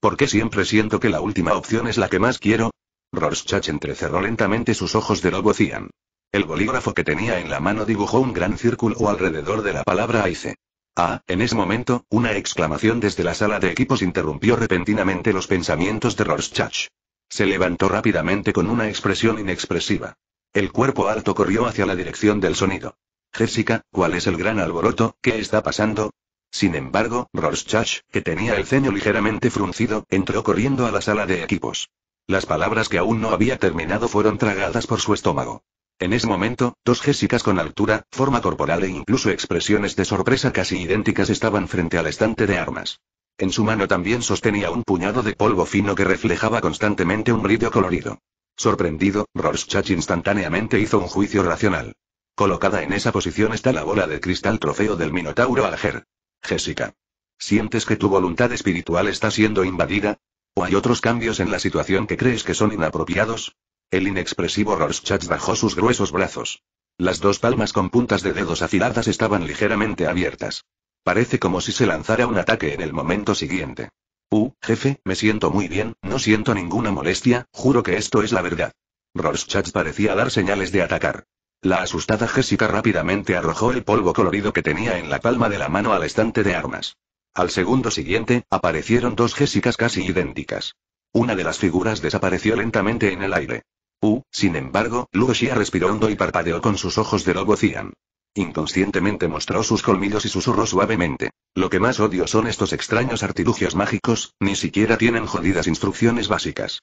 ¿Por qué siempre siento que la última opción es la que más quiero? Rorschach entrecerró lentamente sus ojos de lobo cian. El bolígrafo que tenía en la mano dibujó un gran círculo alrededor de la palabra Aice. Ah, en ese momento, una exclamación desde la sala de equipos interrumpió repentinamente los pensamientos de Rorschach. Se levantó rápidamente con una expresión inexpresiva. El cuerpo alto corrió hacia la dirección del sonido. Jessica, ¿cuál es el gran alboroto? ¿Qué está pasando? Sin embargo, Rorschach, que tenía el ceño ligeramente fruncido, entró corriendo a la sala de equipos. Las palabras que aún no había terminado fueron tragadas por su estómago. En ese momento, dos Jessicas con altura, forma corporal e incluso expresiones de sorpresa casi idénticas estaban frente al estante de armas. En su mano también sostenía un puñado de polvo fino que reflejaba constantemente un brillo colorido. Sorprendido, Rorschach instantáneamente hizo un juicio racional. Colocada en esa posición está la bola de cristal trofeo del Minotauro Alger. Jessica. ¿Sientes que tu voluntad espiritual está siendo invadida? ¿O hay otros cambios en la situación que crees que son inapropiados? El inexpresivo Rorschach bajó sus gruesos brazos. Las dos palmas con puntas de dedos afiladas estaban ligeramente abiertas. Parece como si se lanzara un ataque en el momento siguiente. Uh, jefe, me siento muy bien, no siento ninguna molestia, juro que esto es la verdad. Rorschach parecía dar señales de atacar. La asustada Jessica rápidamente arrojó el polvo colorido que tenía en la palma de la mano al estante de armas. Al segundo siguiente, aparecieron dos Jessicas casi idénticas. Una de las figuras desapareció lentamente en el aire. Uh, sin embargo, Lugoshia respiró hondo y parpadeó con sus ojos de lobo cian. Inconscientemente mostró sus colmillos y susurró suavemente. Lo que más odio son estos extraños artilugios mágicos, ni siquiera tienen jodidas instrucciones básicas.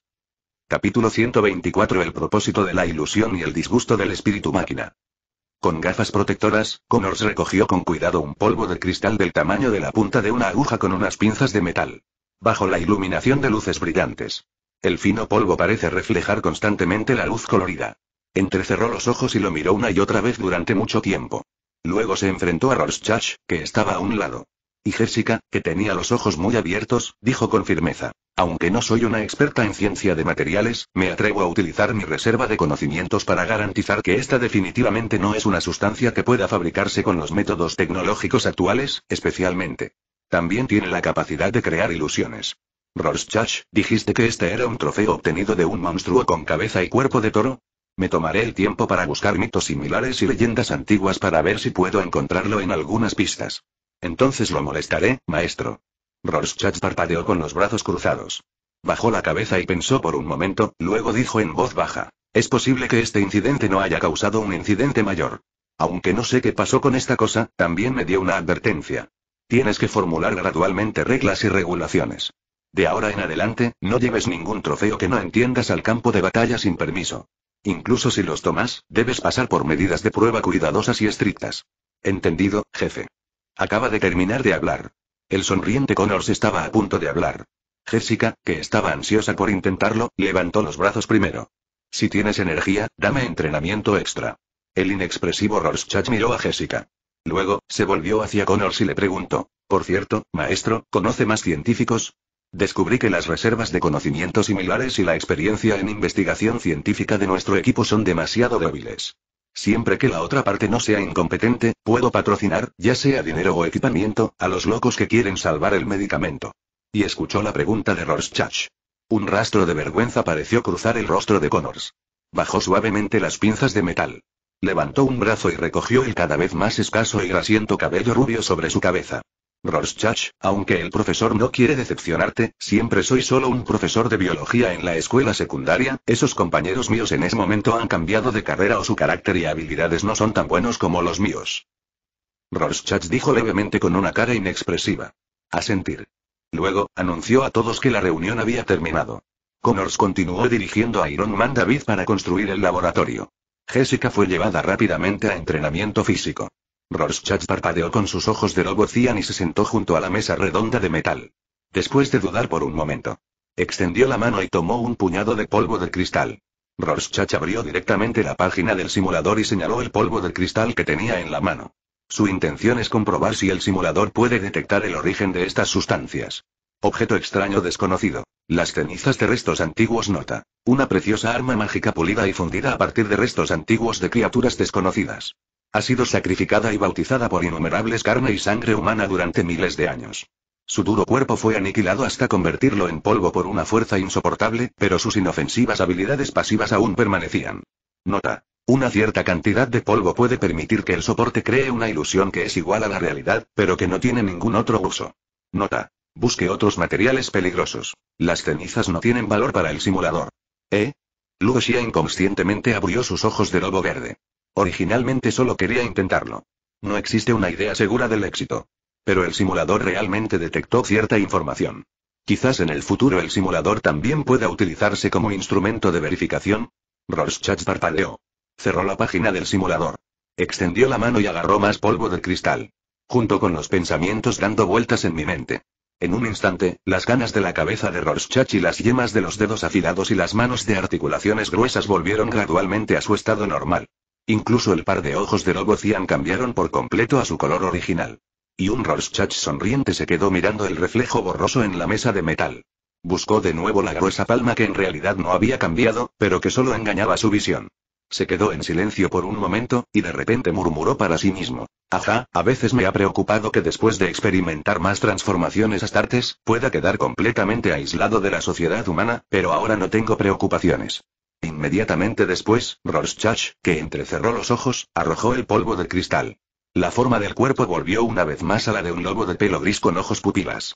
Capítulo 124 El propósito de la ilusión y el disgusto del espíritu máquina. Con gafas protectoras, Connors recogió con cuidado un polvo de cristal del tamaño de la punta de una aguja con unas pinzas de metal. Bajo la iluminación de luces brillantes. El fino polvo parece reflejar constantemente la luz colorida. Entrecerró los ojos y lo miró una y otra vez durante mucho tiempo. Luego se enfrentó a Rorschach, que estaba a un lado. Y Jessica, que tenía los ojos muy abiertos, dijo con firmeza. Aunque no soy una experta en ciencia de materiales, me atrevo a utilizar mi reserva de conocimientos para garantizar que esta definitivamente no es una sustancia que pueda fabricarse con los métodos tecnológicos actuales, especialmente. También tiene la capacidad de crear ilusiones. Rorschach, dijiste que este era un trofeo obtenido de un monstruo con cabeza y cuerpo de toro. Me tomaré el tiempo para buscar mitos similares y leyendas antiguas para ver si puedo encontrarlo en algunas pistas. Entonces lo molestaré, maestro. Rorschach parpadeó con los brazos cruzados. Bajó la cabeza y pensó por un momento, luego dijo en voz baja. Es posible que este incidente no haya causado un incidente mayor. Aunque no sé qué pasó con esta cosa, también me dio una advertencia. Tienes que formular gradualmente reglas y regulaciones. De ahora en adelante, no lleves ningún trofeo que no entiendas al campo de batalla sin permiso. Incluso si los tomas, debes pasar por medidas de prueba cuidadosas y estrictas. Entendido, jefe. Acaba de terminar de hablar. El sonriente Connors estaba a punto de hablar. Jessica, que estaba ansiosa por intentarlo, levantó los brazos primero. Si tienes energía, dame entrenamiento extra. El inexpresivo Rorschach miró a Jessica. Luego, se volvió hacia Connors y le preguntó. Por cierto, maestro, ¿conoce más científicos? Descubrí que las reservas de conocimientos similares y la experiencia en investigación científica de nuestro equipo son demasiado débiles. Siempre que la otra parte no sea incompetente, puedo patrocinar, ya sea dinero o equipamiento, a los locos que quieren salvar el medicamento. Y escuchó la pregunta de Rorschach. Un rastro de vergüenza pareció cruzar el rostro de Connors. Bajó suavemente las pinzas de metal. Levantó un brazo y recogió el cada vez más escaso y grasiento cabello rubio sobre su cabeza. Rorschach, aunque el profesor no quiere decepcionarte, siempre soy solo un profesor de biología en la escuela secundaria, esos compañeros míos en ese momento han cambiado de carrera o su carácter y habilidades no son tan buenos como los míos. Rorschach dijo levemente con una cara inexpresiva. A sentir. Luego, anunció a todos que la reunión había terminado. Connors continuó dirigiendo a Iron Man David para construir el laboratorio. Jessica fue llevada rápidamente a entrenamiento físico. Rorschach parpadeó con sus ojos de lobo cian y se sentó junto a la mesa redonda de metal. Después de dudar por un momento, extendió la mano y tomó un puñado de polvo de cristal. Rorschach abrió directamente la página del simulador y señaló el polvo de cristal que tenía en la mano. Su intención es comprobar si el simulador puede detectar el origen de estas sustancias. Objeto extraño desconocido. Las cenizas de restos antiguos nota. Una preciosa arma mágica pulida y fundida a partir de restos antiguos de criaturas desconocidas. Ha sido sacrificada y bautizada por innumerables carne y sangre humana durante miles de años. Su duro cuerpo fue aniquilado hasta convertirlo en polvo por una fuerza insoportable, pero sus inofensivas habilidades pasivas aún permanecían. Nota. Una cierta cantidad de polvo puede permitir que el soporte cree una ilusión que es igual a la realidad, pero que no tiene ningún otro uso. Nota. Busque otros materiales peligrosos. Las cenizas no tienen valor para el simulador. ¿Eh? lucia inconscientemente abrió sus ojos de lobo verde. Originalmente solo quería intentarlo. No existe una idea segura del éxito. Pero el simulador realmente detectó cierta información. Quizás en el futuro el simulador también pueda utilizarse como instrumento de verificación. Rorschach parpadeó. Cerró la página del simulador. Extendió la mano y agarró más polvo de cristal. Junto con los pensamientos dando vueltas en mi mente. En un instante, las ganas de la cabeza de Rorschach y las yemas de los dedos afilados y las manos de articulaciones gruesas volvieron gradualmente a su estado normal. Incluso el par de ojos de Lobo Cian cambiaron por completo a su color original. Y un Rorschach sonriente se quedó mirando el reflejo borroso en la mesa de metal. Buscó de nuevo la gruesa palma que en realidad no había cambiado, pero que solo engañaba su visión. Se quedó en silencio por un momento, y de repente murmuró para sí mismo. Ajá, a veces me ha preocupado que después de experimentar más transformaciones astartes, pueda quedar completamente aislado de la sociedad humana, pero ahora no tengo preocupaciones. Inmediatamente después, Rorschach, que entrecerró los ojos, arrojó el polvo de cristal. La forma del cuerpo volvió una vez más a la de un lobo de pelo gris con ojos pupilas.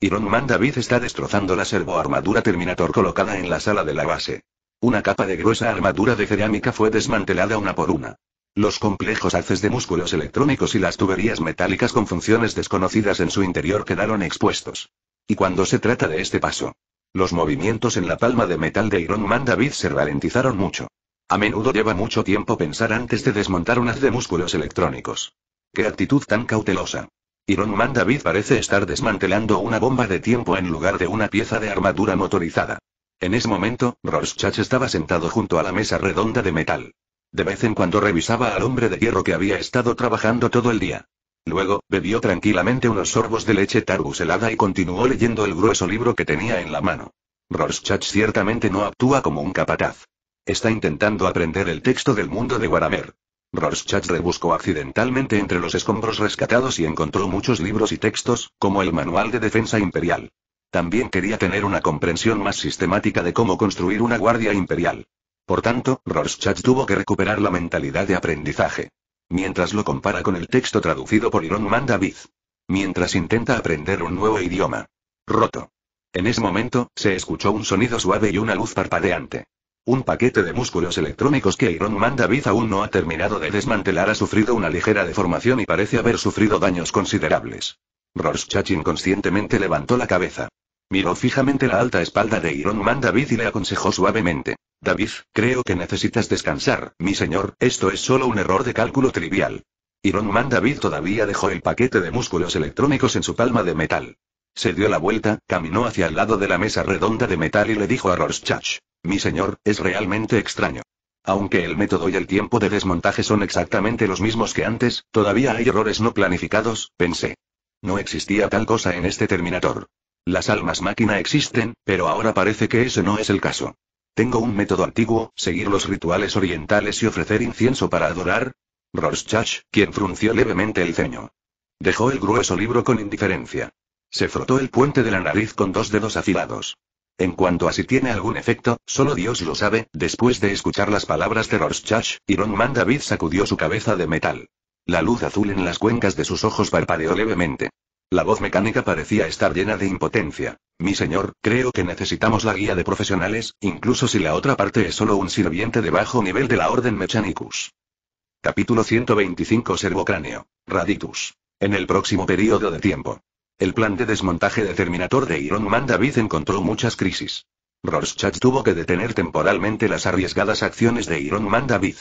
Iron Man David está destrozando la servoarmadura Terminator colocada en la sala de la base. Una capa de gruesa armadura de cerámica fue desmantelada una por una. Los complejos haces de músculos electrónicos y las tuberías metálicas con funciones desconocidas en su interior quedaron expuestos. Y cuando se trata de este paso, los movimientos en la palma de metal de Iron Man David se ralentizaron mucho. A menudo lleva mucho tiempo pensar antes de desmontar un haz de músculos electrónicos. ¡Qué actitud tan cautelosa! Iron Man David parece estar desmantelando una bomba de tiempo en lugar de una pieza de armadura motorizada. En ese momento, Rorschach estaba sentado junto a la mesa redonda de metal. De vez en cuando revisaba al hombre de hierro que había estado trabajando todo el día. Luego, bebió tranquilamente unos sorbos de leche Targus y continuó leyendo el grueso libro que tenía en la mano. Rorschach ciertamente no actúa como un capataz. Está intentando aprender el texto del mundo de Warhammer. Rorschach rebuscó accidentalmente entre los escombros rescatados y encontró muchos libros y textos, como el Manual de Defensa Imperial. También quería tener una comprensión más sistemática de cómo construir una guardia imperial. Por tanto, Rorschach tuvo que recuperar la mentalidad de aprendizaje mientras lo compara con el texto traducido por Man David. Mientras intenta aprender un nuevo idioma. Roto. En ese momento, se escuchó un sonido suave y una luz parpadeante. Un paquete de músculos electrónicos que Iron Man David aún no ha terminado de desmantelar ha sufrido una ligera deformación y parece haber sufrido daños considerables. Rorschach inconscientemente levantó la cabeza. Miró fijamente la alta espalda de Iron Man David y le aconsejó suavemente. David, creo que necesitas descansar, mi señor, esto es solo un error de cálculo trivial. Iron Man David todavía dejó el paquete de músculos electrónicos en su palma de metal. Se dio la vuelta, caminó hacia el lado de la mesa redonda de metal y le dijo a Rorschach, mi señor, es realmente extraño. Aunque el método y el tiempo de desmontaje son exactamente los mismos que antes, todavía hay errores no planificados, pensé. No existía tal cosa en este Terminator. Las almas máquina existen, pero ahora parece que ese no es el caso. Tengo un método antiguo, seguir los rituales orientales y ofrecer incienso para adorar. Rorschach, quien frunció levemente el ceño. Dejó el grueso libro con indiferencia. Se frotó el puente de la nariz con dos dedos afilados. En cuanto a si tiene algún efecto, solo Dios lo sabe, después de escuchar las palabras de Rorschach, Iron Man David sacudió su cabeza de metal. La luz azul en las cuencas de sus ojos parpadeó levemente. La voz mecánica parecía estar llena de impotencia. Mi señor, creo que necesitamos la guía de profesionales, incluso si la otra parte es solo un sirviente de bajo nivel de la Orden Mechanicus. Capítulo 125 Servocráneo. Raditus. En el próximo periodo de tiempo. El plan de desmontaje de Terminator de Iron Man David encontró muchas crisis. Rorschach tuvo que detener temporalmente las arriesgadas acciones de Iron Man David.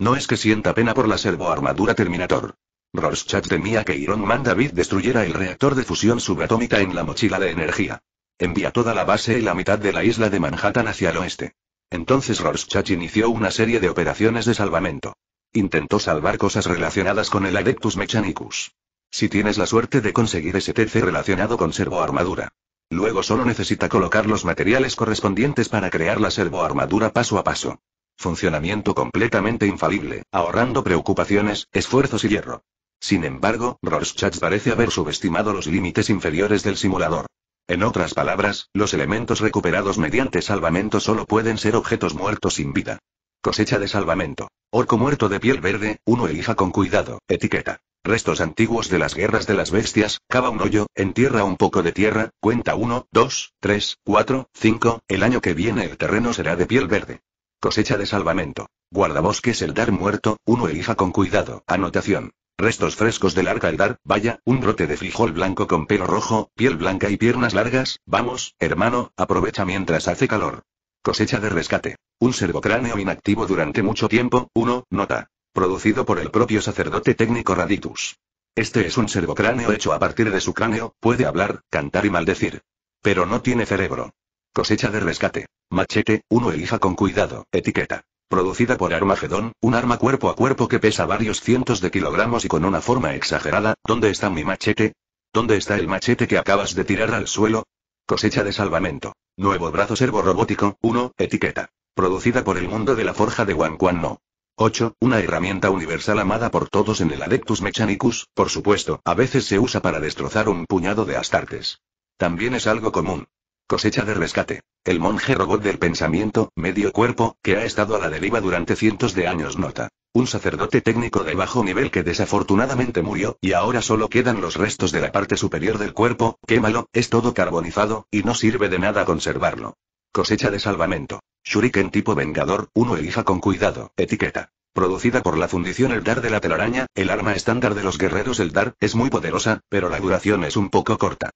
No es que sienta pena por la servoarmadura Terminator. Rorschach temía que Iron Man David destruyera el reactor de fusión subatómica en la mochila de energía. Envía toda la base y la mitad de la isla de Manhattan hacia el oeste. Entonces Rorschach inició una serie de operaciones de salvamento. Intentó salvar cosas relacionadas con el Adeptus Mechanicus. Si tienes la suerte de conseguir ese TC relacionado con servoarmadura. Luego solo necesita colocar los materiales correspondientes para crear la servoarmadura paso a paso. Funcionamiento completamente infalible, ahorrando preocupaciones, esfuerzos y hierro. Sin embargo, Rorschach parece haber subestimado los límites inferiores del simulador. En otras palabras, los elementos recuperados mediante salvamento solo pueden ser objetos muertos sin vida. Cosecha de salvamento. Orco muerto de piel verde, uno elija con cuidado, etiqueta. Restos antiguos de las guerras de las bestias, cava un hoyo, entierra un poco de tierra, cuenta 1, 2, 3, 4, 5, el año que viene el terreno será de piel verde. Cosecha de salvamento. Guardabosques el dar muerto, uno elija con cuidado, anotación. Restos frescos del arca dar, vaya, un brote de frijol blanco con pelo rojo, piel blanca y piernas largas, vamos, hermano, aprovecha mientras hace calor. Cosecha de rescate. Un servocráneo inactivo durante mucho tiempo, Uno, nota. Producido por el propio sacerdote técnico Raditus. Este es un servocráneo hecho a partir de su cráneo, puede hablar, cantar y maldecir. Pero no tiene cerebro. Cosecha de rescate. Machete, uno elija con cuidado, etiqueta producida por Armagedón, un arma cuerpo a cuerpo que pesa varios cientos de kilogramos y con una forma exagerada, ¿dónde está mi machete? ¿Dónde está el machete que acabas de tirar al suelo? Cosecha de salvamento. Nuevo brazo servo robótico, 1, etiqueta. Producida por el mundo de la forja de Wanquan No. 8. Una herramienta universal amada por todos en el Adeptus Mechanicus, por supuesto, a veces se usa para destrozar un puñado de astartes. También es algo común. Cosecha de rescate. El monje robot del pensamiento, medio cuerpo, que ha estado a la deriva durante cientos de años nota. Un sacerdote técnico de bajo nivel que desafortunadamente murió, y ahora solo quedan los restos de la parte superior del cuerpo, quémalo, es todo carbonizado, y no sirve de nada conservarlo. Cosecha de salvamento. Shuriken tipo vengador, uno elija con cuidado. Etiqueta. Producida por la fundición Eldar de la telaraña, el arma estándar de los guerreros Eldar, es muy poderosa, pero la duración es un poco corta.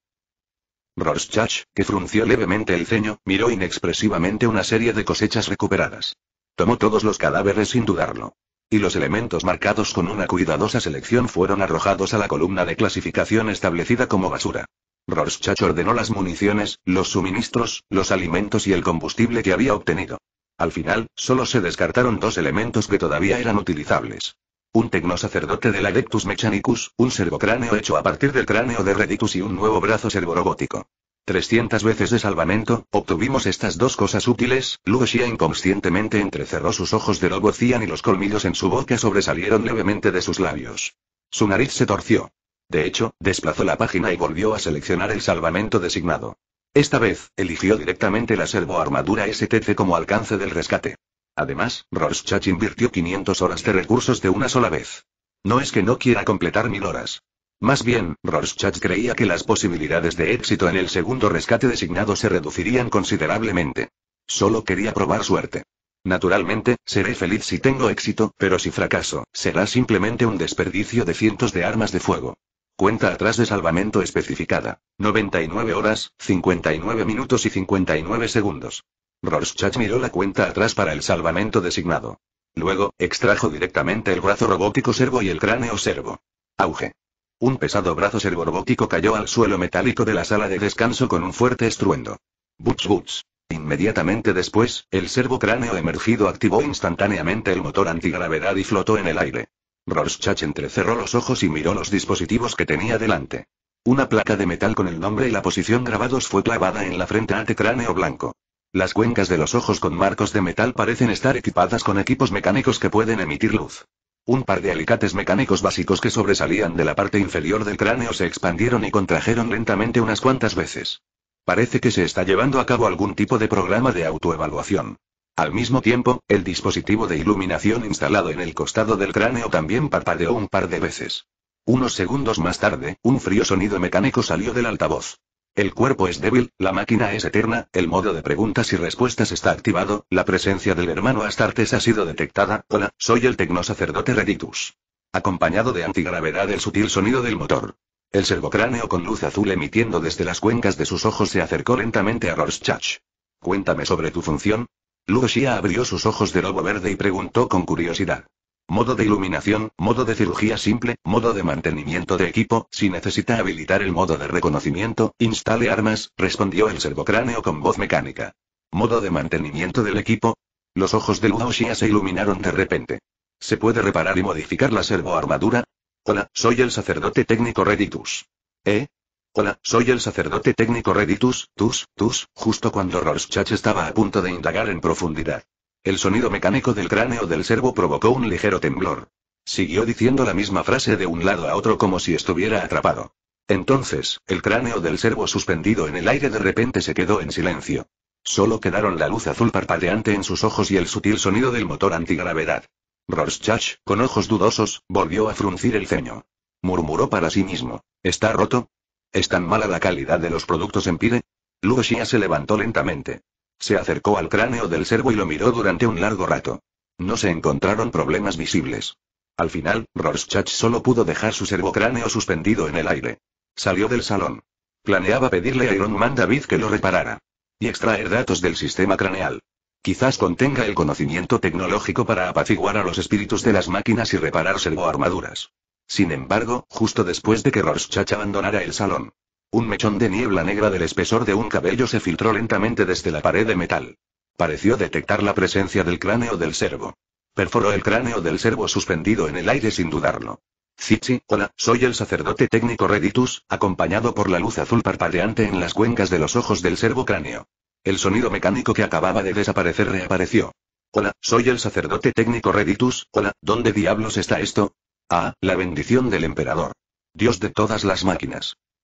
Rorschach, que frunció levemente el ceño, miró inexpresivamente una serie de cosechas recuperadas. Tomó todos los cadáveres sin dudarlo. Y los elementos marcados con una cuidadosa selección fueron arrojados a la columna de clasificación establecida como basura. Rorschach ordenó las municiones, los suministros, los alimentos y el combustible que había obtenido. Al final, solo se descartaron dos elementos que todavía eran utilizables. Un de la Adeptus Mechanicus, un cráneo hecho a partir del cráneo de Reditus y un nuevo brazo servorobótico. 300 veces de salvamento, obtuvimos estas dos cosas útiles, Luo inconscientemente entrecerró sus ojos de lobo cian y los colmillos en su boca sobresalieron levemente de sus labios. Su nariz se torció. De hecho, desplazó la página y volvió a seleccionar el salvamento designado. Esta vez, eligió directamente la servoarmadura STC como alcance del rescate. Además, Rorschach invirtió 500 horas de recursos de una sola vez. No es que no quiera completar mil horas. Más bien, Rorschach creía que las posibilidades de éxito en el segundo rescate designado se reducirían considerablemente. Solo quería probar suerte. Naturalmente, seré feliz si tengo éxito, pero si fracaso, será simplemente un desperdicio de cientos de armas de fuego. Cuenta atrás de salvamento especificada. 99 horas, 59 minutos y 59 segundos. Rorschach miró la cuenta atrás para el salvamento designado. Luego, extrajo directamente el brazo robótico servo y el cráneo servo. Auge. Un pesado brazo robótico cayó al suelo metálico de la sala de descanso con un fuerte estruendo. Butch butch. Inmediatamente después, el servo cráneo emergido activó instantáneamente el motor antigravedad y flotó en el aire. Rorschach entrecerró los ojos y miró los dispositivos que tenía delante. Una placa de metal con el nombre y la posición grabados fue clavada en la frente ante cráneo blanco. Las cuencas de los ojos con marcos de metal parecen estar equipadas con equipos mecánicos que pueden emitir luz. Un par de alicates mecánicos básicos que sobresalían de la parte inferior del cráneo se expandieron y contrajeron lentamente unas cuantas veces. Parece que se está llevando a cabo algún tipo de programa de autoevaluación. Al mismo tiempo, el dispositivo de iluminación instalado en el costado del cráneo también parpadeó un par de veces. Unos segundos más tarde, un frío sonido mecánico salió del altavoz. El cuerpo es débil, la máquina es eterna, el modo de preguntas y respuestas está activado, la presencia del hermano Astartes ha sido detectada. Hola, soy el tecnosacerdote Reditus. Acompañado de antigravedad el sutil sonido del motor. El cráneo con luz azul emitiendo desde las cuencas de sus ojos se acercó lentamente a Rorschach. Cuéntame sobre tu función. Lugosia abrió sus ojos de lobo verde y preguntó con curiosidad. Modo de iluminación, modo de cirugía simple, modo de mantenimiento de equipo, si necesita habilitar el modo de reconocimiento, instale armas, respondió el servocráneo con voz mecánica. Modo de mantenimiento del equipo. Los ojos de Xia se iluminaron de repente. ¿Se puede reparar y modificar la servoarmadura? Hola, soy el sacerdote técnico Reditus. ¿Eh? Hola, soy el sacerdote técnico Reditus, tus, tus, justo cuando Rorschach estaba a punto de indagar en profundidad. El sonido mecánico del cráneo del servo provocó un ligero temblor. Siguió diciendo la misma frase de un lado a otro como si estuviera atrapado. Entonces, el cráneo del servo suspendido en el aire de repente se quedó en silencio. Solo quedaron la luz azul parpadeante en sus ojos y el sutil sonido del motor antigravedad. Rorschach, con ojos dudosos, volvió a fruncir el ceño. Murmuró para sí mismo. ¿Está roto? ¿Es tan mala la calidad de los productos en pide?» ya se levantó lentamente. Se acercó al cráneo del servo y lo miró durante un largo rato. No se encontraron problemas visibles. Al final, Rorschach solo pudo dejar su servocráneo suspendido en el aire. Salió del salón. Planeaba pedirle a Iron Man David que lo reparara. Y extraer datos del sistema craneal. Quizás contenga el conocimiento tecnológico para apaciguar a los espíritus de las máquinas y reparar servoarmaduras. Sin embargo, justo después de que Rorschach abandonara el salón, un mechón de niebla negra del espesor de un cabello se filtró lentamente desde la pared de metal. Pareció detectar la presencia del cráneo del servo. Perforó el cráneo del servo suspendido en el aire sin dudarlo. Sichi, hola, soy el sacerdote técnico Reditus, acompañado por la luz azul parpadeante en las cuencas de los ojos del servo cráneo. El sonido mecánico que acababa de desaparecer reapareció. Hola, soy el sacerdote técnico Reditus, hola, ¿dónde diablos está esto? Ah, la bendición del emperador. Dios de todas las máquinas.